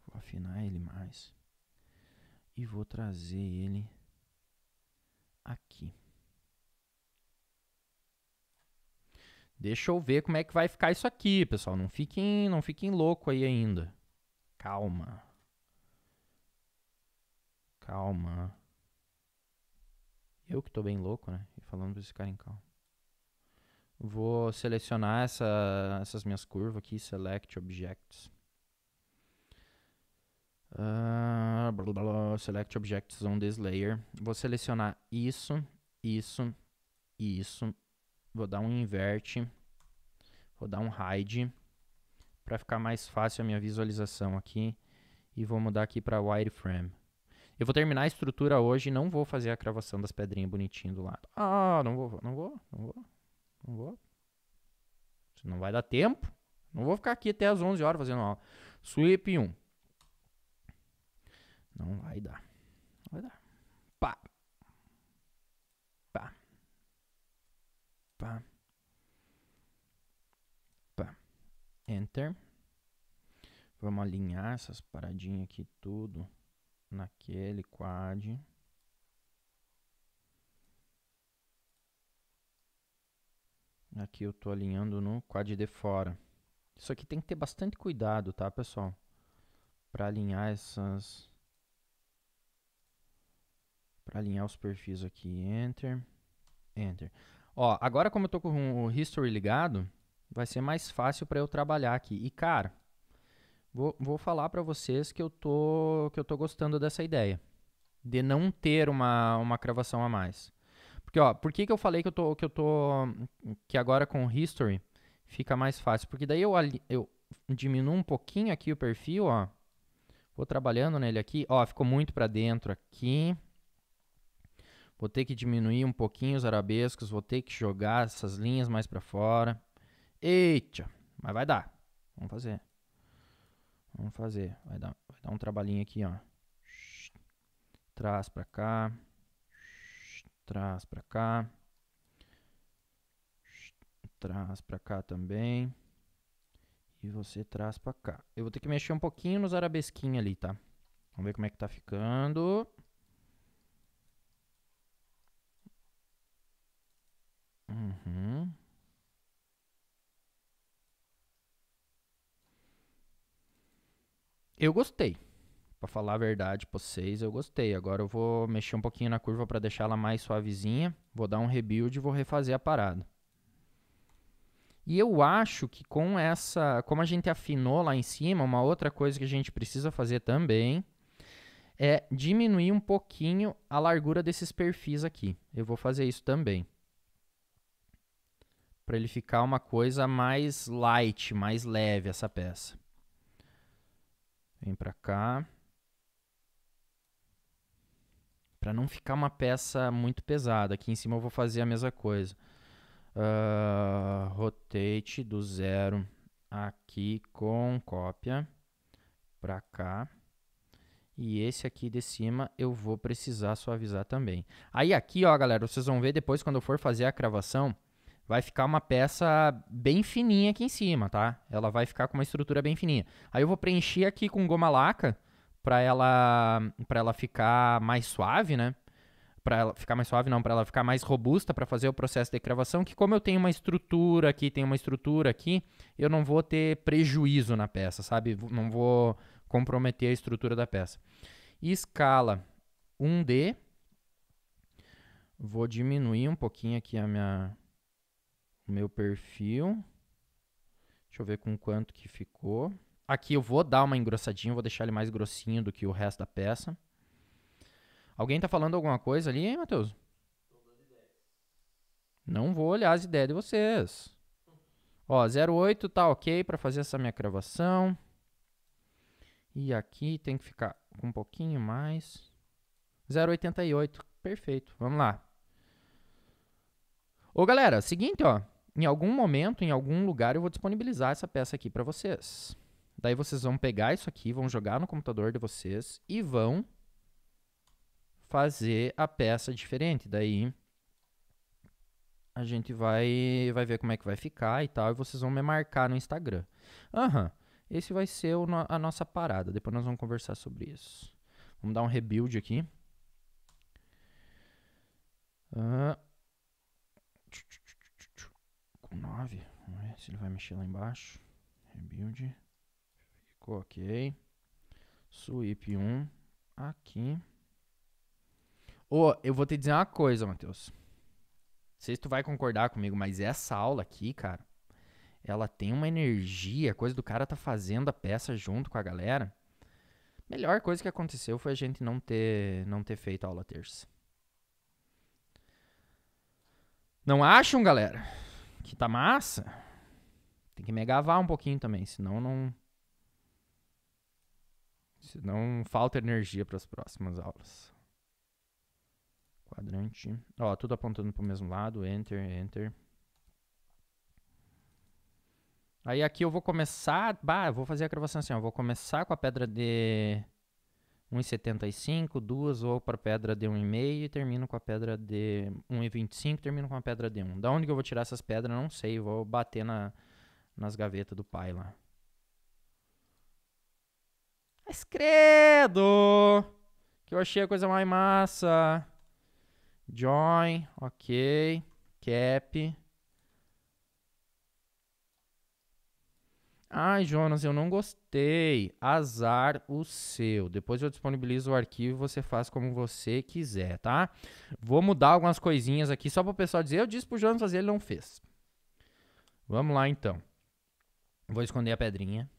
Vou afinar ele mais. E vou trazer ele aqui. Deixa eu ver como é que vai ficar isso aqui, pessoal. Não fiquem, não fiquem louco aí ainda. Calma. Calma. Eu que tô bem louco, né? E falando pra vocês ficarem calma. Vou selecionar essa, essas minhas curvas aqui, Select Objects. Uh, blá, blá, blá, select Objects on this layer. Vou selecionar isso, isso, isso Vou dar um invert. Vou dar um hide. Para ficar mais fácil a minha visualização aqui. E vou mudar aqui para wireframe. Eu vou terminar a estrutura hoje e não vou fazer a cravação das pedrinhas bonitinho do lado. Ah, não vou, não vou, não vou, não vou. Não vai dar tempo. Não vou ficar aqui até as 11 horas fazendo aula. Sweep 1. Não vai dar. Não vai dar. Pá. Pá. Enter. Vamos alinhar essas paradinhas aqui tudo naquele quad. Aqui eu tô alinhando no quad de fora. Isso aqui tem que ter bastante cuidado, tá, pessoal? Para alinhar essas para alinhar os perfis aqui, enter, enter. Ó, agora como eu tô com o history ligado, vai ser mais fácil para eu trabalhar aqui. E cara, vou, vou falar para vocês que eu tô que eu tô gostando dessa ideia de não ter uma, uma cravação a mais. Porque ó, por que, que eu falei que eu tô que eu tô que agora com o history fica mais fácil? Porque daí eu eu diminuo um pouquinho aqui o perfil, ó. Vou trabalhando nele aqui, ó, ficou muito para dentro aqui vou ter que diminuir um pouquinho os arabescos, vou ter que jogar essas linhas mais para fora. Eita, mas vai dar. Vamos fazer. Vamos fazer. Vai dar, vai dar um trabalhinho aqui, ó. Traz para cá. Traz para cá. Traz para cá também. E você traz para cá. Eu vou ter que mexer um pouquinho nos arabesquinhos ali, tá? Vamos ver como é que tá ficando. Uhum. Eu gostei. Pra falar a verdade pra vocês, eu gostei. Agora eu vou mexer um pouquinho na curva para deixar ela mais suavezinha. Vou dar um rebuild e vou refazer a parada. E eu acho que com essa... Como a gente afinou lá em cima, uma outra coisa que a gente precisa fazer também é diminuir um pouquinho a largura desses perfis aqui. Eu vou fazer isso também para ele ficar uma coisa mais light, mais leve essa peça. Vem para cá. Para não ficar uma peça muito pesada. Aqui em cima eu vou fazer a mesma coisa. Uh, rotate do zero aqui com cópia para cá. E esse aqui de cima eu vou precisar suavizar também. Aí aqui, ó, galera, vocês vão ver depois quando eu for fazer a cravação vai ficar uma peça bem fininha aqui em cima, tá? Ela vai ficar com uma estrutura bem fininha. Aí eu vou preencher aqui com goma laca para ela para ela ficar mais suave, né? Para ela ficar mais suave, não, para ela ficar mais robusta para fazer o processo de cravação, que como eu tenho uma estrutura aqui, tem uma estrutura aqui, eu não vou ter prejuízo na peça, sabe? Não vou comprometer a estrutura da peça. Escala 1D. Vou diminuir um pouquinho aqui a minha meu perfil. Deixa eu ver com quanto que ficou. Aqui eu vou dar uma engrossadinha, vou deixar ele mais grossinho do que o resto da peça. Alguém tá falando alguma coisa ali, hein, Matheus? Não vou olhar as ideias de vocês. Ó, 08 tá ok para fazer essa minha cravação. E aqui tem que ficar um pouquinho mais. 0,88, perfeito. Vamos lá. Ô, galera, seguinte, ó. Em algum momento, em algum lugar, eu vou disponibilizar essa peça aqui para vocês. Daí vocês vão pegar isso aqui, vão jogar no computador de vocês e vão fazer a peça diferente. Daí a gente vai, vai ver como é que vai ficar e tal. E vocês vão me marcar no Instagram. Aham, uhum, esse vai ser o, a nossa parada. Depois nós vamos conversar sobre isso. Vamos dar um rebuild aqui. Uh com 9. Vamos ver se ele vai mexer lá embaixo. Rebuild. Ficou ok. Sweep 1. Aqui. Ô, oh, eu vou te dizer uma coisa, Matheus. Não sei se tu vai concordar comigo, mas essa aula aqui, cara, ela tem uma energia, coisa do cara tá fazendo a peça junto com a galera. Melhor coisa que aconteceu foi a gente não ter, não ter feito a aula terça. Não acham, galera? que tá massa, tem que megavar um pouquinho também, senão não. Senão falta energia para as próximas aulas. Quadrante. Ó, tudo apontando para o mesmo lado. Enter, enter. Aí aqui eu vou começar. Bah, eu vou fazer a gravação assim, Eu vou começar com a pedra de 1,75, duas vou para pedra de 1,5 e termino com a pedra de 1,25, termino com a pedra de 1. Da onde que eu vou tirar essas pedras, não sei, vou bater na, nas gavetas do pai lá. Mas credo! Que eu achei a coisa mais massa. Join, ok. Cap. Ai, Jonas, eu não gostei. Azar o seu. Depois eu disponibilizo o arquivo e você faz como você quiser, tá? Vou mudar algumas coisinhas aqui só para o pessoal dizer. Eu disse pro Jonas fazer, ele não fez. Vamos lá então. Vou esconder a pedrinha.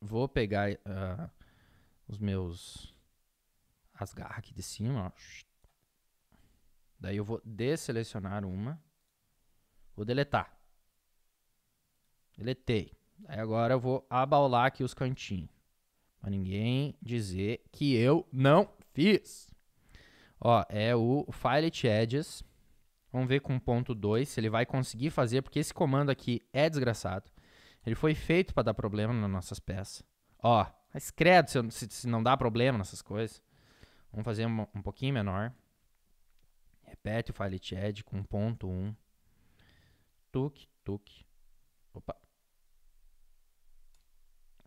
Vou pegar uh, os meus. as garras aqui de cima, ó. Daí eu vou desselecionar uma. Vou deletar. Deletei. Aí agora eu vou abaular aqui os cantinhos. Pra ninguém dizer que eu não fiz. Ó, é o Filet Edges. Vamos ver com ponto 2 se ele vai conseguir fazer, porque esse comando aqui é desgraçado. Ele foi feito para dar problema nas nossas peças. Ó, mas credo se, se, se, não dá problema nessas coisas. Vamos fazer um, um pouquinho menor. Repete o Filet edge com ponto 1. Um. Tuk, tuk. Opa,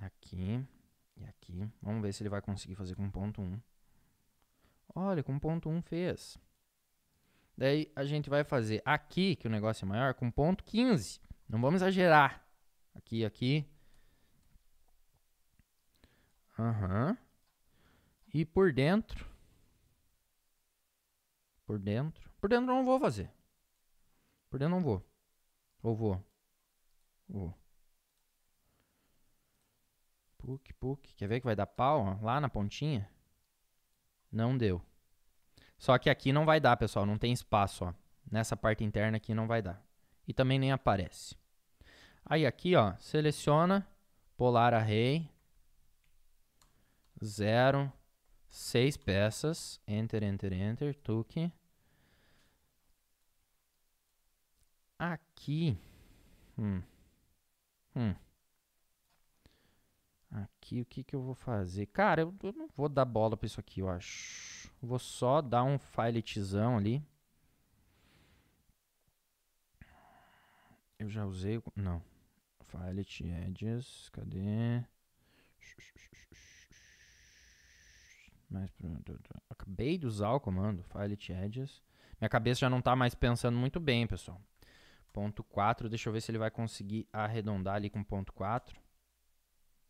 Aqui e aqui. Vamos ver se ele vai conseguir fazer com ponto 1. Um. Olha, com ponto 1 um fez. Daí a gente vai fazer aqui, que o negócio é maior, com ponto 15. Não vamos exagerar. Aqui, aqui. Aham. Uhum. E por dentro. Por dentro. Por dentro eu não vou fazer. Por dentro não vou. Ou vou. Vou. Puk, puk. Quer ver que vai dar pau? Ó, lá na pontinha. Não deu. Só que aqui não vai dar, pessoal. Não tem espaço, ó. Nessa parte interna aqui não vai dar. E também nem aparece. Aí aqui, ó. Seleciona. Polar Array. Zero. Seis peças. Enter, enter, enter. Tuk. Aqui. Hum. Hum. Aqui, o que, que eu vou fazer? Cara, eu, eu não vou dar bola pra isso aqui, eu acho. vou só dar um filetzão ali. Eu já usei... Não. Filet edges, cadê? Mas pronto, acabei de usar o comando filet edges. Minha cabeça já não tá mais pensando muito bem, pessoal. Ponto 4, deixa eu ver se ele vai conseguir arredondar ali com ponto 4.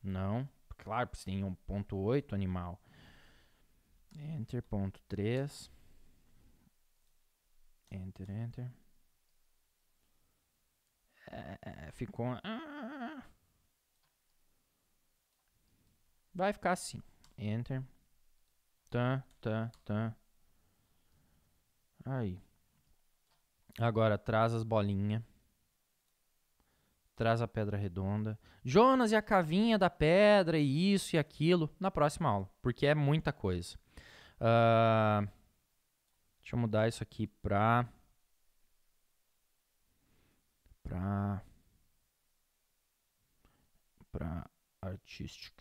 Não, claro, porque você tem 1.8 animal. Enter, ponto 3. Enter, enter. É, é, é ficou... Ah. Vai ficar assim. Enter. Tá, tá, tá. Aí. Agora traz as bolinhas traz a pedra redonda. Jonas e a cavinha da pedra e isso e aquilo na próxima aula, porque é muita coisa. Uh, deixa eu mudar isso aqui para para para artistic.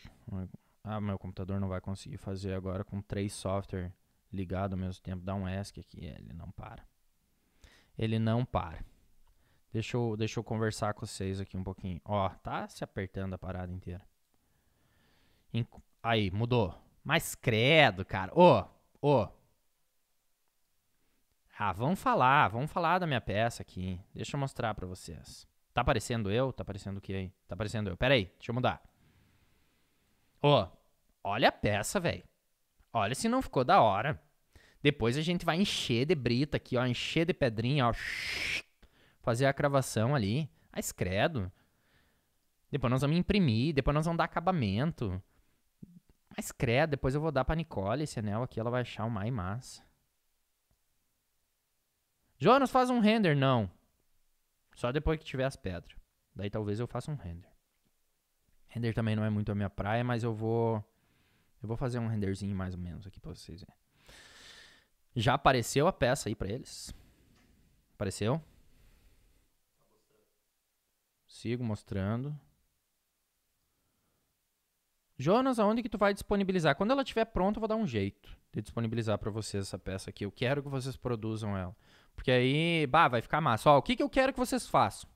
Ah, meu computador não vai conseguir fazer agora com três software ligados ao mesmo tempo. Dá um ESC aqui, ele não para. Ele não para. Deixa eu, deixa eu conversar com vocês aqui um pouquinho. Ó, tá se apertando a parada inteira. In... Aí, mudou. Mas credo, cara. Ô, ô. Ah, vamos falar, vamos falar da minha peça aqui. Deixa eu mostrar pra vocês. Tá aparecendo eu? Tá aparecendo o que aí? Tá aparecendo eu. Pera aí, deixa eu mudar. Ô, olha a peça, velho. Olha se não ficou da hora. Depois a gente vai encher de brita aqui, ó. Encher de pedrinha, ó fazer a cravação ali. Mas credo. Depois nós vamos imprimir, depois nós vamos dar acabamento. Mas credo, depois eu vou dar pra Nicole esse anel aqui, ela vai achar o mais massa. Jonas, faz um render. Não. Só depois que tiver as pedras. Daí talvez eu faça um render. Render também não é muito a minha praia, mas eu vou... Eu vou fazer um renderzinho mais ou menos aqui pra vocês verem. Já apareceu a peça aí pra eles? Apareceu? Sigo mostrando. Jonas, aonde que tu vai disponibilizar? Quando ela estiver pronta, eu vou dar um jeito de disponibilizar para vocês essa peça aqui. Eu quero que vocês produzam ela. Porque aí, bah, vai ficar massa. Ó, o que, que eu quero que vocês façam?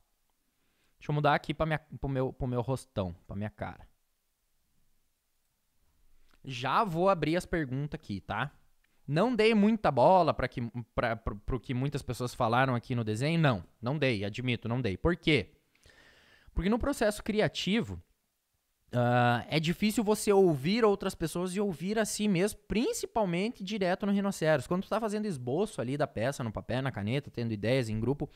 Deixa eu mudar aqui para pro, meu, pro meu rostão, para minha cara. Já vou abrir as perguntas aqui, tá? Não dei muita bola para que, pro, pro que muitas pessoas falaram aqui no desenho, não. Não dei, admito, não dei. Por quê? Porque no processo criativo, uh, é difícil você ouvir outras pessoas e ouvir a si mesmo, principalmente direto no rinoceros. Quando tu tá fazendo esboço ali da peça, no papel, na caneta, tendo ideias em grupo,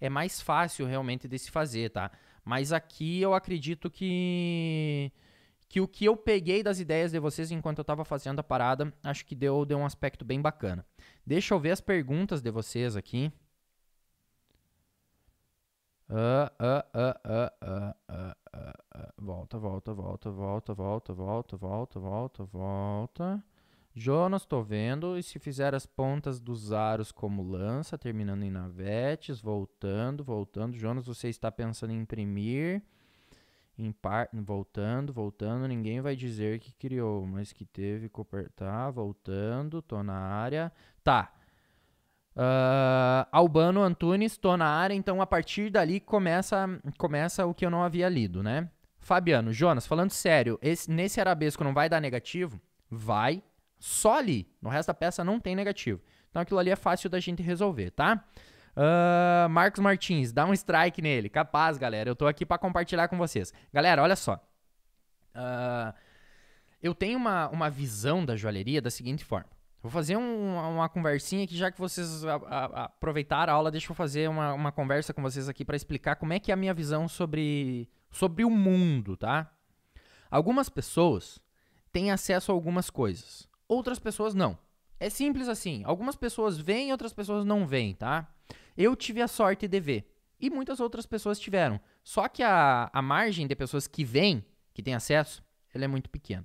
é mais fácil realmente de se fazer, tá? Mas aqui eu acredito que que o que eu peguei das ideias de vocês enquanto eu estava fazendo a parada, acho que deu, deu um aspecto bem bacana. Deixa eu ver as perguntas de vocês aqui. Uh, uh, uh, volta, volta, volta, volta, volta, volta, volta, volta, volta. Jonas, estou vendo. E se fizer as pontas dos aros como lança, terminando em navetes, voltando, voltando. Jonas, você está pensando em imprimir. Em par... Voltando, voltando. Ninguém vai dizer que criou, mas que teve que copertar. Voltando, tô na área. Tá, Uh, Albano Antunes, tô na área, então a partir dali começa, começa o que eu não havia lido, né? Fabiano, Jonas, falando sério, esse, nesse arabesco não vai dar negativo? Vai, só ali. No resto da peça não tem negativo. Então aquilo ali é fácil da gente resolver, tá? Uh, Marcos Martins, dá um strike nele. Capaz, galera. Eu tô aqui para compartilhar com vocês. Galera, olha só. Uh, eu tenho uma, uma visão da joalheria da seguinte forma. Vou fazer um, uma conversinha aqui, já que vocês a, a, aproveitaram a aula, deixa eu fazer uma, uma conversa com vocês aqui para explicar como é que é a minha visão sobre, sobre o mundo, tá? Algumas pessoas têm acesso a algumas coisas, outras pessoas não. É simples assim. Algumas pessoas veem, outras pessoas não veem, tá? Eu tive a sorte de ver. E muitas outras pessoas tiveram. Só que a, a margem de pessoas que veem, que têm acesso, ela é muito pequena.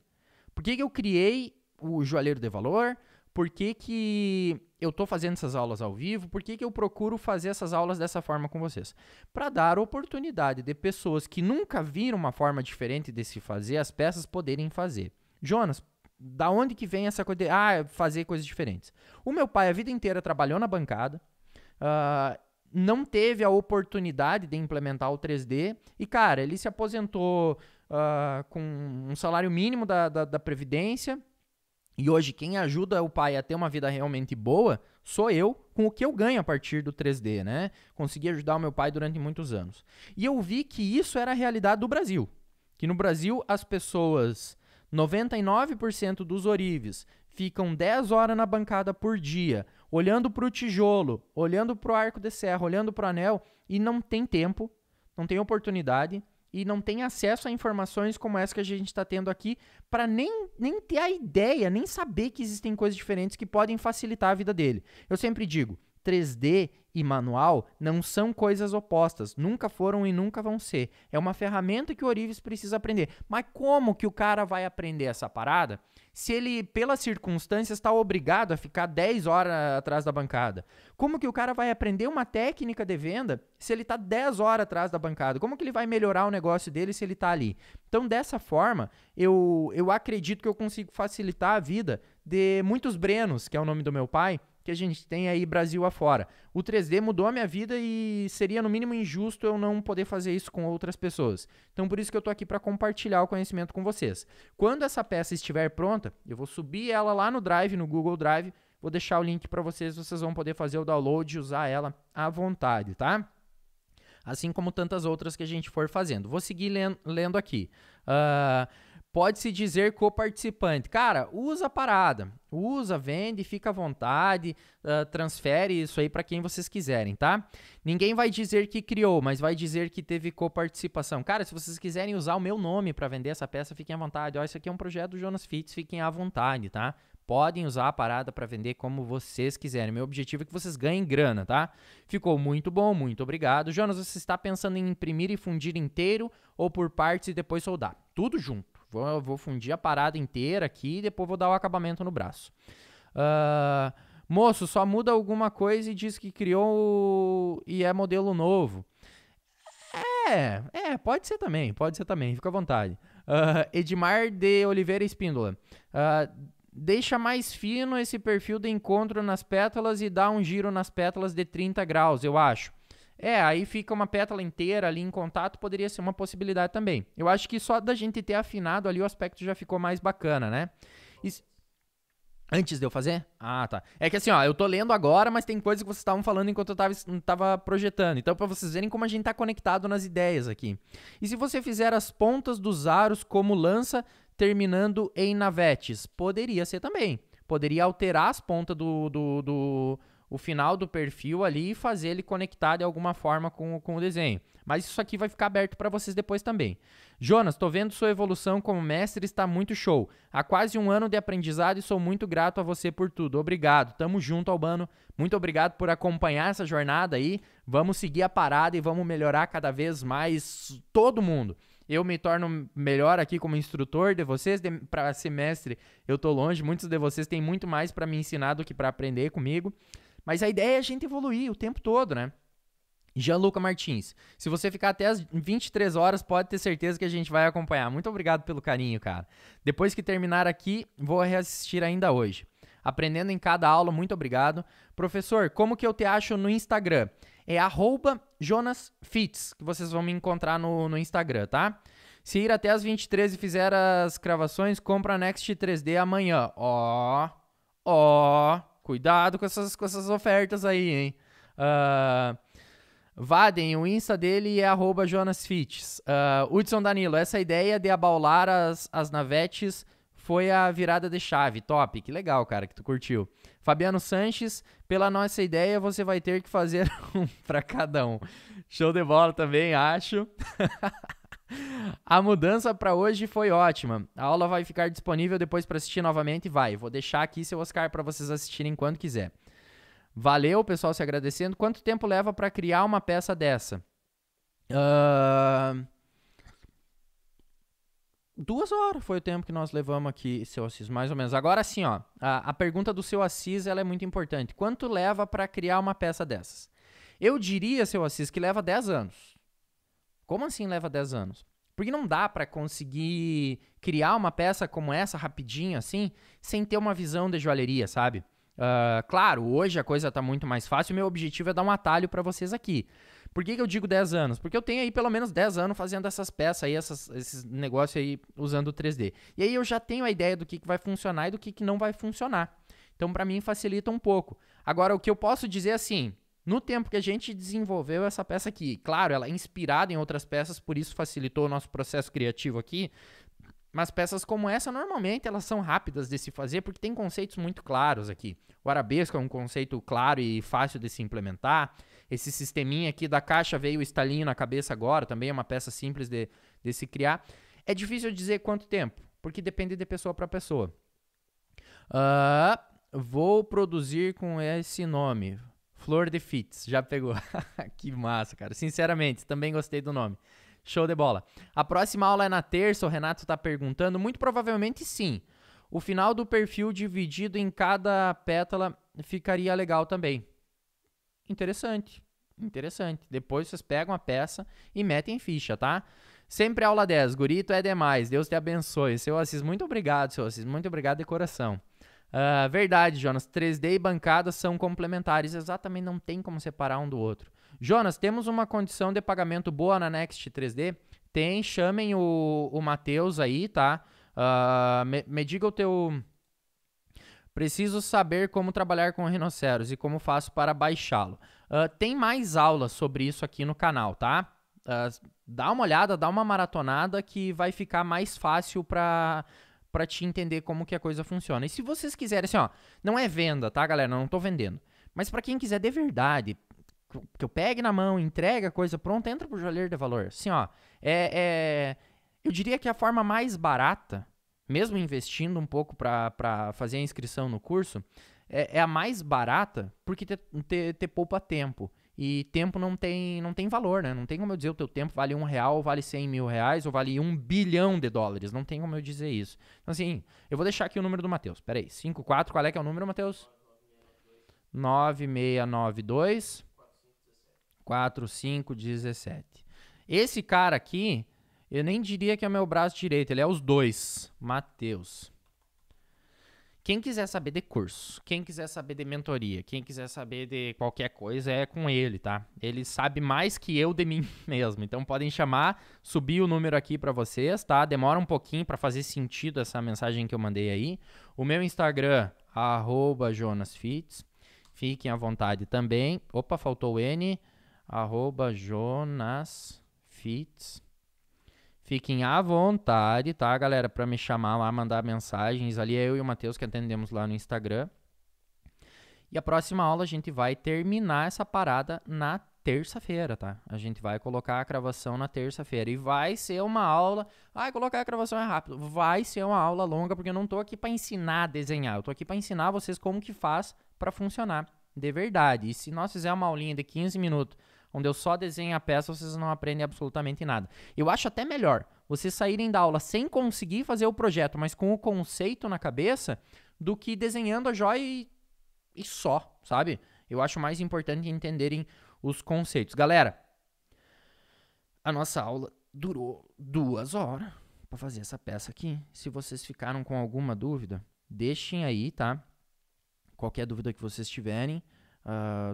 Por que, que eu criei o joalheiro de valor? por que, que eu estou fazendo essas aulas ao vivo, por que, que eu procuro fazer essas aulas dessa forma com vocês? Para dar oportunidade de pessoas que nunca viram uma forma diferente de se fazer as peças poderem fazer. Jonas, da onde que vem essa coisa de ah, fazer coisas diferentes? O meu pai a vida inteira trabalhou na bancada, uh, não teve a oportunidade de implementar o 3D e, cara, ele se aposentou uh, com um salário mínimo da, da, da Previdência e hoje quem ajuda o pai a ter uma vida realmente boa sou eu, com o que eu ganho a partir do 3D, né? Consegui ajudar o meu pai durante muitos anos. E eu vi que isso era a realidade do Brasil. Que no Brasil as pessoas, 99% dos orives, ficam 10 horas na bancada por dia, olhando para o tijolo, olhando para o arco de serra, olhando para o anel e não tem tempo, não tem oportunidade e não tem acesso a informações como essa que a gente está tendo aqui para nem, nem ter a ideia, nem saber que existem coisas diferentes que podem facilitar a vida dele. Eu sempre digo, 3D e manual não são coisas opostas, nunca foram e nunca vão ser. É uma ferramenta que o Orives precisa aprender. Mas como que o cara vai aprender essa parada se ele, pelas circunstâncias, está obrigado a ficar 10 horas atrás da bancada? Como que o cara vai aprender uma técnica de venda se ele está 10 horas atrás da bancada? Como que ele vai melhorar o negócio dele se ele está ali? Então, dessa forma, eu, eu acredito que eu consigo facilitar a vida de muitos Brenos, que é o nome do meu pai, que a gente tem aí Brasil afora. O 3D mudou a minha vida e seria no mínimo injusto eu não poder fazer isso com outras pessoas. Então por isso que eu tô aqui para compartilhar o conhecimento com vocês. Quando essa peça estiver pronta, eu vou subir ela lá no Drive, no Google Drive, vou deixar o link para vocês, vocês vão poder fazer o download e usar ela à vontade, tá? Assim como tantas outras que a gente for fazendo. Vou seguir lendo aqui. Uh, pode-se dizer co-participante. Cara, usa a parada, usa, vende, fica à vontade, uh, transfere isso aí para quem vocês quiserem, tá? Ninguém vai dizer que criou, mas vai dizer que teve coparticipação. Cara, se vocês quiserem usar o meu nome para vender essa peça, fiquem à vontade. Ó, isso aqui é um projeto do Jonas Fitz, fiquem à vontade, tá? Podem usar a parada para vender como vocês quiserem. Meu objetivo é que vocês ganhem grana, tá? Ficou muito bom, muito obrigado. Jonas, você está pensando em imprimir e fundir inteiro ou por partes e depois soldar? Tudo junto Vou, vou fundir a parada inteira aqui e depois vou dar o acabamento no braço. Uh, moço, só muda alguma coisa e diz que criou e é modelo novo. É, é, pode ser também, pode ser também, fica à vontade. Uh, Edmar de Oliveira Espíndola. Uh, deixa mais fino esse perfil de encontro nas pétalas e dá um giro nas pétalas de 30 graus, eu acho. É, aí fica uma pétala inteira ali em contato, poderia ser uma possibilidade também. Eu acho que só da gente ter afinado ali o aspecto já ficou mais bacana, né? Isso... Antes de eu fazer? Ah, tá. É que assim, ó, eu tô lendo agora, mas tem coisas que vocês estavam falando enquanto eu tava, tava projetando. Então, para vocês verem como a gente tá conectado nas ideias aqui. E se você fizer as pontas dos aros como lança, terminando em navetes? Poderia ser também. Poderia alterar as pontas do, do, do o final do perfil ali e fazer ele conectar de alguma forma com, com o desenho. Mas isso aqui vai ficar aberto para vocês depois também. Jonas, estou vendo sua evolução como mestre, está muito show. Há quase um ano de aprendizado e sou muito grato a você por tudo. Obrigado. Tamo junto, Albano. Muito obrigado por acompanhar essa jornada aí. Vamos seguir a parada e vamos melhorar cada vez mais todo mundo eu me torno melhor aqui como instrutor de vocês. Para semestre, eu tô longe. Muitos de vocês têm muito mais para me ensinar do que para aprender comigo. Mas a ideia é a gente evoluir o tempo todo, né? Gianluca Martins, se você ficar até as 23 horas, pode ter certeza que a gente vai acompanhar. Muito obrigado pelo carinho, cara. Depois que terminar aqui, vou reassistir ainda hoje. Aprendendo em cada aula, muito obrigado. Professor, como que eu te acho no Instagram? É jonasfits, que vocês vão me encontrar no, no Instagram, tá? Se ir até as 23 e fizer as gravações, compra a Next 3D amanhã. Ó, ó... Cuidado com essas, com essas ofertas aí, hein? Uh, ah, Vaden, o Insta dele é arroba JonasFits. Uh, ah, Hudson Danilo, essa ideia de abaular as, as navetes foi a virada de chave. Top, que legal, cara, que tu curtiu. Fabiano Sanches, pela nossa ideia, você vai ter que fazer um pra cada um. Show de bola também, acho. A mudança para hoje foi ótima. A aula vai ficar disponível depois para assistir novamente. Vai, vou deixar aqui seu Oscar para vocês assistirem quando quiser. Valeu, pessoal, se agradecendo. Quanto tempo leva para criar uma peça dessa? Uh... Duas horas foi o tempo que nós levamos aqui, seu Assis, mais ou menos. Agora sim, ó, a, a pergunta do seu Assis ela é muito importante. Quanto leva para criar uma peça dessas? Eu diria, seu Assis, que leva 10 anos. Como assim leva 10 anos? Porque não dá para conseguir criar uma peça como essa rapidinho assim, sem ter uma visão de joalheria, sabe? Uh, claro, hoje a coisa tá muito mais fácil. Meu objetivo é dar um atalho para vocês aqui. Por que, que eu digo 10 anos? Porque eu tenho aí pelo menos 10 anos fazendo essas peças aí, essas, esses negócios aí usando o 3D. E aí eu já tenho a ideia do que, que vai funcionar e do que, que não vai funcionar. Então para mim facilita um pouco. Agora o que eu posso dizer assim, no tempo que a gente desenvolveu essa peça aqui, claro, ela é inspirada em outras peças, por isso facilitou o nosso processo criativo aqui. Mas peças como essa normalmente elas são rápidas de se fazer porque tem conceitos muito claros aqui. O arabesco é um conceito claro e fácil de se implementar. Esse sisteminha aqui da caixa veio estalinho na cabeça agora, também é uma peça simples de, de se criar. É difícil dizer quanto tempo, porque depende de pessoa para pessoa. Uh, vou produzir com esse nome. Flor de Fits, já pegou. que massa, cara. Sinceramente, também gostei do nome. Show de bola. A próxima aula é na terça, o Renato está perguntando. Muito provavelmente sim. O final do perfil dividido em cada pétala ficaria legal também. Interessante. Interessante. Depois vocês pegam a peça e metem ficha, tá? Sempre aula 10. Gurito é demais. Deus te abençoe. Seu Assis, muito obrigado, seu Assis. Muito obrigado de coração. Uh, verdade, Jonas. 3D e bancada são complementares. Exatamente, não tem como separar um do outro. Jonas, temos uma condição de pagamento boa na Next 3D? Tem, chamem o, o Matheus aí, tá? Uh, me, me diga o teu. Preciso saber como trabalhar com rinoceros e como faço para baixá-lo. Uh, tem mais aulas sobre isso aqui no canal, tá? Uh, dá uma olhada, dá uma maratonada que vai ficar mais fácil para para te entender como que a coisa funciona. E se vocês quiserem, assim, ó, não é venda, tá, galera? Não tô vendendo. Mas para quem quiser de verdade, que eu pegue na mão, entregue a coisa pronta, entra pro joalheiro de valor. Assim, ó, é, é, eu diria que é a forma mais barata, mesmo investindo um pouco para fazer a inscrição no curso, é, é, a mais barata porque te, te, te poupa tempo. E tempo não tem, não tem valor, né? Não tem como eu dizer o teu tempo vale um real, vale cem mil reais, ou vale um bilhão de dólares. Não tem como eu dizer isso. Então, assim, eu vou deixar aqui o número do Matheus. Peraí, 54, qual é que é o número, Matheus? 9692 4517. Esse cara aqui, eu nem diria que é o meu braço direito, ele é os dois. Matheus. Quem quiser saber de curso, quem quiser saber de mentoria, quem quiser saber de qualquer coisa é com ele, tá? Ele sabe mais que eu de mim mesmo. Então podem chamar, subir o número aqui para vocês, tá? Demora um pouquinho para fazer sentido essa mensagem que eu mandei aí. O meu Instagram @jonasfits. Fiquem à vontade também. Opa, faltou o N. @jonasfits Fiquem à vontade, tá, galera, para me chamar lá, mandar mensagens. Ali é eu e o Matheus que atendemos lá no Instagram. E a próxima aula a gente vai terminar essa parada na terça-feira, tá? A gente vai colocar a gravação na terça-feira e vai ser uma aula. Ai, colocar a gravação é rápido. Vai ser uma aula longa porque eu não tô aqui para ensinar a desenhar. Eu tô aqui para ensinar vocês como que faz para funcionar de verdade. E se nós fizermos uma aulinha de 15 minutos onde eu só desenho a peça, vocês não aprendem absolutamente nada. Eu acho até melhor vocês saírem da aula sem conseguir fazer o projeto, mas com o conceito na cabeça, do que desenhando a joia e, e só, sabe? Eu acho mais importante entenderem os conceitos. Galera, a nossa aula durou duas horas para fazer essa peça aqui. Se vocês ficaram com alguma dúvida, deixem aí, tá? Qualquer dúvida que vocês tiverem,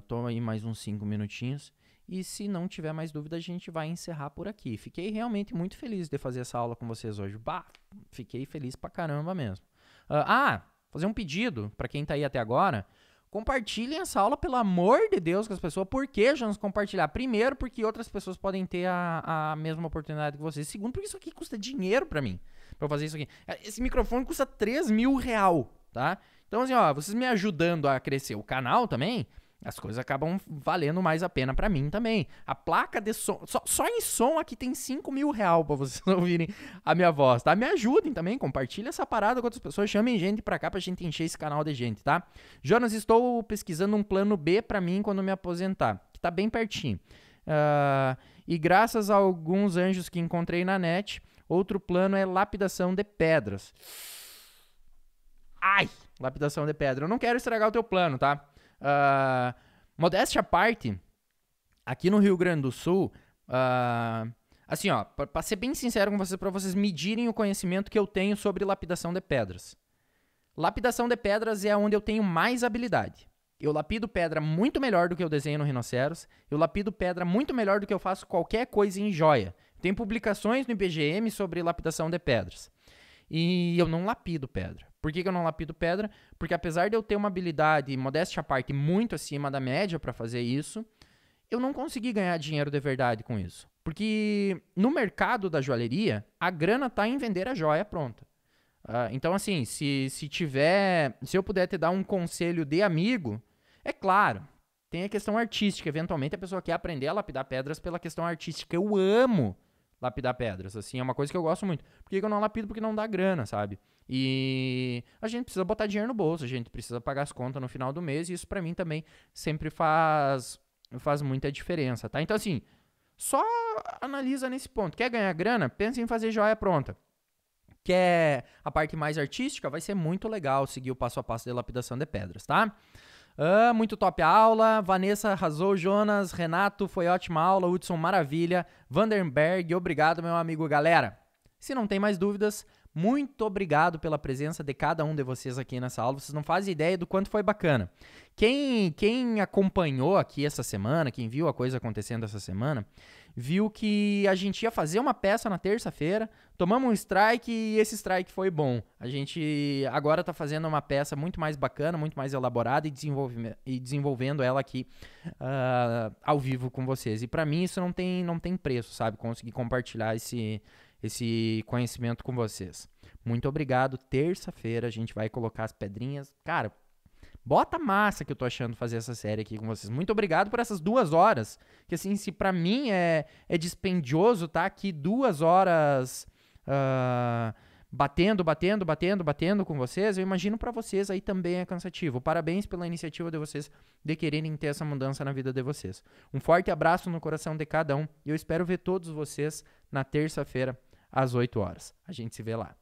uh, aí mais uns cinco minutinhos. E se não tiver mais dúvida, a gente vai encerrar por aqui. Fiquei realmente muito feliz de fazer essa aula com vocês hoje. Bah, fiquei feliz pra caramba mesmo. Uh, ah, fazer um pedido para quem tá aí até agora. Compartilhem essa aula, pelo amor de Deus, com as pessoas. Por que, nos compartilhar? Primeiro, porque outras pessoas podem ter a, a mesma oportunidade que vocês. Segundo, porque isso aqui custa dinheiro para mim, pra eu fazer isso aqui. Esse microfone custa 3 mil real, tá? Então, assim, ó, vocês me ajudando a crescer o canal também, as coisas acabam valendo mais a pena para mim também. A placa de som. Só, só em som aqui tem 5 mil real pra vocês ouvirem a minha voz, tá? Me ajudem também, compartilha essa parada com outras pessoas, chamem gente pra cá pra gente encher esse canal de gente, tá? Jonas, estou pesquisando um plano B para mim quando me aposentar, que tá bem pertinho. Uh, e graças a alguns anjos que encontrei na net, outro plano é lapidação de pedras. Ai! Lapidação de pedra. Eu não quero estragar o teu plano, tá? Uh, modéstia à parte, aqui no Rio Grande do Sul, uh, assim, ó, para ser bem sincero com vocês, para vocês medirem o conhecimento que eu tenho sobre lapidação de pedras. Lapidação de pedras é onde eu tenho mais habilidade. Eu lapido pedra muito melhor do que eu desenho no Rhinoceros. Eu lapido pedra muito melhor do que eu faço qualquer coisa em joia. Tem publicações no IBGM sobre lapidação de pedras. E eu não lapido pedra. Por que, que eu não lapido pedra? Porque apesar de eu ter uma habilidade, modéstia à parte, muito acima da média para fazer isso, eu não consegui ganhar dinheiro de verdade com isso. Porque no mercado da joalheria, a grana tá em vender a joia pronta. Uh, então, assim, se, se tiver. Se eu puder te dar um conselho de amigo, é claro, tem a questão artística. Eventualmente a pessoa quer aprender a lapidar pedras pela questão artística. Eu amo lapidar pedras, assim, é uma coisa que eu gosto muito. Por que eu não lapido? Porque não dá grana, sabe? E a gente precisa botar dinheiro no bolso, a gente precisa pagar as contas no final do mês, e isso para mim também sempre faz faz muita diferença, tá? Então assim, só analisa nesse ponto. Quer ganhar grana? Pensa em fazer joia pronta. Quer a parte mais artística? Vai ser muito legal seguir o passo a passo da lapidação de pedras, tá? Ah, muito top a aula. Vanessa arrasou, Jonas, Renato, foi ótima aula. Hudson, maravilha. Vandenberg, obrigado, meu amigo, galera. Se não tem mais dúvidas, muito obrigado pela presença de cada um de vocês aqui nessa aula. Vocês não fazem ideia do quanto foi bacana. Quem, quem acompanhou aqui essa semana, quem viu a coisa acontecendo essa semana, viu que a gente ia fazer uma peça na terça-feira, tomamos um strike e esse strike foi bom. A gente agora está fazendo uma peça muito mais bacana, muito mais elaborada e, e desenvolvendo ela aqui uh, ao vivo com vocês. E para mim isso não tem, não tem preço, sabe? Conseguir compartilhar esse, esse conhecimento com vocês. Muito obrigado. Terça-feira a gente vai colocar as pedrinhas. Cara, bota massa que eu tô achando fazer essa série aqui com vocês. Muito obrigado por essas duas horas. Que assim, se para mim é, é dispendioso tá aqui duas horas uh, batendo, batendo, batendo, batendo com vocês, eu imagino para vocês aí também é cansativo. Parabéns pela iniciativa de vocês de quererem ter essa mudança na vida de vocês. Um forte abraço no coração de cada um e eu espero ver todos vocês na terça-feira às 8 horas. A gente se vê lá.